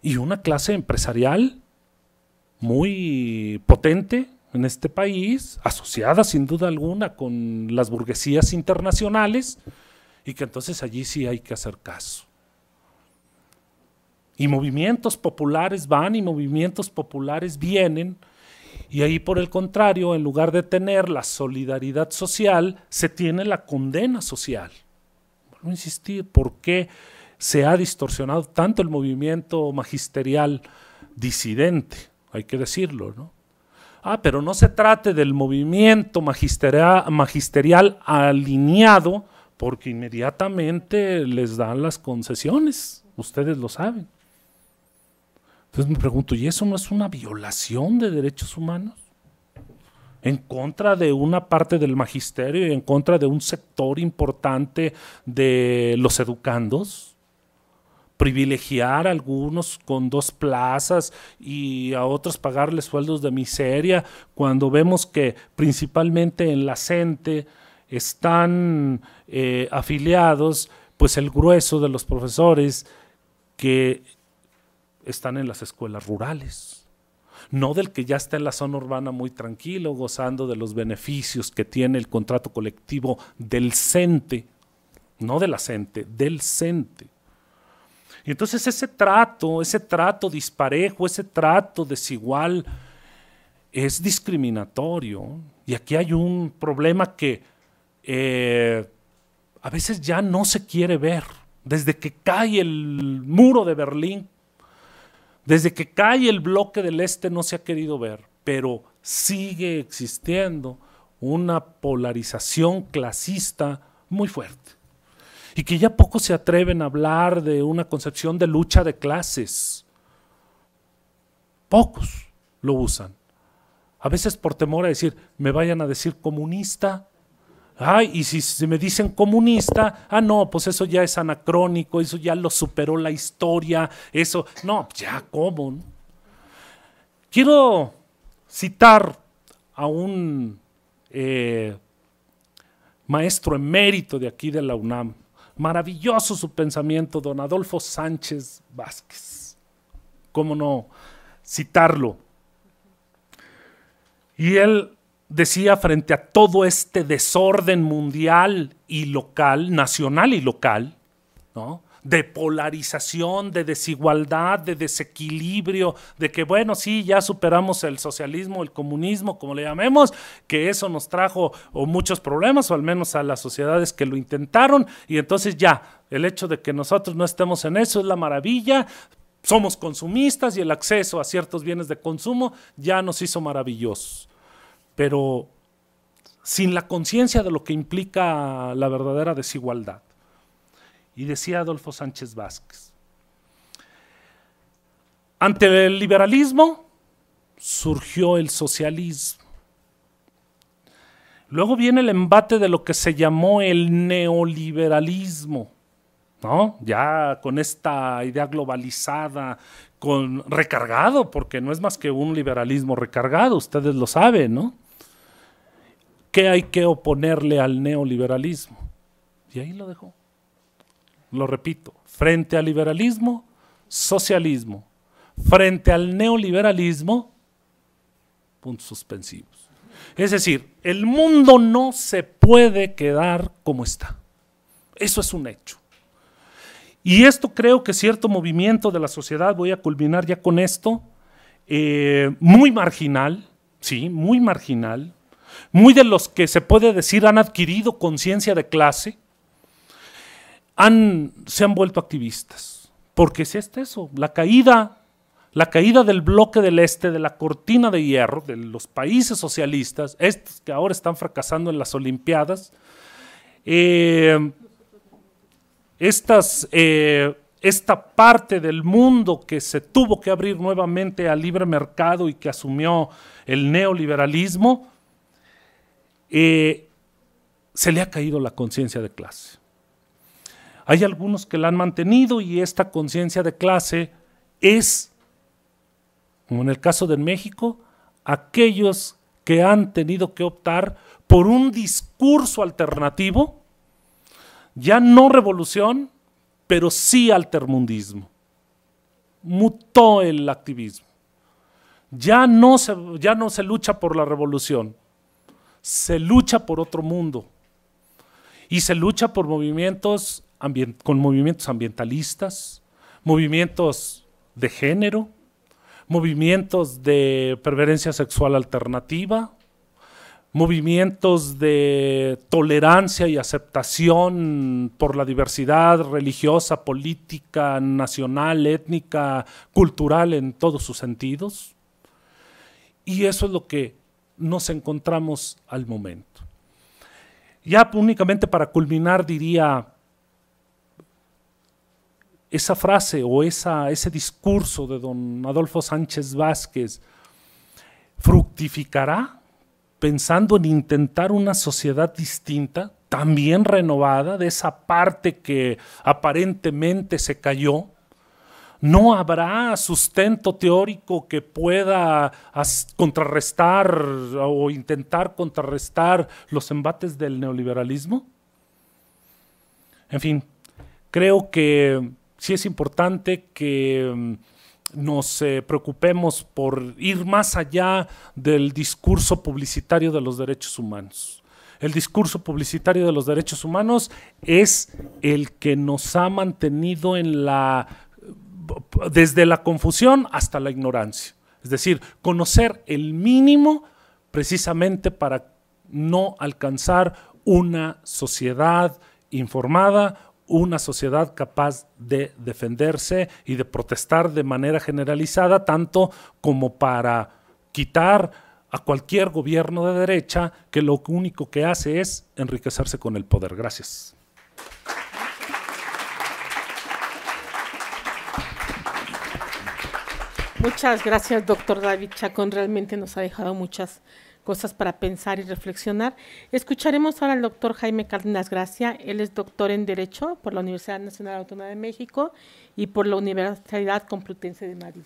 Y una clase empresarial muy potente en este país, asociada sin duda alguna con las burguesías internacionales, y que entonces allí sí hay que hacer caso. Y movimientos populares van y movimientos populares vienen, y ahí por el contrario, en lugar de tener la solidaridad social, se tiene la condena social. Vuelvo a insistir, ¿por qué se ha distorsionado tanto el movimiento magisterial disidente? Hay que decirlo, ¿no? Ah, pero no se trate del movimiento magisterial alineado porque inmediatamente les dan las concesiones, ustedes lo saben. Entonces me pregunto, ¿y eso no es una violación de derechos humanos? En contra de una parte del magisterio y en contra de un sector importante de los educandos. Privilegiar a algunos con dos plazas y a otros pagarles sueldos de miseria, cuando vemos que principalmente en la CENTE, están eh, afiliados pues el grueso de los profesores que están en las escuelas rurales, no del que ya está en la zona urbana muy tranquilo, gozando de los beneficios que tiene el contrato colectivo del CENTE, no de la CENTE, del CENTE. Y entonces ese trato, ese trato disparejo, ese trato desigual es discriminatorio. Y aquí hay un problema que eh, a veces ya no se quiere ver. Desde que cae el muro de Berlín, desde que cae el bloque del este no se ha querido ver, pero sigue existiendo una polarización clasista muy fuerte. Y que ya pocos se atreven a hablar de una concepción de lucha de clases. Pocos lo usan. A veces por temor a decir, me vayan a decir comunista, Ay, y si, se me dicen comunista, ah, no, pues eso ya es anacrónico, eso ya lo superó la historia, eso, no, ya, ¿cómo? Quiero citar a un eh, maestro emérito de aquí de la UNAM, maravilloso su pensamiento, don Adolfo Sánchez Vázquez. ¿Cómo no citarlo? Y él decía frente a todo este desorden mundial y local, nacional y local, de polarización, de desigualdad, de desequilibrio, de que bueno, sí, ya superamos el socialismo, el comunismo, como le llamemos, que eso nos trajo o muchos problemas, o al menos a las sociedades que lo intentaron, y entonces ya, el hecho de que nosotros no estemos en eso es la maravilla, somos consumistas y el acceso a ciertos bienes de consumo ya nos hizo maravillosos pero sin la conciencia de lo que implica la verdadera desigualdad. Y decía Adolfo Sánchez Vázquez, ante el liberalismo surgió el socialismo. Luego viene el embate de lo que se llamó el neoliberalismo, ¿no? Ya con esta idea globalizada, con recargado, porque no es más que un liberalismo recargado, ustedes lo saben, ¿no? ¿Qué hay que oponerle al neoliberalismo? Y ahí lo dejó. Lo repito, frente al liberalismo, socialismo. Frente al neoliberalismo, puntos suspensivos. Es decir, el mundo no se puede quedar como está. Eso es un hecho. Y esto creo que cierto movimiento de la sociedad, voy a culminar ya con esto, eh, muy marginal, sí, muy marginal, muy de los que se puede decir han adquirido conciencia de clase, se han vuelto activistas. Porque si es eso, la caída, la caída del bloque del este, de la cortina de hierro, de los países socialistas, estos que ahora están fracasando en las Olimpiadas, eh, eh, esta parte del mundo que se tuvo que abrir nuevamente al libre mercado y que asumió el neoliberalismo, eh, se le ha caído la conciencia de clase. Hay algunos que la han mantenido y esta conciencia de clase es, como en el caso de México, aquellos que han tenido que optar por un discurso alternativo, ya no revolución, pero sí altermundismo. Mutó el activismo. Ya no ya no se lucha por la revolución, se lucha por otro mundo y se lucha por movimientos con movimientos ambientalistas, movimientos de género, movimientos de preferencia sexual alternativa, movimientos de tolerancia y aceptación por la diversidad religiosa, política, nacional, étnica, cultural en todos sus sentidos. Y eso es lo que nos encontramos al momento. Ya únicamente para culminar diría esa frase o esa, ese discurso de don Adolfo Sánchez Vázquez fructificará pensando en intentar una sociedad distinta, también renovada, de esa parte que aparentemente se cayó, no habrá sustento teórico que pueda contrarrestar o intentar contrarrestar los embates del neoliberalismo? En fin, creo que sí es importante que mm, nos eh, preocupemos por ir más allá del discurso publicitario de los derechos humanos. El discurso publicitario de los derechos humanos es el que nos ha mantenido en la desde la confusión hasta la ignorancia. Es decir, conocer el mínimo precisamente para no alcanzar una sociedad informada, una sociedad capaz de defenderse y de protestar de manera generalizada, tanto como para quitar a cualquier gobierno de derecha que lo único que hace es enriquecerse con el poder. Gracias. Muchas gracias, doctor David Chacón. Realmente nos ha dejado muchas cosas para pensar y reflexionar. Escucharemos ahora al doctor Jaime Cárdenas Gracia. Él es doctor en Derecho por la Universidad Nacional Autónoma de México y por la Universidad Complutense de Madrid.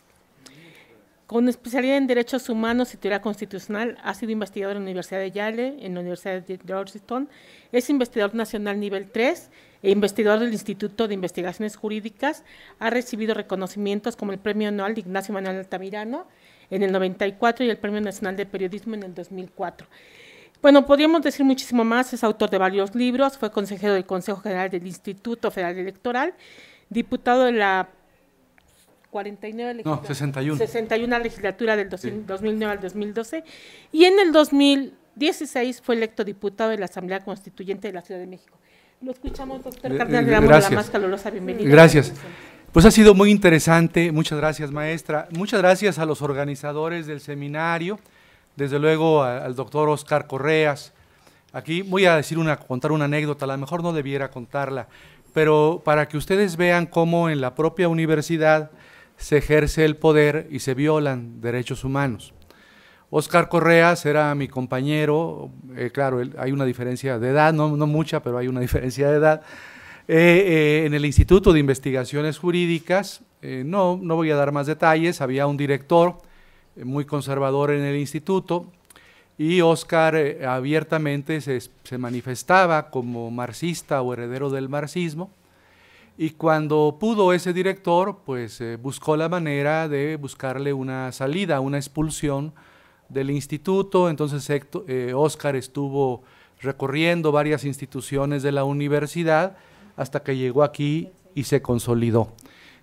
Con especialidad en Derechos Humanos y Teoría Constitucional, ha sido investigador en la Universidad de Yale, en la Universidad de Georgetown. Es investigador nacional nivel 3 e investigador del Instituto de Investigaciones Jurídicas, ha recibido reconocimientos como el Premio Anual de Ignacio Manuel Altamirano en el 94 y el Premio Nacional de Periodismo en el 2004. Bueno, podríamos decir muchísimo más, es autor de varios libros, fue consejero del Consejo General del Instituto Federal Electoral, diputado de la 49 legislatura, 61. 61 legislatura del 2009 al 2012 y en el 2016 fue electo diputado de la Asamblea Constituyente de la Ciudad de México. Lo escuchamos, doctor eh, Cárdenas. Le eh, damos la más calurosa bienvenida. Gracias. Pues ha sido muy interesante. Muchas gracias, maestra. Muchas gracias a los organizadores del seminario. Desde luego al doctor Oscar Correas. Aquí voy a decir una, contar una anécdota, a lo mejor no debiera contarla, pero para que ustedes vean cómo en la propia universidad se ejerce el poder y se violan derechos humanos. Oscar Correas era mi compañero, eh, claro, hay una diferencia de edad, no, no, mucha, pero hay una (laughs) diferencia de edad. Eh, eh, en el Instituto de Investigaciones Jurídicas, no, no voy a dar más detalles, había un director muy conservador en el instituto y Oscar abiertamente se, manifestaba como marxista o heredero del marxismo. Y cuando pudo ese director, pues buscó la manera de buscarle una salida, una expulsión del instituto, entonces eh, Oscar estuvo recorriendo varias instituciones de la universidad hasta que llegó aquí y se consolidó.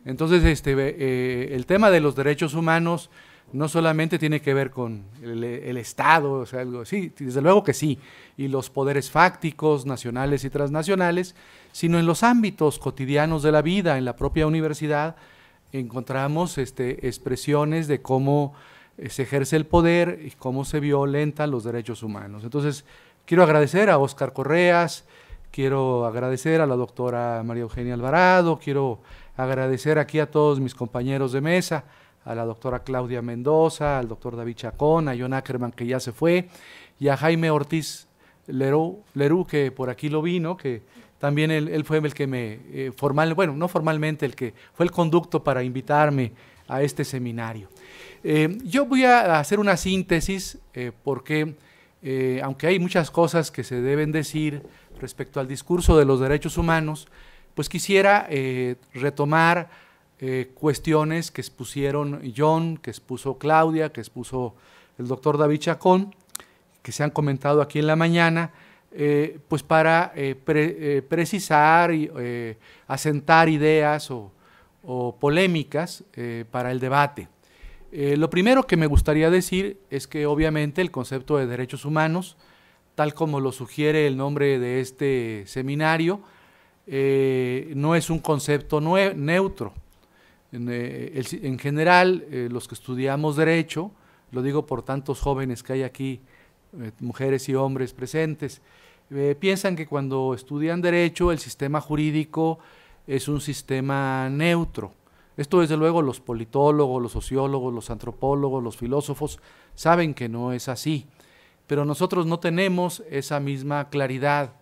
Entonces, este, eh, el tema de los derechos humanos no solamente tiene que ver con el, Estado, o sea, algo, sí, desde luego que sí, y los poderes fácticos, nacionales y transnacionales, sino en los ámbitos cotidianos de la vida, en la propia universidad, encontramos este, expresiones de cómo eh, se ejerce el poder y cómo se violentan los derechos humanos. Entonces, quiero agradecer a Óscar Correas, quiero agradecer a la doctora María Eugenia Alvarado, quiero agradecer aquí a todos mis compañeros de mesa, a la doctora Claudia Mendoza, al doctor David Chacón, a John Ackerman que ya se fue, y a Jaime Ortiz Lerú, que por aquí lo vino, que también él, fue el que me, eh, formal, bueno, no formalmente, el que fue el conducto para invitarme a este seminario. Eh, yo voy a hacer una síntesis eh, porque, eh, aunque hay muchas cosas que se deben decir respecto al discurso de los derechos humanos, pues quisiera retomar cuestiones que expusieron John, que expuso Claudia, que expuso el doctor David Chacón, que se han comentado aquí en la mañana, pues para precisar y asentar ideas o polémicas para el debate. Eh, lo primero que me gustaría decir es que obviamente el concepto de derechos humanos, tal como lo sugiere el nombre de este seminario, eh, no es un concepto neutro. en eh, general, los que estudiamos derecho, lo digo por tantos jóvenes que hay aquí, mujeres y hombres presentes, piensan que cuando estudian derecho el sistema jurídico es un sistema neutro. Esto desde luego los politólogos, los sociólogos, los antropólogos, los filósofos saben que no es así, pero nosotros no tenemos esa misma claridad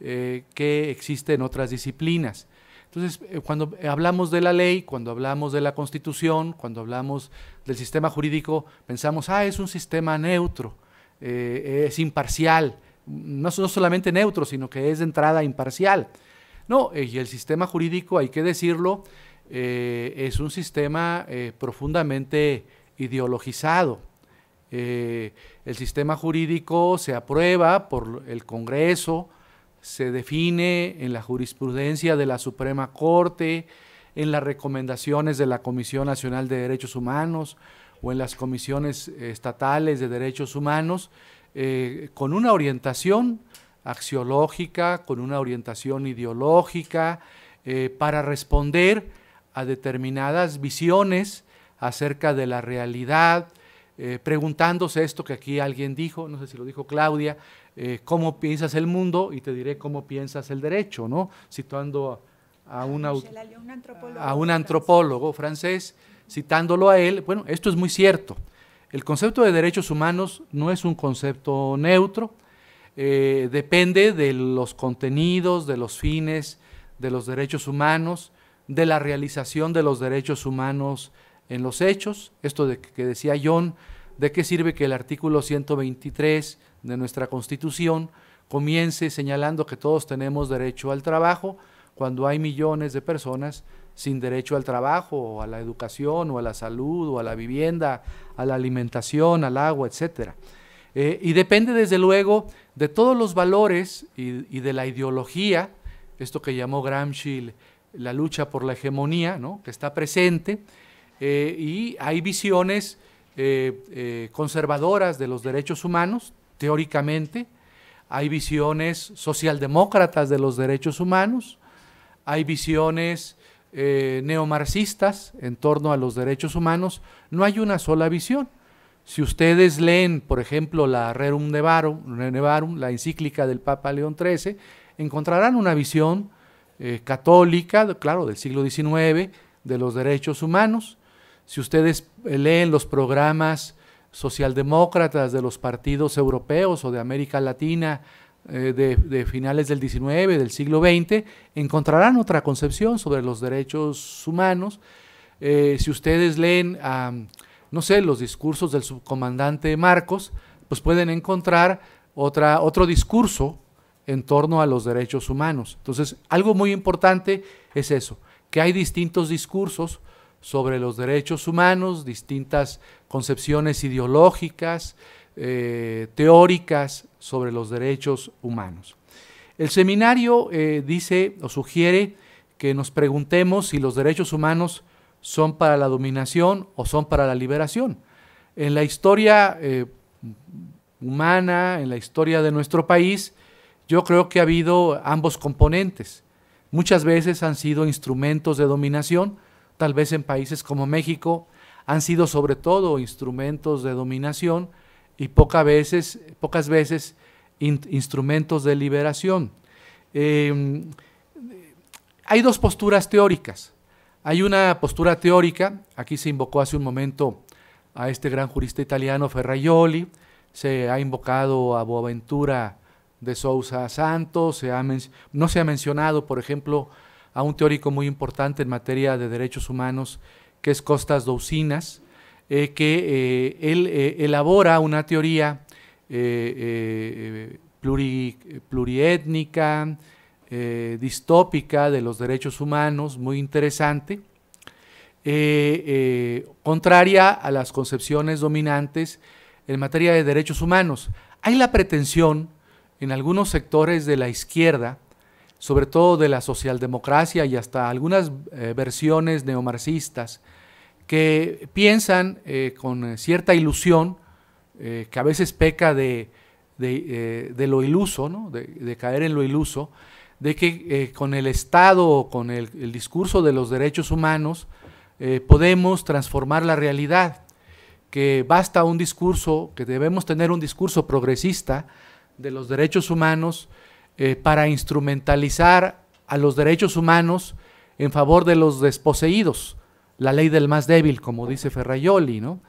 eh, que existe en otras disciplinas. Entonces, eh, cuando hablamos de la ley, cuando hablamos de la constitución, cuando hablamos del sistema jurídico, pensamos, ah, es un sistema neutro, eh, es imparcial, no, no solamente neutro, sino que es de entrada imparcial. No, y el sistema jurídico, hay que decirlo, eh, es un sistema eh, profundamente ideologizado. Eh, el sistema jurídico se aprueba por el Congreso, se define en la jurisprudencia de la Suprema Corte, en las recomendaciones de la Comisión Nacional de Derechos Humanos o en las comisiones estatales de derechos humanos, con una orientación axiológica, con una orientación ideológica, para responder a determinadas visiones acerca de la realidad, eh, preguntándose esto que aquí alguien dijo, no sé si lo dijo Claudia, eh, cómo piensas el mundo y te diré cómo piensas el derecho, ¿no? Citando a, un, antropólogo, a un antropólogo francés, citándolo a él, bueno, esto es muy cierto. El concepto de derechos humanos no es un concepto neutro, eh, depende de los contenidos, de los fines, de los derechos humanos, de la realización de los derechos humanos en los hechos, esto de que decía John, de qué sirve que el artículo 123 de nuestra Constitución comience señalando que todos tenemos derecho al trabajo cuando hay millones de personas sin derecho al trabajo, o a la educación, o a la salud, o a la vivienda, a la alimentación, al agua, etcétera eh, y depende desde luego de todos los valores y, y de la ideología, esto que llamó Gramsci la lucha por la hegemonía, que está presente, eh, y hay visiones eh, eh, conservadoras de los derechos humanos, teóricamente, hay visiones socialdemócratas de los derechos humanos, hay visiones neomarxistas en torno a los derechos humanos, no hay una sola visión. Si ustedes leen, por ejemplo, la Rerum Nevarum, la encíclica del Papa León XIII, encontrarán una visión eh, católica, claro, del siglo XIX, de los derechos humanos. Si ustedes eh, leen los programas socialdemócratas de los partidos europeos o de América Latina eh, de, finales del XIX, del siglo XX, encontrarán otra concepción sobre los derechos humanos. si ustedes leen, no sé, los discursos del subcomandante Marcos, pues pueden encontrar otra, otro discurso en torno a los derechos humanos. Entonces, algo muy importante es eso, que hay distintos discursos sobre los derechos humanos, distintas concepciones ideológicas, eh, teóricas sobre los derechos humanos. El seminario eh, dice o sugiere que nos preguntemos si los derechos humanos son para la dominación o son para la liberación. En la historia eh, humana, en la historia de nuestro país, yo creo que ha habido ambos componentes. Muchas veces han sido instrumentos de dominación, tal vez en países como México han sido sobre todo instrumentos de dominación y pocas veces, pocas veces instrumentos de liberación. Em, hay dos posturas teóricas. Hay una postura teórica, aquí se invocó hace un momento a este gran jurista italiano Ferraioli, se ha invocado a Boaventura de Sousa Santos, se no se ha mencionado, por ejemplo, a un teórico muy importante en materia de derechos humanos, que es Costas Dousinas, eh, que eh, él eh, elabora una teoría plurietnica, pluriétnica, distópica de los derechos humanos, muy interesante, contraria a las concepciones dominantes en materia de derechos humanos. Hay la pretensión en algunos sectores de la izquierda, sobre todo de la socialdemocracia y hasta algunas eh, versiones neomarxistas, que piensan eh, con cierta ilusión, eh, que a veces peca de, lo iluso, de, caer en lo iluso, de que con el Estado o con el, el, discurso de los derechos humanos podemos transformar la realidad, que basta un discurso, que debemos tener un discurso progresista, de los derechos humanos eh, para instrumentalizar a los derechos humanos en favor de los desposeídos, la ley del más débil, como dice Ferraioli, ¿no?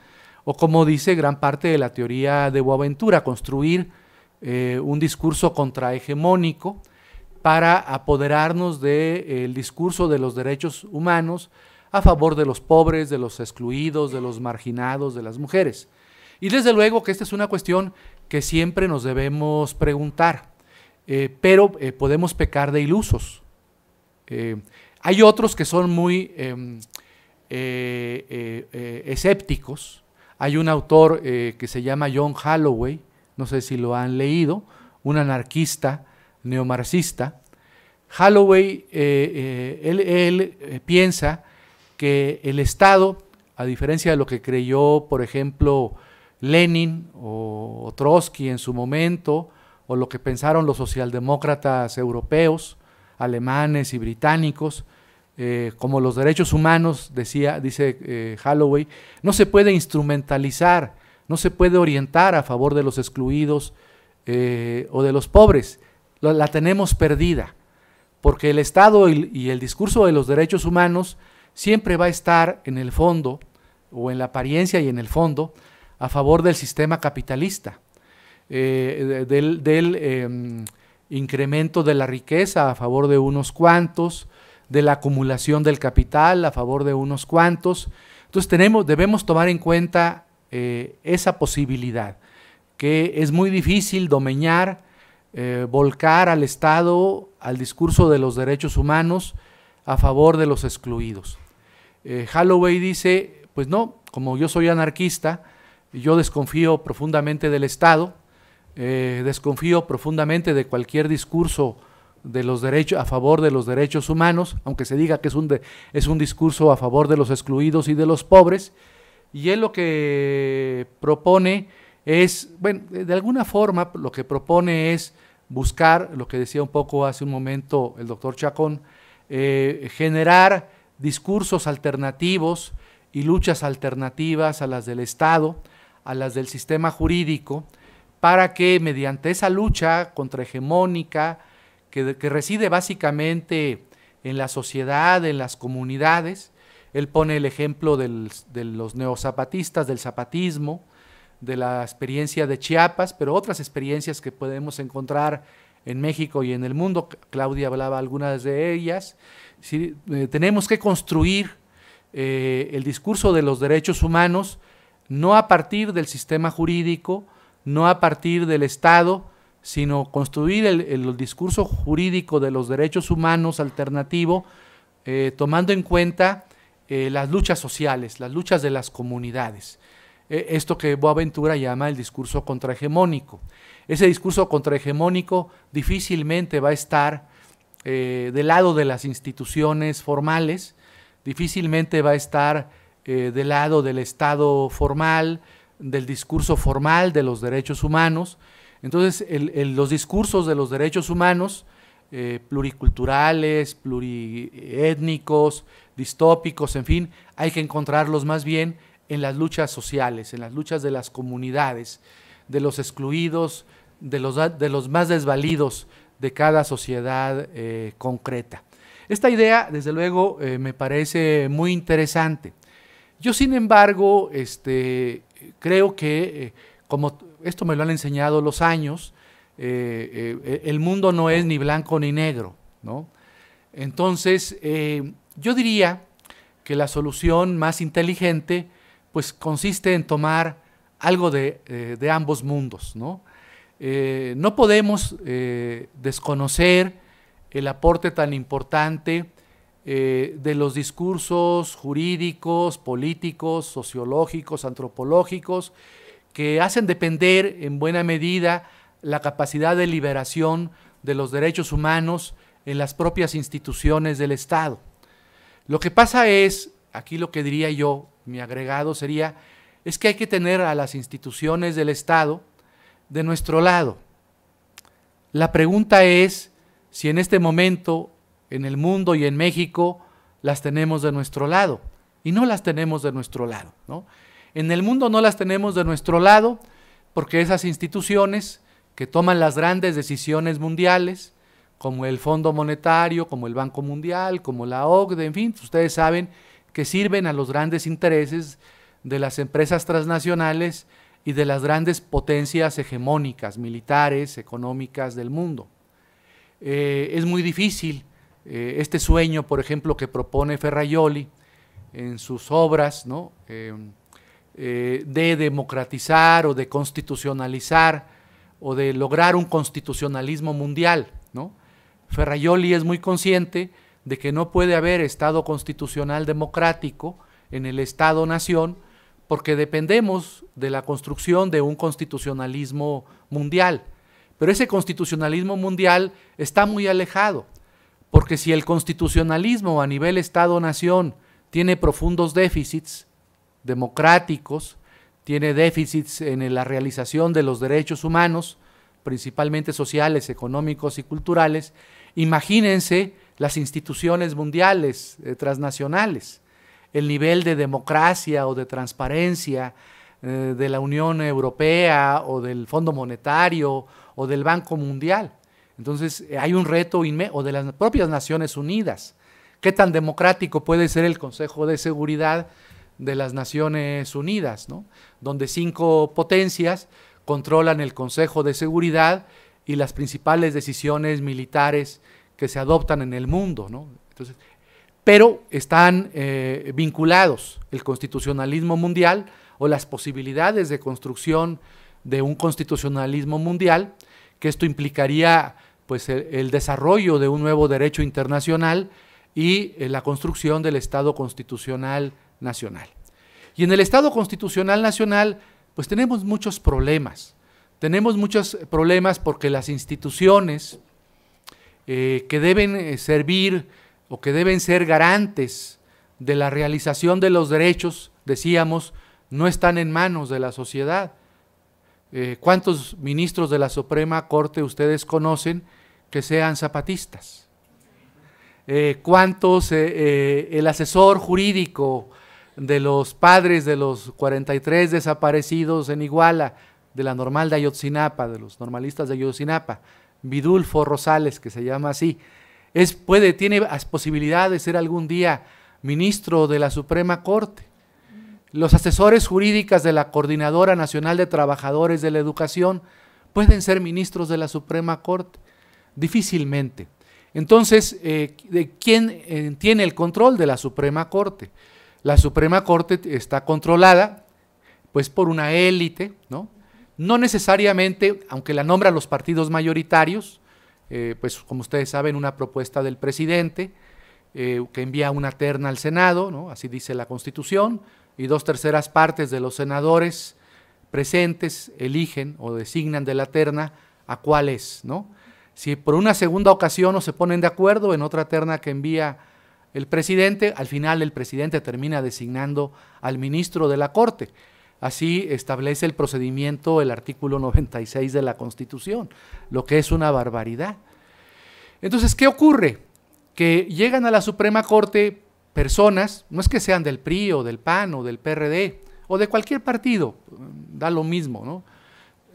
o como dice gran parte de la teoría de Boaventura, construir eh, un discurso contrahegemónico para apoderarnos del de, eh, discurso de los derechos humanos a favor de los pobres, de los excluidos, de los marginados, de las mujeres. Y desde luego que esta es una cuestión que siempre nos debemos preguntar, eh, pero eh, podemos pecar de ilusos. Eh, hay otros que son muy em, escépticos. Hay un autor que se llama John Holloway, no sé si lo han leído, un anarquista neomarxista. Holloway, él, él piensa que el Estado, a diferencia de lo que creyó, por ejemplo, Lenin o Trotsky en su momento, o lo que pensaron los socialdemócratas europeos, alemanes y británicos, eh, como los derechos humanos, decía, dice Holloway, eh, no se puede instrumentalizar, no se puede orientar a favor de los excluidos eh, o de los pobres. La, tenemos perdida, porque el Estado y el discurso de los derechos humanos siempre va a estar en el fondo, o en la apariencia y en el fondo, a favor del sistema capitalista, eh, del, em, incremento de la riqueza a favor de unos cuantos, de la acumulación del capital a favor de unos cuantos. Entonces tenemos, debemos tomar en cuenta eh, esa posibilidad, que es muy difícil domeñar, eh, volcar al Estado, al discurso de los derechos humanos a favor de los excluidos. Holloway dice, pues no, como yo soy anarquista, yo desconfío profundamente del Estado, eh, desconfío profundamente de cualquier discurso de los derechos a favor de los derechos humanos, aunque se diga que es un, es un discurso a favor de los excluidos y de los pobres, y él lo que propone es, bueno, de alguna forma lo que propone es buscar, lo que decía un poco hace un momento el doctor Chacón, eh, generar discursos alternativos y luchas alternativas a las del Estado, a las del sistema jurídico, para que mediante esa lucha contrahegemónica que, que reside básicamente en la sociedad, en las comunidades, él pone el ejemplo de los neozapatistas, del zapatismo, de la experiencia de Chiapas, pero otras experiencias que podemos encontrar en México y en el mundo, Claudia hablaba algunas de ellas, sí, eh, tenemos que construir eh, el discurso de los derechos humanos no a partir del sistema jurídico, no a partir del Estado, sino construir el, discurso jurídico de los derechos humanos alternativo, eh, tomando en cuenta eh, las luchas sociales, las luchas de las comunidades. Eh, esto que Boaventura llama el discurso contrahegemónico. Ese discurso contrahegemónico difícilmente va a estar del lado de las instituciones formales, difícilmente va a estar eh, del lado del Estado formal, del discurso formal de los derechos humanos. Entonces, los discursos de los derechos humanos, eh, pluriculturales, pluriétnicos, distópicos, en fin, hay que encontrarlos más bien en las luchas sociales, en las luchas de las comunidades, de los excluidos, de los, más desvalidos de cada sociedad eh, concreta. Esta idea, desde luego, me parece muy interesante. Yo, sin embargo, este, creo que, eh, como esto me lo han enseñado los años, eh, eh, e-, el mundo no es ni blanco ni negro, Entonces, yo diría que la solución más inteligente, pues, consiste en tomar algo de, ambos mundos, ¿no? no podemos desconocer el aporte tan importante eh, de los discursos jurídicos, políticos, sociológicos, antropológicos, que hacen depender en buena medida la capacidad de liberación de los derechos humanos en las propias instituciones del Estado. Lo que pasa es, aquí lo que diría yo, mi agregado sería, es que hay que tener a las instituciones del Estado de nuestro lado. La pregunta es si en este momento en el mundo y en México las tenemos de nuestro lado y no las tenemos de nuestro lado. ¿no? En el mundo no las tenemos de nuestro lado porque esas instituciones que toman las grandes decisiones mundiales, como el Fondo Monetario, como el Banco Mundial, como la OCDE, en fin, ustedes saben que sirven a los grandes intereses de las empresas transnacionales y de las grandes potencias hegemónicas, militares, económicas del mundo. Eh, es muy difícil eh, este sueño, por ejemplo, que propone Ferraioli en sus obras, em, eh, de democratizar o de constitucionalizar o de lograr un constitucionalismo mundial. ¿no? Ferraioli es muy consciente de que no puede haber Estado constitucional democrático en el Estado-nación porque dependemos de la construcción de un constitucionalismo mundial. Pero ese constitucionalismo mundial está muy alejado porque si el constitucionalismo a nivel Estado-Nación tiene profundos déficits democráticos, tiene déficits en la realización de los derechos humanos, principalmente sociales, económicos y culturales, imagínense las instituciones mundiales, eh, transnacionales, el nivel de democracia o de transparencia eh, de la Unión Europea o del Fondo Monetario o del Banco Mundial. Entonces, eh, hay un reto o de las propias Naciones Unidas. ¿Qué tan democrático puede ser el Consejo de Seguridad de las Naciones Unidas, ¿no? donde cinco potencias controlan el Consejo de Seguridad y las principales decisiones militares que se adoptan en el mundo? ¿no? pero están eh, vinculados el constitucionalismo mundial o las posibilidades de construcción de un constitucionalismo mundial, que esto implicaría pues, el, desarrollo de un nuevo derecho internacional y eh, la construcción del Estado Constitucional Nacional. Y en el Estado Constitucional Nacional, pues tenemos muchos problemas. Tenemos muchos problemas porque las instituciones eh, que deben eh, servir o que deben ser garantes de la realización de los derechos, decíamos, no están en manos de la sociedad. ¿Cuántos ministros de la Suprema Corte ustedes conocen que sean zapatistas? Eh, ¿Cuántos eh, eh, el asesor jurídico de los padres de los 43 desaparecidos en Iguala, de la normal de Ayotzinapa, de los normalistas de Ayotzinapa, Vidulfo Rosales, que se llama así, puede, tiene posibilidad de ser algún día ministro de la Suprema Corte. Los asesores jurídicas de la Coordinadora Nacional de Trabajadores de la Educación pueden ser ministros de la Suprema Corte. Difícilmente. Entonces, eh, ¿de ¿quién eh, tiene el control de la Suprema Corte? La Suprema Corte está controlada pues por una élite, ¿no? No necesariamente, aunque la nombra los partidos mayoritarios, eh, pues como ustedes saben, una propuesta del presidente que envía una terna al Senado, ¿no? así dice la Constitución, y dos terceras partes de los senadores presentes eligen o designan de la terna a cuál es, ¿no? Si por una segunda ocasión no se ponen de acuerdo en otra terna que envía el presidente, al final el presidente termina designando al ministro de la Corte. Así establece el procedimiento el artículo 96 de la Constitución, lo que es una barbaridad. Entonces, ¿qué ocurre? Que llegan a la Suprema Corte personas, no es que sean del PRI o del PAN o del PRD o de cualquier partido, da lo mismo, ¿no?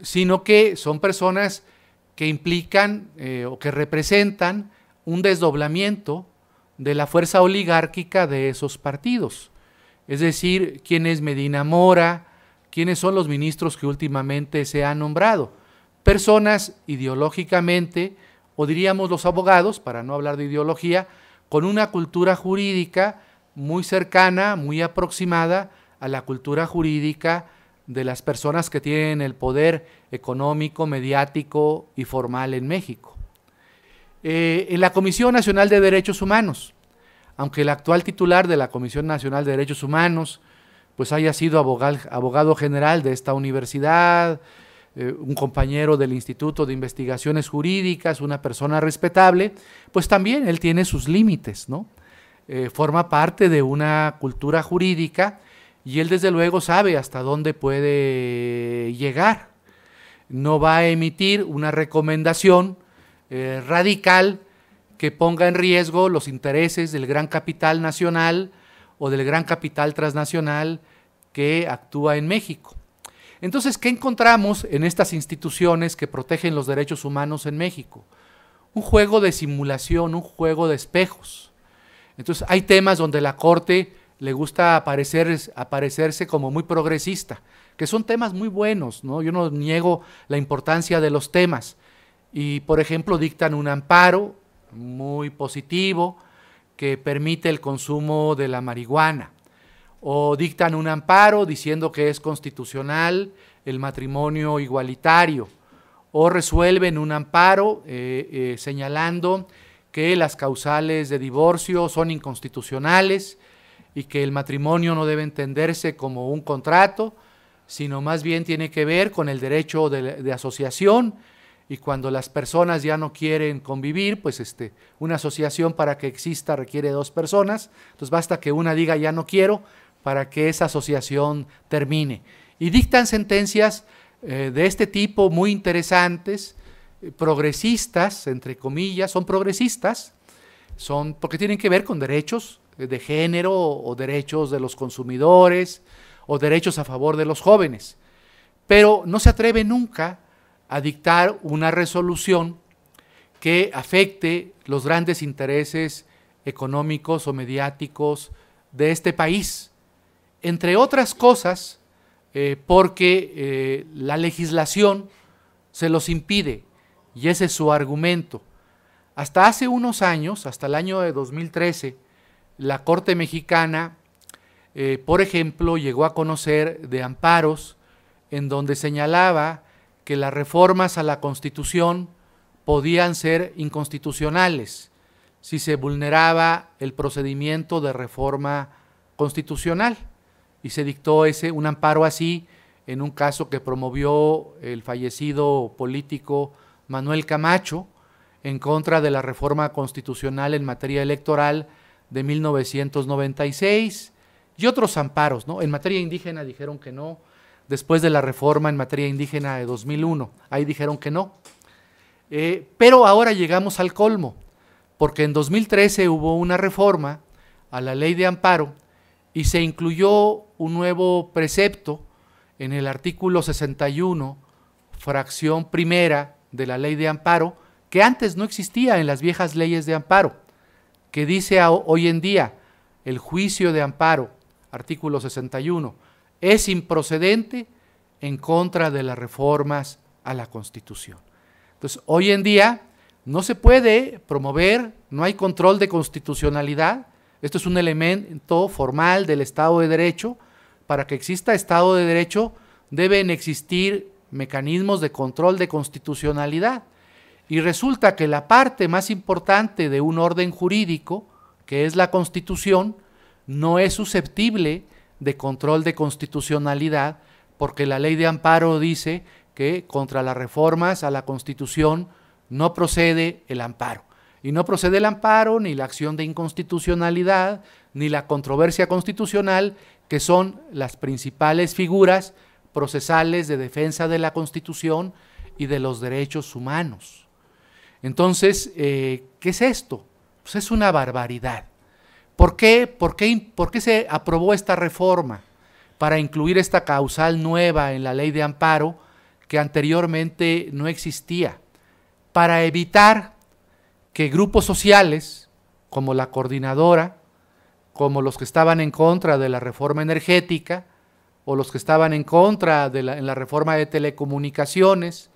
Sino que son personas que implican eh, o que representan un desdoblamiento de la fuerza oligárquica de esos partidos. Es decir, quién es Medina Mora, quiénes son los ministros que últimamente se han nombrado. Personas ideológicamente, o diríamos los abogados, para no hablar de ideología, con una cultura jurídica muy cercana, muy aproximada a la cultura jurídica de las personas que tienen el poder económico, mediático y formal en México. Eh, en la Comisión Nacional de Derechos Humanos, aunque el actual titular de la Comisión Nacional de Derechos Humanos pues haya sido abogado, general de esta universidad, eh, un compañero del Instituto de Investigaciones Jurídicas, una persona respetable, pues también él tiene sus límites, ¿no? Eh, forma parte de una cultura jurídica y él desde luego sabe hasta dónde puede llegar. No va a emitir una recomendación eh, radical que ponga en riesgo los intereses del gran capital nacional o del gran capital transnacional que actúa en México. Entonces, ¿qué encontramos en estas instituciones que protegen los derechos humanos en México? Un juego de simulación, un juego de espejos. Entonces, hay temas donde la Corte le gusta aparecer, aparecerse como muy progresista, que son temas muy buenos, ¿no? Yo no niego la importancia de los temas. Y, por ejemplo, dictan un amparo muy positivo que permite el consumo de la marihuana. O dictan un amparo diciendo que es constitucional el matrimonio igualitario. O resuelven un amparo eh, eh, señalando que las causales de divorcio son inconstitucionales y que el matrimonio no debe entenderse como un contrato, sino más bien tiene que ver con el derecho de, asociación y cuando las personas ya no quieren convivir, pues este, una asociación para que exista requiere dos personas, entonces basta que una diga ya no quiero para que esa asociación termine. Y dictan sentencias eh, de este tipo muy interesantes, eh, progresistas, entre comillas, son progresistas, son porque tienen que ver con derechos, de género o derechos de los consumidores o derechos a favor de los jóvenes. Pero no se atreve nunca a dictar una resolución que afecte los grandes intereses económicos o mediáticos de este país. Entre otras cosas, eh, porque eh, la legislación se los impide, y ese es su argumento. Hasta hace unos años, hasta el año de 2013, la Corte Mexicana, eh, por ejemplo, llegó a conocer de amparos en donde señalaba que las reformas a la Constitución podían ser inconstitucionales si se vulneraba el procedimiento de reforma constitucional. Y se dictó ese, un amparo así en un caso que promovió el fallecido político Manuel Camacho en contra de la reforma constitucional en materia electoral de 1996 y otros amparos, ¿no? En materia indígena dijeron que no, después de la reforma en materia indígena de 2001, ahí dijeron que no. Eh, pero ahora llegamos al colmo, porque en 2013 hubo una reforma a la ley de amparo y se incluyó un nuevo precepto en el artículo 61, fracción primera de la ley de amparo, que antes no existía en las viejas leyes de amparo que dice hoy en día el juicio de amparo, artículo 61, es improcedente en contra de las reformas a la Constitución. Entonces, hoy en día no se puede promover, no hay control de constitucionalidad. Esto es un elemento formal del Estado de Derecho. Para que exista Estado de Derecho deben existir mecanismos de control de constitucionalidad. Y resulta que la parte más importante de un orden jurídico, que es la Constitución, no es susceptible de control de constitucionalidad, porque la ley de amparo dice que contra las reformas a la Constitución no procede el amparo. Y no procede el amparo, ni la acción de inconstitucionalidad, ni la controversia constitucional, que son las principales figuras procesales de defensa de la Constitución y de los derechos humanos. Entonces, eh, ¿qué es esto? Pues es una barbaridad. ¿Por qué? ¿Por qué, se aprobó esta reforma? Para incluir esta causal nueva en la ley de amparo que anteriormente no existía. Para evitar que grupos sociales, como la coordinadora, como los que estaban en contra de la reforma energética, o los que estaban en contra de la reforma de telecomunicaciones,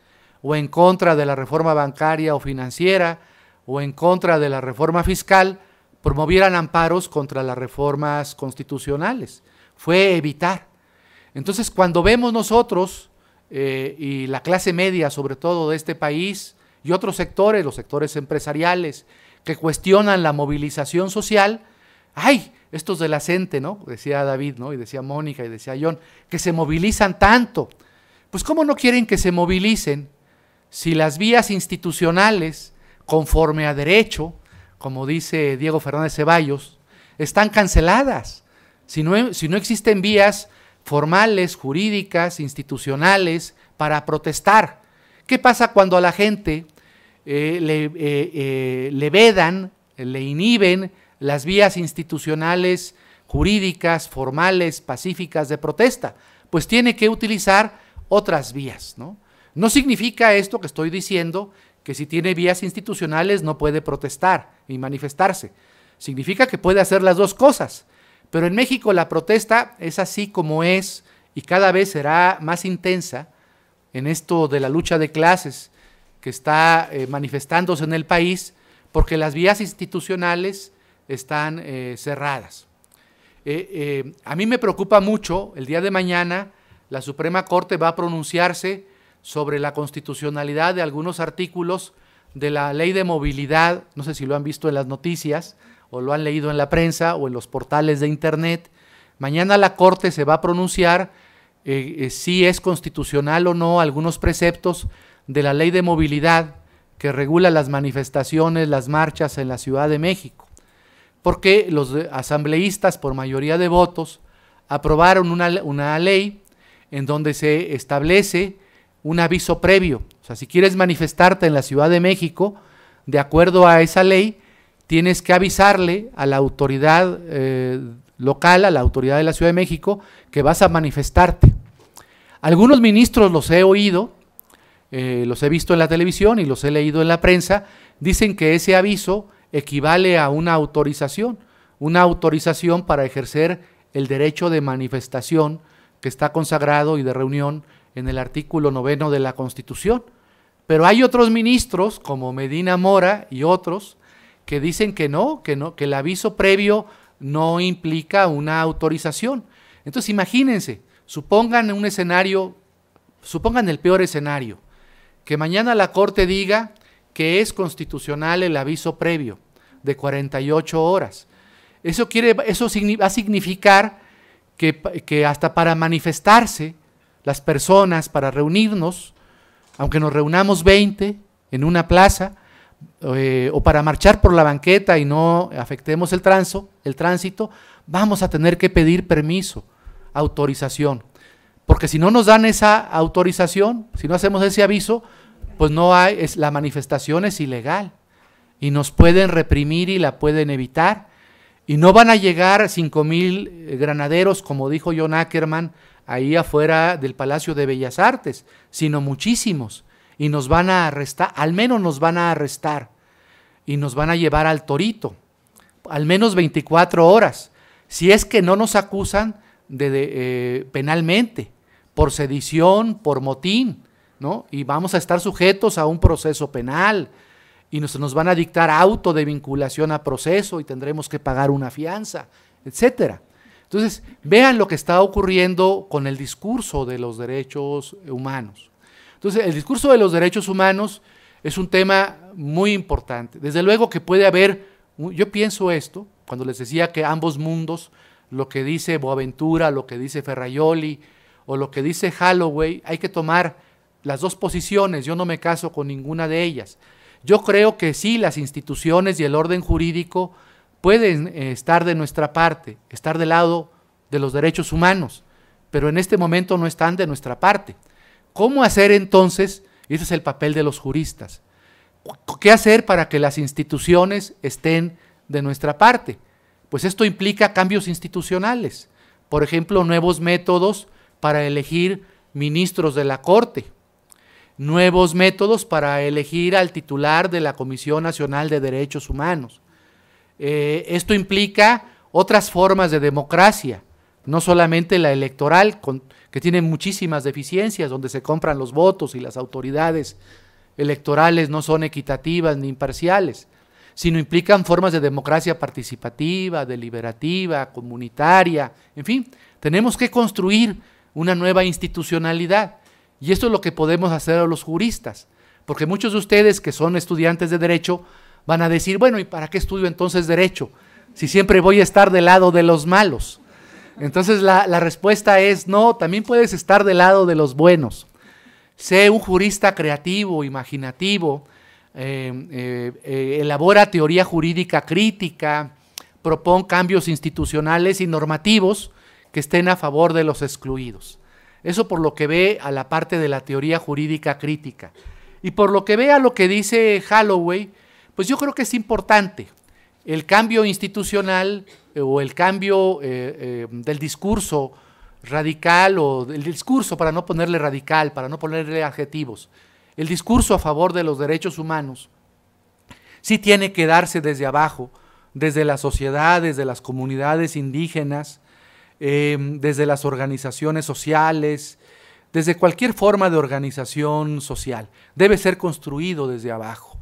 o en contra de la reforma bancaria o financiera o en contra de la reforma fiscal, promovieran amparos contra las reformas constitucionales. Fue evitar. Entonces, cuando vemos nosotros, eh, y la clase media sobre todo de este país, y otros sectores, los sectores empresariales, que cuestionan la movilización social, ¡ay! Estos de la gente, ¿no? Decía David, ¿no? Y decía Mónica y decía John, que se movilizan tanto. Pues ¿cómo no quieren que se movilicen si las vías institucionales, conforme a derecho, como dice Diego Fernández Ceballos, están canceladas, si no, existen vías formales, jurídicas, institucionales, para protestar. ¿Qué pasa cuando a la gente eh, le, eh, eh, le, vedan, le inhiben las vías institucionales, jurídicas, formales, pacíficas de protesta? Pues tiene que utilizar otras vías, ¿no? No significa esto que estoy diciendo que si tiene vías institucionales no puede protestar y manifestarse. Significa que puede hacer las dos cosas. Pero en México la protesta es así como es y cada vez será más intensa en esto de la lucha de clases que está eh, manifestándose en el país porque las vías institucionales están eh, cerradas. Eh, a mí me preocupa mucho, el día de mañana la Suprema Corte va a pronunciarse sobre la constitucionalidad de algunos artículos de la ley de movilidad, no sé si lo han visto en las noticias o lo han leído en la prensa o en los portales de Internet. Mañana la Corte se va a pronunciar eh, eh, si es constitucional o no algunos preceptos de la ley de movilidad que regula las manifestaciones, las marchas en la Ciudad de México, porque los asambleístas por mayoría de votos aprobaron una, una ley en donde se establece un aviso previo. O sea, si quieres manifestarte en la Ciudad de México, de acuerdo a esa ley, tienes que avisarle a la autoridad eh, local, a la autoridad de la Ciudad de México, que vas a manifestarte. Algunos ministros los he oído, eh, los he visto en la televisión y los he leído en la prensa, dicen que ese aviso equivale a una autorización, una autorización para ejercer el derecho de manifestación que está consagrado y de reunión en el artículo noveno de la Constitución. Pero hay otros ministros, como Medina Mora y otros, que dicen que no, que no, que el aviso previo no implica una autorización. Entonces, imagínense, supongan un escenario, supongan el peor escenario, que mañana la Corte diga que es constitucional el aviso previo de 48 horas. Eso, quiere, eso va a significar que, que hasta para manifestarse las personas para reunirnos, aunque nos reunamos 20 en una plaza, eh, o para marchar por la banqueta y no afectemos el, el tránsito, vamos a tener que pedir permiso, autorización. Porque si no nos dan esa autorización, si no hacemos ese aviso, pues no hay, es, la manifestación es ilegal y nos pueden reprimir y la pueden evitar. Y no van a llegar 5.000 mil eh, granaderos, como dijo John Ackerman, ahí afuera del Palacio de Bellas Artes, sino muchísimos. Y nos van a arrestar, al menos nos van a arrestar. Y nos van a llevar al torito, al menos 24 horas, si es que no nos acusan de, eh, penalmente, por sedición, por motín, ¿no? Y vamos a estar sujetos a un proceso penal. Y nos, nos van a dictar auto de vinculación a proceso y tendremos que pagar una fianza, etcétera. Entonces, vean lo que está ocurriendo con el discurso de los derechos humanos. Entonces, el discurso de los derechos humanos es un tema muy importante. Desde luego que puede haber, yo pienso esto, cuando les decía que ambos mundos, lo que dice Boaventura, lo que dice Ferraioli o lo que dice Holloway, hay que tomar las dos posiciones, yo no me caso con ninguna de ellas. Yo creo que sí, las instituciones y el orden jurídico pueden eh, estar de nuestra parte, estar del lado de los derechos humanos, pero en este momento no están de nuestra parte. ¿Cómo hacer entonces? Ese es el papel de los juristas. ¿Qué hacer para que las instituciones estén de nuestra parte? Pues esto implica cambios institucionales, por ejemplo, nuevos métodos para elegir ministros de la Corte, nuevos métodos para elegir al titular de la Comisión Nacional de Derechos Humanos, eh, esto implica otras formas de democracia, no solamente la electoral, con, que tiene muchísimas deficiencias, donde se compran los votos y las autoridades electorales no son equitativas ni imparciales, sino implican formas de democracia participativa, deliberativa, comunitaria, en fin, tenemos que construir una nueva institucionalidad. Y esto es lo que podemos hacer a los juristas, porque muchos de ustedes que son estudiantes de derecho van a decir, bueno, ¿y para qué estudio entonces derecho? Si siempre voy a estar del lado de los malos. Entonces la, respuesta es, no, también puedes estar del lado de los buenos. Sé un jurista creativo, imaginativo, eh, eh, elabora teoría jurídica crítica, propón cambios institucionales y normativos que estén a favor de los excluidos. Eso por lo que ve a la parte de la teoría jurídica crítica. Y por lo que ve a lo que dice Holloway, pues yo creo que es importante el cambio institucional eh, o el cambio eh, eh, del discurso radical o el discurso, para no ponerle radical, para no ponerle adjetivos, el discurso a favor de los derechos humanos, sí tiene que darse desde abajo, desde las sociedades, desde las comunidades indígenas, desde las organizaciones sociales, desde cualquier forma de organización social. Debe ser construido desde abajo.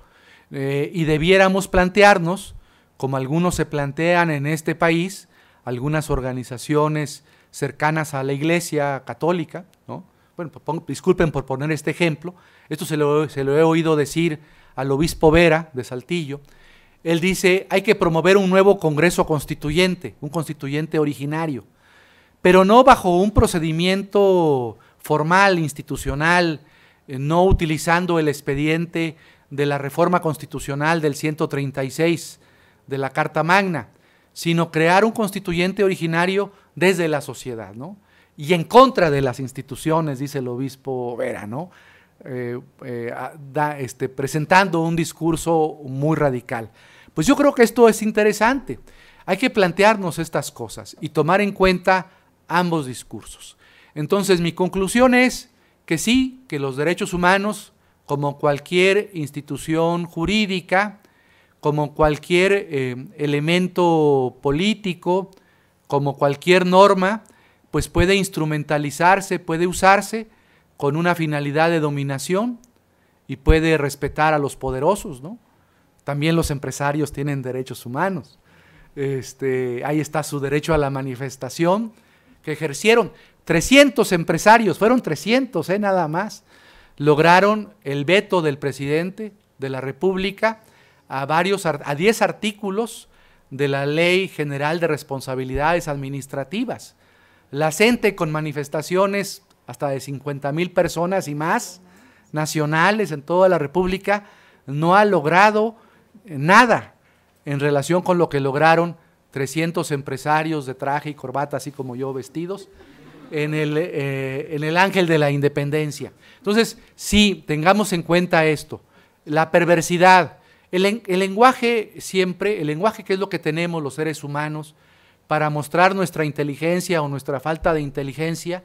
Eh, y debiéramos plantearnos, como algunos se plantean en este país, algunas organizaciones cercanas a la Iglesia Católica, ¿no? bueno, pues disculpen por poner este ejemplo, esto se lo, se lo he oído decir al obispo Vera de Saltillo, él dice, hay que promover un nuevo Congreso constituyente, un constituyente originario, pero no bajo un procedimiento formal, institucional, eh, no utilizando el expediente de la reforma constitucional del 136 de la Carta Magna, sino crear un constituyente originario desde la sociedad, ¿no? Y en contra de las instituciones, dice el obispo Vera, ¿no? Eh, eh, este, presentando un discurso muy radical. Pues yo creo que esto es interesante. Hay que plantearnos estas cosas y tomar en cuenta ambos discursos. Entonces mi conclusión es que sí, que los derechos humanos como cualquier institución jurídica, como cualquier eh, elemento político, como cualquier norma, pues puede instrumentalizarse, puede usarse con una finalidad de dominación y puede respetar a los poderosos, ¿no? También los empresarios tienen derechos humanos. Este, ahí está su derecho a la manifestación que ejercieron 300 empresarios, fueron 300, eh, nada más, lograron el veto del presidente de la República a varios a 10 artículos de la Ley General de Responsabilidades Administrativas. La gente con manifestaciones hasta de 50 mil personas y más nacionales en toda la República no ha logrado eh, nada en relación con lo que lograron 300 empresarios de traje y corbata, así como yo vestidos, eh, en el, ángel de la independencia. Entonces, sí, tengamos en cuenta esto, la perversidad, el, lenguaje siempre, el lenguaje que es lo que tenemos los seres humanos para mostrar nuestra inteligencia o nuestra falta de inteligencia,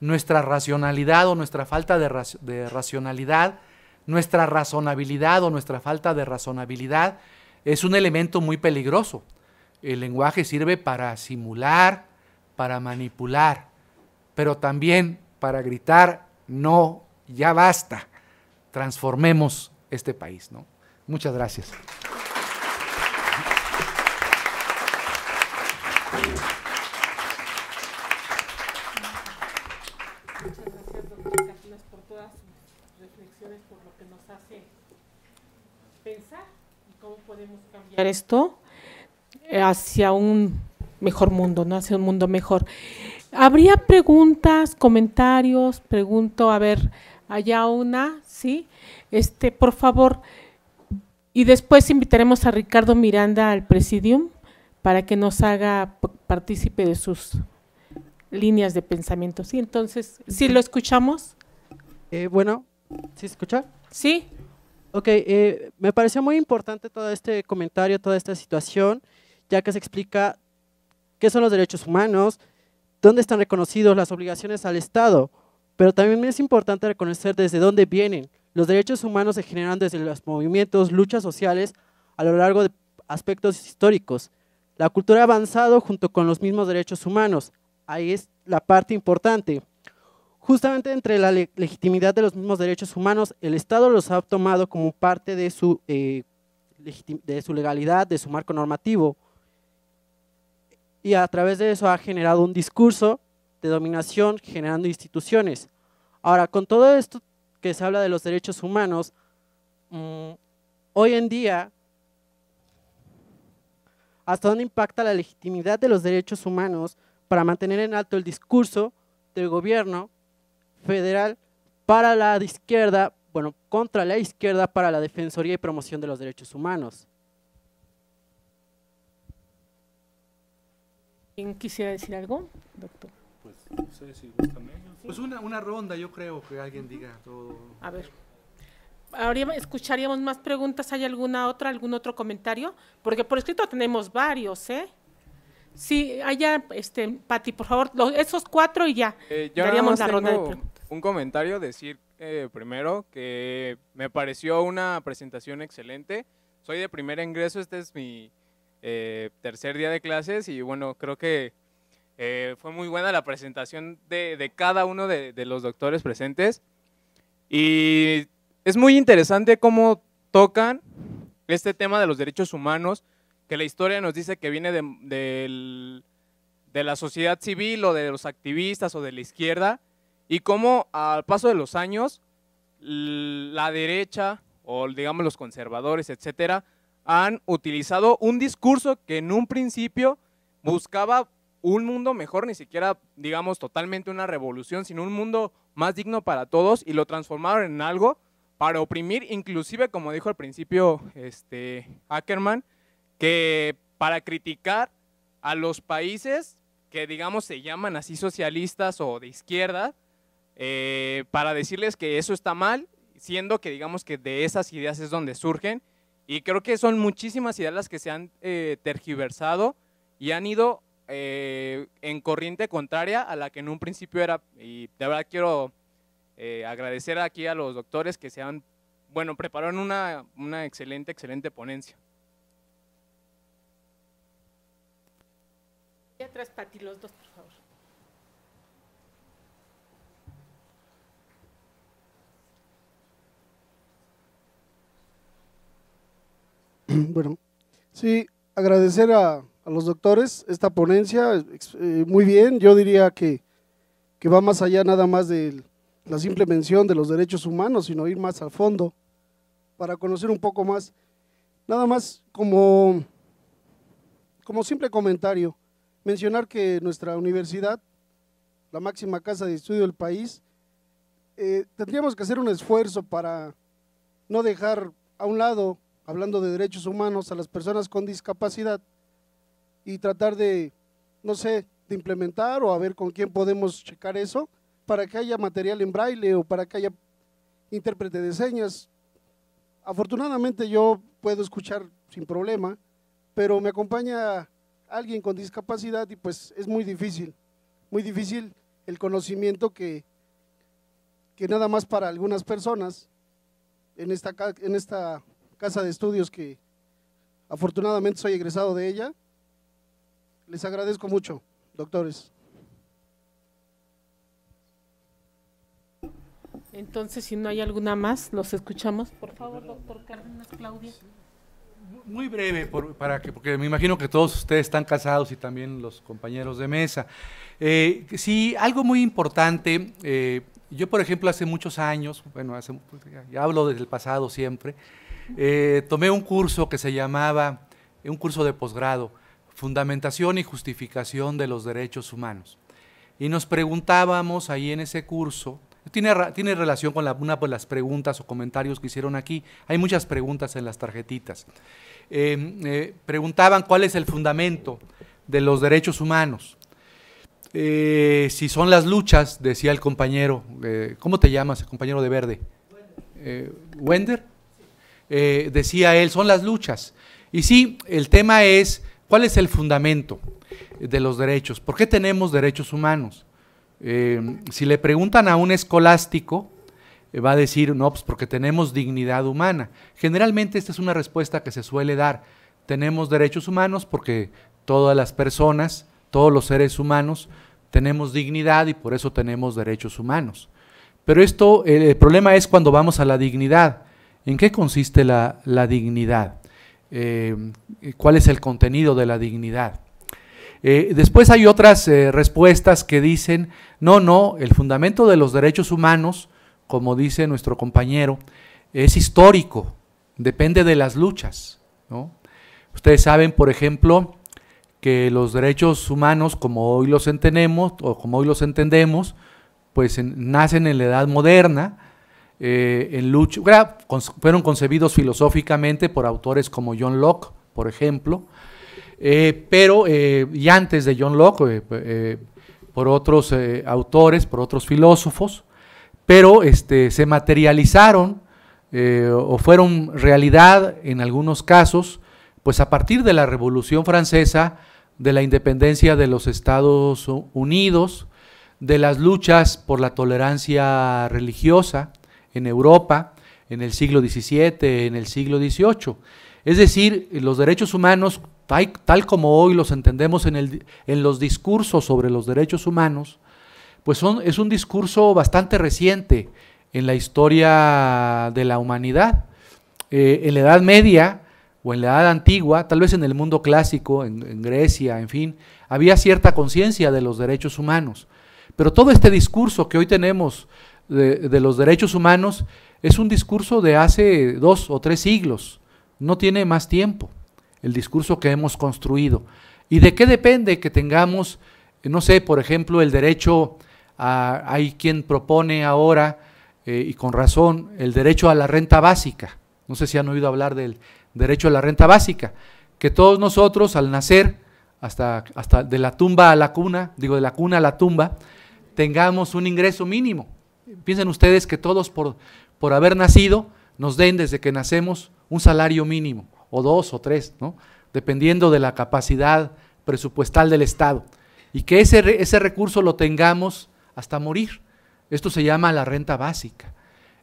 nuestra racionalidad o nuestra falta de racionalidad, nuestra razonabilidad o nuestra falta de razonabilidad, es un elemento muy peligroso. El lenguaje sirve para simular, para manipular. Pero también para gritar, no, ya basta, transformemos este país. Muchas gracias. Muchas gracias, doctora por todas sus reflexiones, por lo que nos hace pensar y cómo podemos cambiar esto hacia un mejor mundo, hacia un mundo mejor. Habría preguntas, comentarios, pregunto, a ver, allá una, ¿sí? Este, por favor, y después invitaremos a Ricardo Miranda al presidium para que nos haga partícipe de sus líneas de pensamiento, ¿sí? Entonces, si lo escuchamos? Eh, bueno, ¿sí escucha? Sí. Ok, eh, me pareció muy importante todo este comentario, toda esta situación, ya que se explica qué son los derechos humanos, dónde están reconocidas las obligaciones al Estado, pero también es importante reconocer desde dónde vienen. Los derechos humanos se generan desde los movimientos, luchas sociales a lo largo de aspectos históricos. La cultura ha avanzado junto con los mismos derechos humanos. Ahí es la parte importante. Justamente entre la legitimidad de los mismos derechos humanos, el Estado los ha tomado como parte de su, eh, de su legalidad, de su marco normativo y a través de eso ha generado un discurso de dominación generando instituciones. Ahora, con todo esto que se habla de los derechos humanos, mm, hoy en día, ¿hasta dónde impacta la legitimidad de los derechos humanos para mantener en alto el discurso del gobierno federal para la izquierda, bueno, contra la izquierda para la defensoría y promoción de los derechos humanos? quisiera decir algo, doctor? Pues, pues una, ronda, yo creo que alguien diga todo. A ver. Ahora escucharíamos más preguntas. ¿Hay alguna otra, algún otro comentario? Porque por escrito tenemos varios, ¿eh? Sí, allá, este, Pati, por favor, esos cuatro y ya. Eh, un comentario, decir eh, primero que me pareció una presentación excelente. Soy de primer ingreso, este es mi eh, tercer día de clases y bueno, creo que eh, fue muy buena la presentación de, cada uno de, los doctores presentes. Y es muy interesante cómo tocan este tema de los derechos humanos, que la historia nos dice que viene de, de la sociedad civil o de los activistas o de la izquierda, y cómo al paso de los años la derecha o digamos los conservadores, etcétera, han utilizado un discurso que en un principio buscaba un mundo mejor, ni siquiera digamos totalmente una revolución, sino un mundo más digno para todos y lo transformaron en algo para oprimir, inclusive como dijo al principio este Ackerman, que para criticar a los países que digamos se llaman así socialistas o de izquierda, eh, para decirles que eso está mal, siendo que digamos que de esas ideas es donde surgen y creo que son muchísimas ideas las que se han eh, tergiversado y han ido eh, en corriente contraria a la que en un principio era. Y de verdad quiero eh, agradecer aquí a los doctores que se han, bueno, prepararon una, excelente, excelente ponencia. Y atrás, los dos. (clears throat) bueno, sí, agradecer a, los doctores esta ponencia, eh, muy bien, yo diría que, va más allá nada más de la simple mención de los derechos humanos, sino ir más al fondo para conocer un poco más, nada más como, como simple comentario, mencionar que nuestra universidad, la máxima casa de estudio del país, eh, tendríamos que hacer un esfuerzo para no dejar a un lado hablando de derechos humanos a las personas con discapacidad y tratar de, no sé, de implementar o a ver con quién podemos checar eso para que haya material en braille o para que haya intérprete de señas. Afortunadamente yo puedo escuchar sin problema, pero me acompaña alguien con discapacidad y pues es muy difícil, muy difícil el conocimiento que, que nada más para algunas personas en esta, en esta casa de estudios que afortunadamente soy egresado de ella. Les agradezco mucho, doctores. Entonces, si no hay alguna más, los escuchamos. Por favor, doctor Cárdenas Claudia. Muy breve, para que, porque me imagino que todos ustedes están casados y también los compañeros de mesa. Eh, sí, algo muy importante. Eh, yo, por ejemplo, hace muchos años, bueno, hace, ya hablo desde el pasado siempre, eh, tomé un curso que se llamaba, un curso de posgrado, Fundamentación y Justificación de los Derechos Humanos. Y nos preguntábamos ahí en ese curso, tiene, tiene relación con la, una de las preguntas o comentarios que hicieron aquí, hay muchas preguntas en las tarjetitas. Eh, eh, preguntaban cuál es el fundamento de los derechos humanos. si son las luchas, decía el compañero, ¿cómo te llamas, el compañero de verde? Wender. Eh, decía él, son las luchas. Y sí, el tema es, ¿cuál es el fundamento de los derechos? ¿Por qué tenemos derechos humanos? Em, si le preguntan a un escolástico, eh, va a decir, no, pues porque tenemos dignidad humana. Generalmente esta es una respuesta que se suele dar. Tenemos derechos humanos porque todas las personas, todos los seres humanos, tenemos dignidad y por eso tenemos derechos humanos. Pero esto, el problema es cuando vamos a la dignidad. ¿En qué consiste la, dignidad? Eh, ¿Cuál es el contenido de la dignidad? Eh, después hay otras eh, respuestas que dicen, no, no, el fundamento de los derechos humanos, como dice nuestro compañero, es histórico, depende de las luchas. Ustedes saben, por ejemplo, que los derechos humanos, como hoy los entendemos, o como hoy los entendemos, pues nacen en la edad moderna, eh, en lucha, fueron concebidos filosóficamente por autores como John Locke, por ejemplo, eh, pero, eh, y antes de John Locke, por otros autores, por otros filósofos, pero este, se materializaron o fueron realidad en algunos casos, pues a partir de la Revolución Francesa, de la independencia de los Estados Unidos, de las luchas por la tolerancia religiosa, en Europa en el siglo XVII, en el siglo XVIII. Es decir, los derechos humanos, tal como hoy los entendemos en, los discursos sobre los derechos humanos, pues son, es un discurso bastante reciente en la historia de la humanidad. Eh, en la Edad Media o en la Edad Antigua, tal vez en el mundo clásico, en Grecia, en fin, había cierta conciencia de los derechos humanos. Pero todo este discurso que hoy tenemos de, los derechos humanos es un discurso de hace dos o tres siglos, no tiene más tiempo el discurso que hemos construido. ¿Y de qué depende que tengamos, no sé, por ejemplo, el derecho a, hay quien propone ahora, eh, y con razón, el derecho a la renta básica? No sé si han oído hablar del derecho a la renta básica, que todos nosotros al nacer, hasta, hasta de la tumba a la cuna, digo de la cuna a la tumba, tengamos un ingreso mínimo. Piensen ustedes que todos por, por haber nacido nos den desde que nacemos un salario mínimo, o dos o tres, ¿no? dependiendo de la capacidad presupuestal del Estado, y que ese, recurso lo tengamos hasta morir. Esto se llama la renta básica.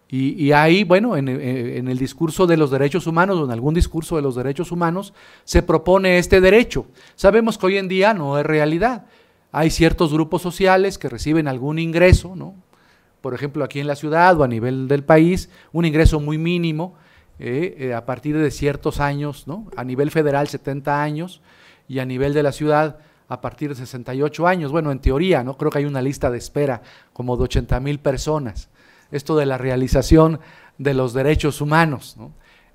Y, ahí, bueno, en, en, el discurso de los derechos humanos o en algún discurso de los derechos humanos se propone este derecho. Sabemos que hoy en día no es realidad. Hay ciertos grupos sociales que reciben algún ingreso, ¿no? por ejemplo, aquí en la ciudad o a nivel del país, un ingreso muy mínimo eh, eh, a partir de ciertos años, ¿no? A nivel federal 70 años y a nivel de la ciudad a partir de 68 años. Bueno, en teoría, ¿no? Creo que hay una lista de espera como de 80 mil personas. Esto de la realización de los derechos humanos,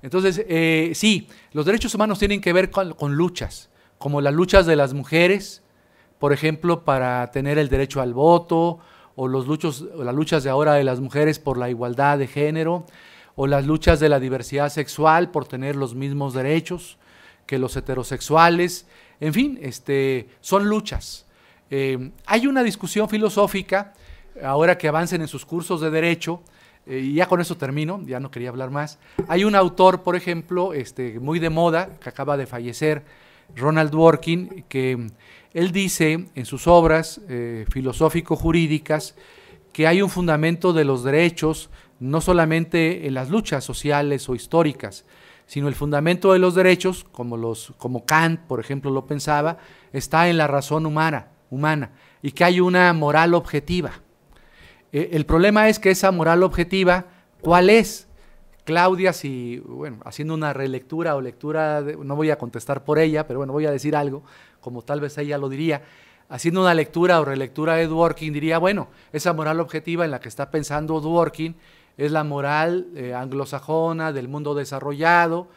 Entonces, eh, sí, los derechos humanos tienen que ver con luchas, como las luchas de las mujeres, por ejemplo, para tener el derecho al voto, o, los luchos, las luchas de ahora de las mujeres por la igualdad de género, o las luchas de la diversidad sexual por tener los mismos derechos que los heterosexuales, en fin, este, son luchas. Eh, hay una discusión filosófica, ahora que avancen en sus cursos de derecho, eh, y ya con eso termino, ya no quería hablar más. Hay un autor, por ejemplo, este, muy de moda, que acaba de fallecer, Ronald Dworkin, que él dice en sus obras eh, filosófico-jurídicas que hay un fundamento de los derechos no solamente en las luchas sociales o históricas, sino el fundamento de los derechos, como, los, como Kant, por ejemplo, lo pensaba, está en la razón humana, humana y que hay una moral objetiva. Eh, el problema es que esa moral objetiva, ¿cuál es? Claudia, si, bueno, haciendo una relectura o lectura, no voy a contestar por ella, pero bueno, voy a decir algo, como tal vez ella lo diría, haciendo una lectura o relectura de Dworkin, diría, bueno, esa moral objetiva en la que está pensando Dworkin es la moral eh, anglosajona del mundo desarrollado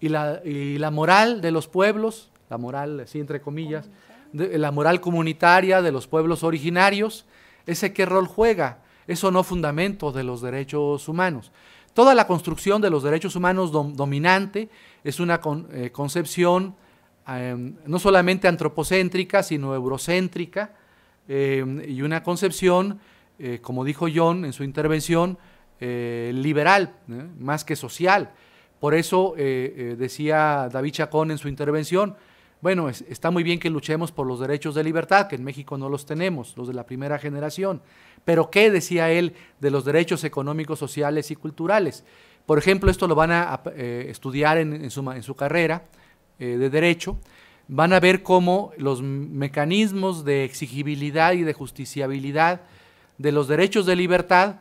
y la, moral de los pueblos, la moral, sí, entre comillas, eh, la moral comunitaria de los pueblos originarios, ese qué rol juega, eso no fundamento de los derechos humanos. Toda la construcción de los derechos humanos dominante es una eh, concepción em, no solamente antropocéntrica, sino eurocéntrica, em, y una concepción, eh, como dijo John en su intervención, eh, liberal, más que social. Por eso decía David Chacón en su intervención, bueno, está muy bien que luchemos por los derechos de libertad, que en México no los tenemos, los de la primera generación. Pero ¿qué decía él de los derechos económicos, sociales y culturales? Por ejemplo, esto lo van a eh, estudiar en, su, carrera eh, de derecho. Van a ver cómo los mecanismos de exigibilidad y de justiciabilidad de los derechos de libertad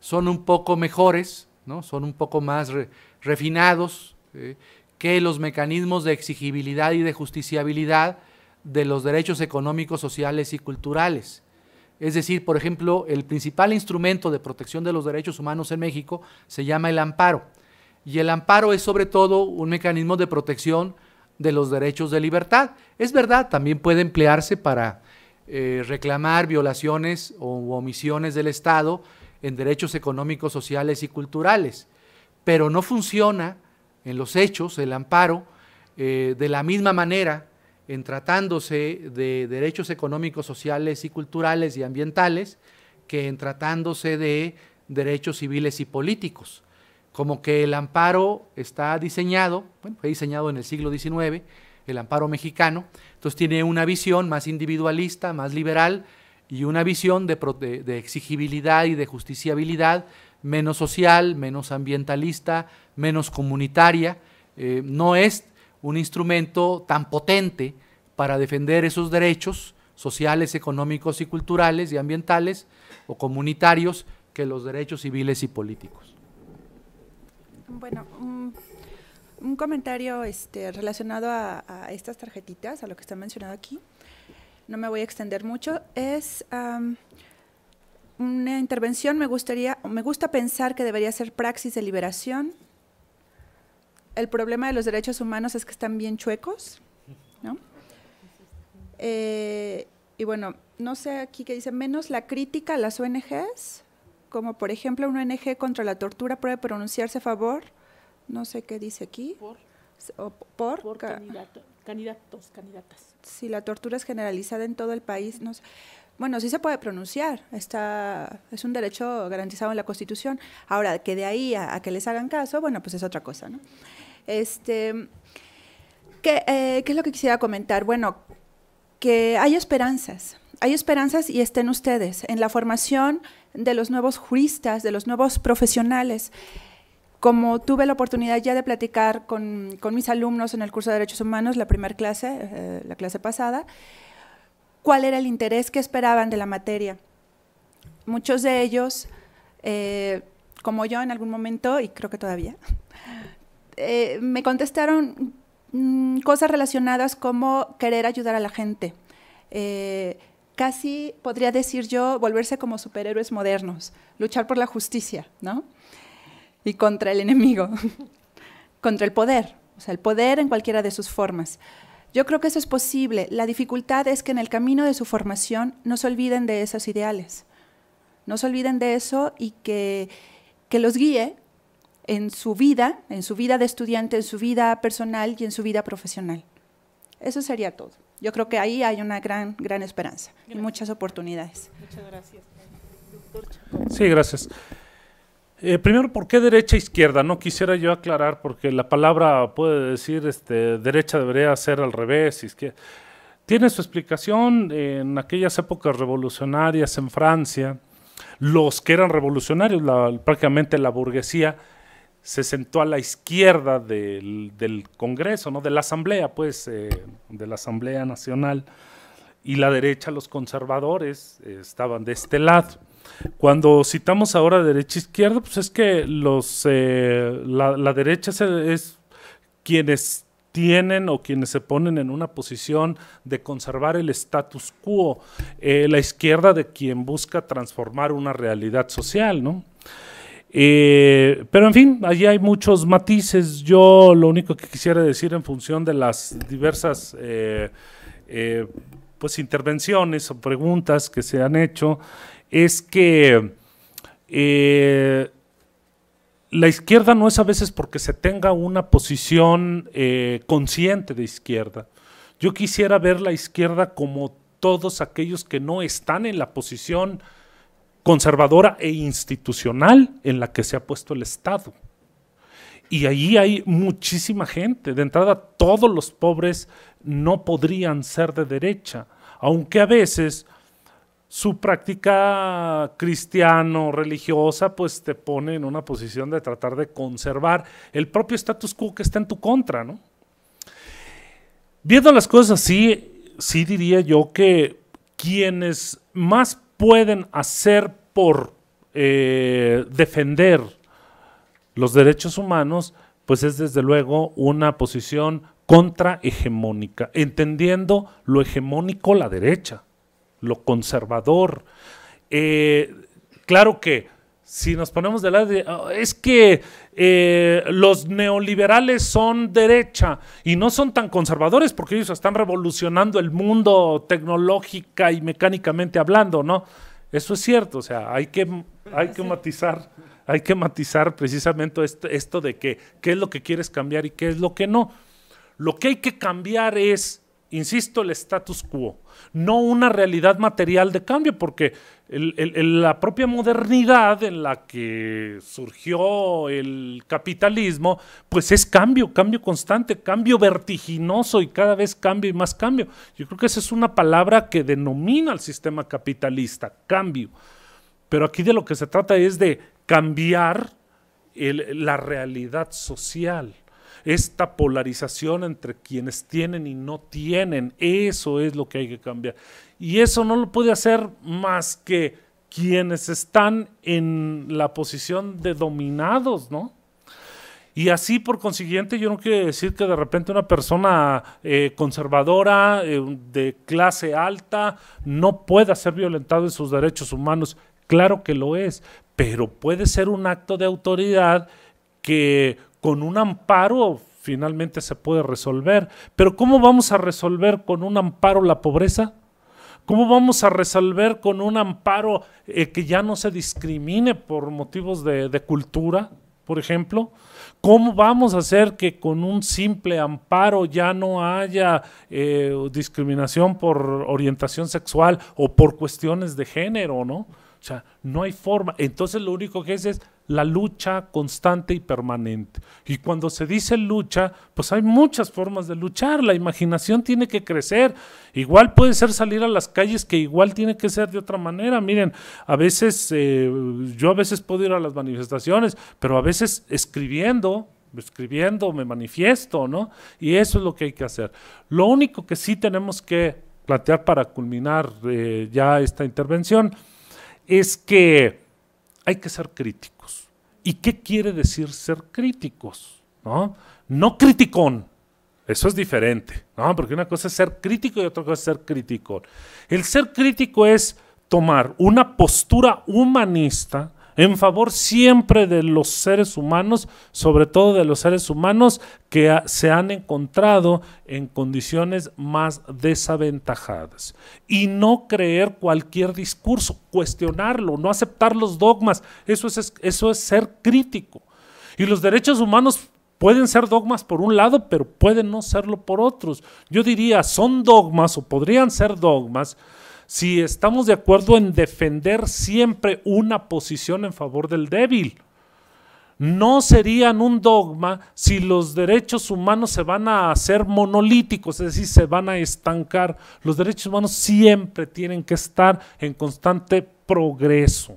son un poco mejores, ¿no? son un poco más refinados. ¿eh? que los mecanismos de exigibilidad y de justiciabilidad de los derechos económicos, sociales y culturales. Es decir, por ejemplo, el principal instrumento de protección de los derechos humanos en México se llama el amparo. Y el amparo es sobre todo un mecanismo de protección de los derechos de libertad. Es verdad, también puede emplearse para eh, reclamar violaciones o omisiones del Estado en derechos económicos, sociales y culturales, pero no funciona en los hechos el amparo, eh, de la misma manera, en tratándose de derechos económicos, sociales y culturales y ambientales, que en tratándose de derechos civiles y políticos. Como que el amparo está diseñado, fue diseñado en el siglo XIX, el amparo mexicano, entonces tiene una visión más individualista, más liberal y una visión de exigibilidad y de justiciabilidad menos social, menos ambientalista, menos comunitaria. Eh, no es un instrumento tan potente para defender esos derechos sociales, económicos y culturales y ambientales o comunitarios que los derechos civiles y políticos. Bueno, mm, un comentario este, relacionado a, estas tarjetitas, a lo que está mencionado aquí. No me voy a extender mucho. Es una intervención me gustaría, me gusta pensar que debería ser praxis de liberación. El problema de los derechos humanos es que están bien chuecos, ¿no? Eh, y bueno, no sé aquí qué dice, menos la crítica a las ONGs, como por ejemplo una ONG contra la tortura puede pronunciarse a favor, no sé qué dice aquí. Por. candidatos, candidatas. Si la tortura es generalizada en todo el país, no sé. Bueno, sí se puede pronunciar, está, es un derecho garantizado en la Constitución. Ahora, que de ahí a, que les hagan caso, bueno, pues es otra cosa, ¿no? Este, eh, ¿qué, es lo que quisiera comentar? Bueno, que hay esperanzas, hay esperanzas y estén ustedes en la formación de los nuevos juristas, de los nuevos profesionales como tuve la oportunidad ya de platicar con, con, mis alumnos en el curso de Derechos Humanos, la primera clase, eh, la clase pasada, cuál era el interés que esperaban de la materia. Muchos de ellos, eh, como yo en algún momento, y creo que todavía, (laughs) eh, me contestaron mm, cosas relacionadas como querer ayudar a la gente. Eh, casi podría decir yo volverse como superhéroes modernos, luchar por la justicia, ¿no? Y contra el enemigo, (laughs) contra el poder, o sea, el poder en cualquiera de sus formas. Yo creo que eso es posible. La dificultad es que en el camino de su formación no se olviden de esos ideales. No se olviden de eso y que, los guíe en su vida, en su vida de estudiante, en su vida personal y en su vida profesional. Eso sería todo. Yo creo que ahí hay una gran, gran esperanza y muchas oportunidades. Muchas gracias. Sí, gracias. Eh, primero, ¿por qué derecha e izquierda? No quisiera yo aclarar, porque la palabra puede decir este, derecha debería ser al revés, izquierda. Tiene su explicación en aquellas épocas revolucionarias en Francia. Los que eran revolucionarios, prácticamente la burguesía, se sentó a la izquierda del, Congreso, ¿no? de la Asamblea, pues, eh, de la Asamblea Nacional, y la derecha, los conservadores, eh, estaban de este lado. Cuando citamos ahora derecha-izquierda, e pues es que los, eh, la, derecha es, quienes tienen o quienes se ponen en una posición de conservar el status quo, eh, la izquierda de quien busca transformar una realidad social, eh, pero en fin, allí hay muchos matices. Yo lo único que quisiera decir en función de las diversas pues intervenciones o preguntas que se han hecho es que eh, la izquierda no es a veces porque se tenga una posición eh, consciente de izquierda. Yo quisiera ver la izquierda como todos aquellos que no están en la posición conservadora e institucional en la que se ha puesto el Estado. Y allí hay muchísima gente. De entrada, todos los pobres no podrían ser de derecha, aunque a veces su práctica cristiano, religiosa, pues te pone en una posición de tratar de conservar el propio status quo que está en tu contra, ¿no? Viendo las cosas así, sí diría yo que quienes más pueden hacer por eh, defender los derechos humanos, pues es desde luego una posición contrahegemónica, entendiendo lo hegemónico la derecha lo conservador. Eh, claro que si nos ponemos de lado, ah, es que eh, los neoliberales son derecha y no son tan conservadores porque ellos están revolucionando el mundo tecnológica y mecánicamente hablando, ¿no? Eso es cierto, o sea, hay que, hay que matizar, hay que matizar precisamente esto, esto de que qué es lo que quieres cambiar y qué es lo que no. Lo que hay que cambiar es, insisto, el status quo no una realidad material de cambio, porque la propia modernidad en la que surgió el capitalismo, pues es cambio, cambio constante, cambio vertiginoso y cada vez cambio y más cambio. Yo creo que esa es una palabra que denomina al sistema capitalista, cambio. Pero aquí de lo que se trata es de cambiar la realidad social esta polarización entre quienes tienen y no tienen. Eso es lo que hay que cambiar. Y eso no lo puede hacer más que quienes están en la posición de dominados, ¿no? Y así, por consiguiente, yo no quiero decir que de repente una persona eh, conservadora, eh, de clase alta, no pueda ser violentado en sus derechos humanos. Claro que lo es, pero puede ser un acto de autoridad que con un amparo finalmente se puede resolver. Pero ¿cómo vamos a resolver con un amparo la pobreza? ¿Cómo vamos a resolver con un amparo eh, que ya no se discrimine por motivos de, cultura, por ejemplo? ¿Cómo vamos a hacer que con un simple amparo ya no haya eh, discriminación por orientación sexual o por cuestiones de género, no? O sea, no hay forma. Entonces lo único que es es la lucha constante y permanente. Y cuando se dice lucha, pues hay muchas formas de luchar, la imaginación tiene que crecer, igual puede ser salir a las calles que igual tiene que ser de otra manera. Miren, a veces, eh, yo a veces puedo ir a las manifestaciones, pero a veces escribiendo, escribiendo, me manifiesto, ¿no? Y eso es lo que hay que hacer. Lo único que sí tenemos que plantear para culminar eh, ya esta intervención es que hay que ser crítico. ¿Y qué quiere decir ser críticos? ¿No? No criticón. Eso es diferente, Porque una cosa es ser crítico y otra cosa es ser crítico. El ser crítico es tomar una postura humanista en favor siempre de los seres humanos, sobre todo de los seres humanos que se han encontrado en condiciones más desaventajadas. Y no creer cualquier discurso, cuestionarlo, no aceptar los dogmas, eso es, eso es ser crítico. Y los derechos humanos pueden ser dogmas por un lado, pero pueden no serlo por otros. Yo diría, son dogmas o podrían ser dogmas si estamos de acuerdo en defender siempre una posición en favor del débil. No serían un dogma si los derechos humanos se van a hacer monolíticos, es decir, se van a estancar. Los derechos humanos siempre tienen que estar en constante progreso.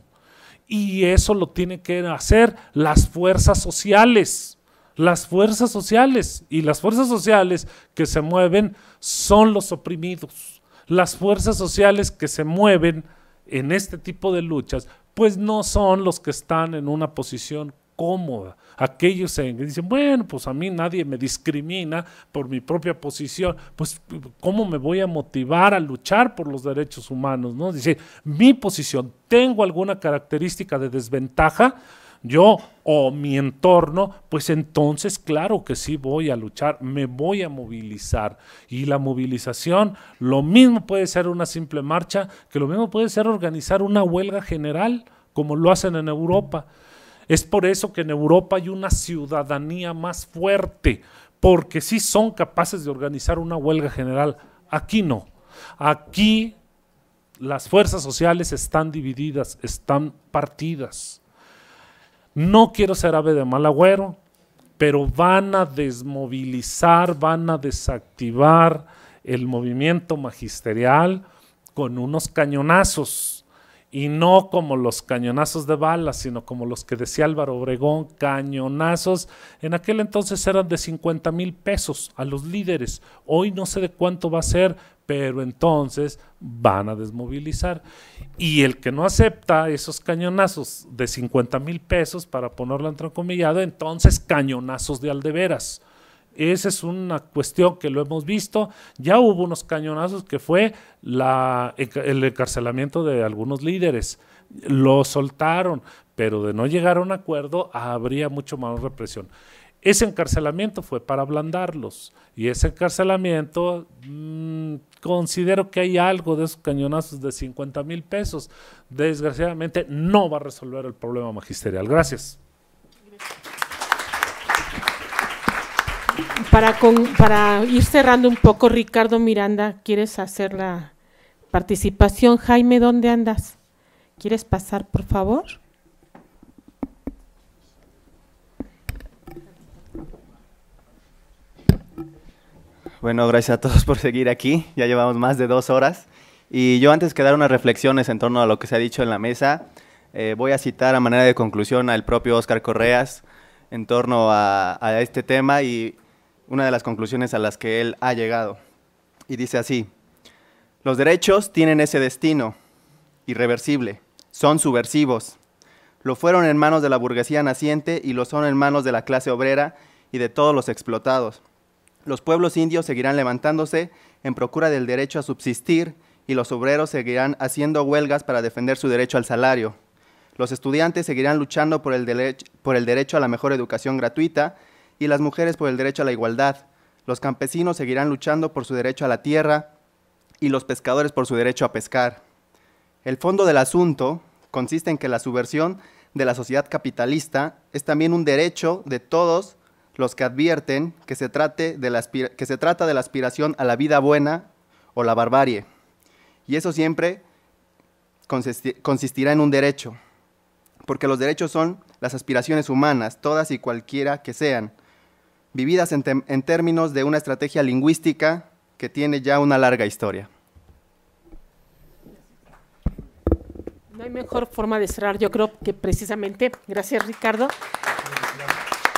Y eso lo tienen que hacer las fuerzas sociales las fuerzas sociales y las fuerzas sociales que se mueven son los oprimidos las fuerzas sociales que se mueven en este tipo de luchas, pues no son los que están en una posición cómoda. Aquellos que dicen, bueno, pues a mí nadie me discrimina por mi propia posición, pues ¿cómo me voy a motivar a luchar por los derechos humanos? ¿no? Dice, mi posición, ¿tengo alguna característica de desventaja? yo o mi entorno, pues entonces claro que sí voy a luchar, me voy a movilizar. Y la movilización, lo mismo puede ser una simple marcha, que lo mismo puede ser organizar una huelga general, como lo hacen en Europa. Es por eso que en Europa hay una ciudadanía más fuerte, porque sí son capaces de organizar una huelga general. Aquí no. Aquí las fuerzas sociales están divididas, están partidas. No quiero ser ave de mal agüero, pero van a desmovilizar, van a desactivar el movimiento magisterial con unos cañonazos. Y no como los cañonazos de balas, sino como los que decía Álvaro Obregón, cañonazos. En aquel entonces eran de 50 mil pesos a los líderes. Hoy no sé de cuánto va a ser, pero entonces van a desmovilizar. Y el que no acepta esos cañonazos de 50 mil pesos, para ponerlo comillado entonces cañonazos de aldeveras. Esa es una cuestión que lo hemos visto. Ya hubo unos cañonazos que fue el encarcelamiento de algunos líderes. Lo soltaron, pero de no llegar a un acuerdo habría mucho más represión. Ese encarcelamiento fue para ablandarlos y ese encarcelamiento mm, considero que hay algo de esos cañonazos de 50 mil pesos. Desgraciadamente no va a resolver el problema magisterial. Gracias. Para, para ir cerrando un poco, Ricardo Miranda, ¿quieres hacer la participación? Jaime, ¿dónde andas? ¿Quieres pasar, por favor? Bueno, gracias a todos (laughs) por seguir aquí. Ya llevamos más de dos horas. Y yo antes que dar unas reflexiones en torno a lo que se ha dicho en la mesa, eh, voy a citar a manera de conclusión al propio Oscar Correas en torno a, a este tema y una de las conclusiones a las que él ha llegado. Y dice así, los derechos tienen ese destino, irreversible, son subversivos. Lo fueron en manos de la burguesía naciente y lo son en manos de la clase obrera y de todos los explotados los pueblos indios seguirán levantándose en procura del derecho a subsistir y los obreros seguirán haciendo huelgas para defender su derecho al salario. Los estudiantes seguirán luchando por el, derecho a la mejor educación gratuita y las mujeres por el derecho a la igualdad. Los campesinos seguirán luchando por su derecho a la tierra y los pescadores por su derecho a pescar. El fondo del asunto consiste en que la subversión de la sociedad capitalista es también un derecho de todos los que advierten que se, trate de que se trata de la aspiración a la vida buena o la barbarie. Y eso siempre consistirá en un derecho, porque los derechos son las aspiraciones humanas, todas y cualquiera que sean, vividas en, en términos de una estrategia lingüística que tiene ya una larga historia. No hay mejor forma de cerrar, yo creo que precisamente, gracias Ricardo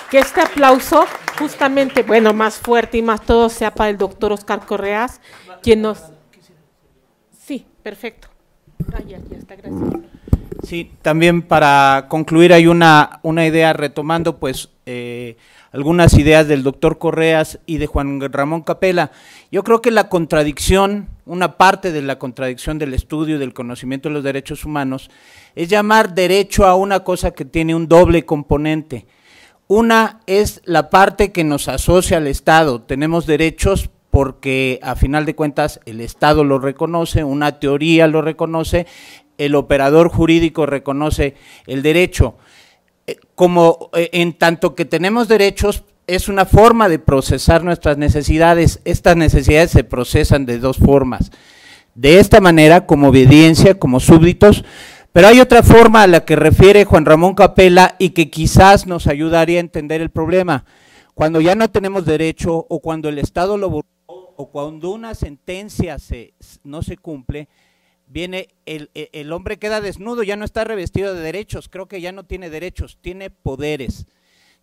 que este aplauso justamente, bueno, más fuerte y más todo sea para el doctor Oscar Correas, quien nos... Sí, perfecto. Sí, también para concluir hay una, una idea retomando pues eh, algunas ideas del doctor Correas y de Juan Ramón Capela. Yo creo que la contradicción, una parte de la contradicción del estudio del conocimiento de los derechos humanos, es llamar derecho a una cosa que tiene un doble componente. Una es la parte que nos asocia al Estado. Tenemos derechos porque a final de cuentas el Estado lo reconoce, una teoría lo reconoce, el operador jurídico reconoce el derecho. Eh, como eh, en tanto que tenemos derechos, es una forma de procesar nuestras necesidades. Estas necesidades se procesan de dos formas. De esta manera, como obediencia, como súbditos, pero hay otra forma a la que refiere Juan Ramón Capela y que quizás nos ayudaría a entender el problema. Cuando ya no tenemos derecho o cuando el Estado lo borró o cuando una sentencia se, no se cumple, viene el, e, hombre queda desnudo, ya no está revestido de derechos, creo que ya no tiene derechos, tiene poderes.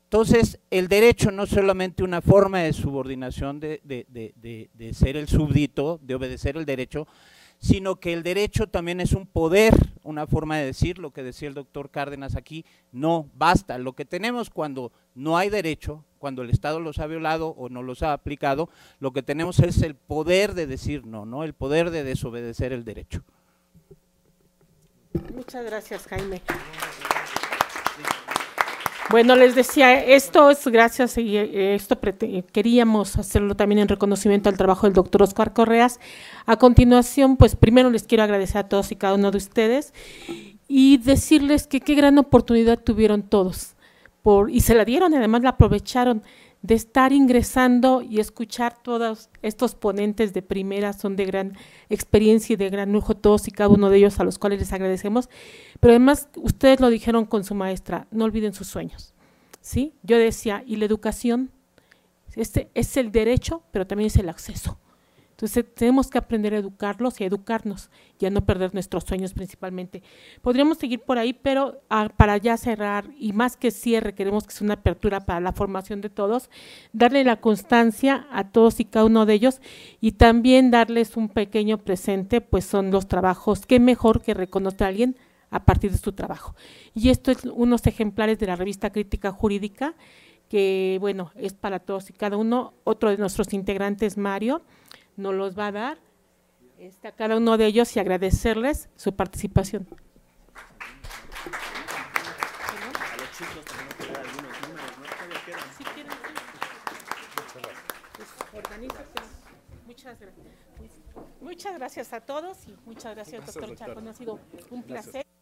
Entonces, el derecho no es solamente una forma de subordinación de ser el súbdito, de obedecer el derecho, sino que el derecho también es un poder, una forma de decir lo que decía el doctor Cárdenas aquí, no basta. Lo que tenemos cuando no hay derecho, cuando el Estado los ha violado o no los ha aplicado, lo que tenemos es el poder de decir no, ¿no? el poder de desobedecer el derecho. Muchas gracias, Jaime. Bueno, les decía, esto es gracias y eh, esto queríamos hacerlo también en reconocimiento al trabajo del doctor Oscar Correas. A continuación, pues primero les quiero agradecer a todos y cada uno de ustedes y decirles que qué gran oportunidad tuvieron todos y se la dieron, además la aprovecharon de estar ingresando y escuchar todos estos ponentes de primera, son de gran experiencia y de gran lujo todos y cada uno de ellos a los cuales les agradecemos, pero además ustedes lo dijeron con su maestra, no olviden sus sueños, ¿sí? Yo decía, y la educación, este es el derecho, pero también es el acceso, entonces tenemos que aprender a educarlos y a educarnos y a no perder nuestros sueños principalmente. Podríamos seguir por ahí, pero ah, para ya cerrar y más que cierre, queremos que sea una apertura para la formación de todos, darle la constancia a todos y cada uno de ellos y también darles un pequeño presente, pues son los trabajos. Qué mejor que reconocer a alguien a partir de su trabajo. Y esto es unos ejemplares de la revista Crítica Jurídica, que bueno, es para todos y cada uno. Otro de nuestros integrantes, Mario, nos los va a dar este, a cada uno de ellos y agradecerles su participación. Muchas gracias. a todos y muchas gracias, doctor Chaco. Ha sido un placer.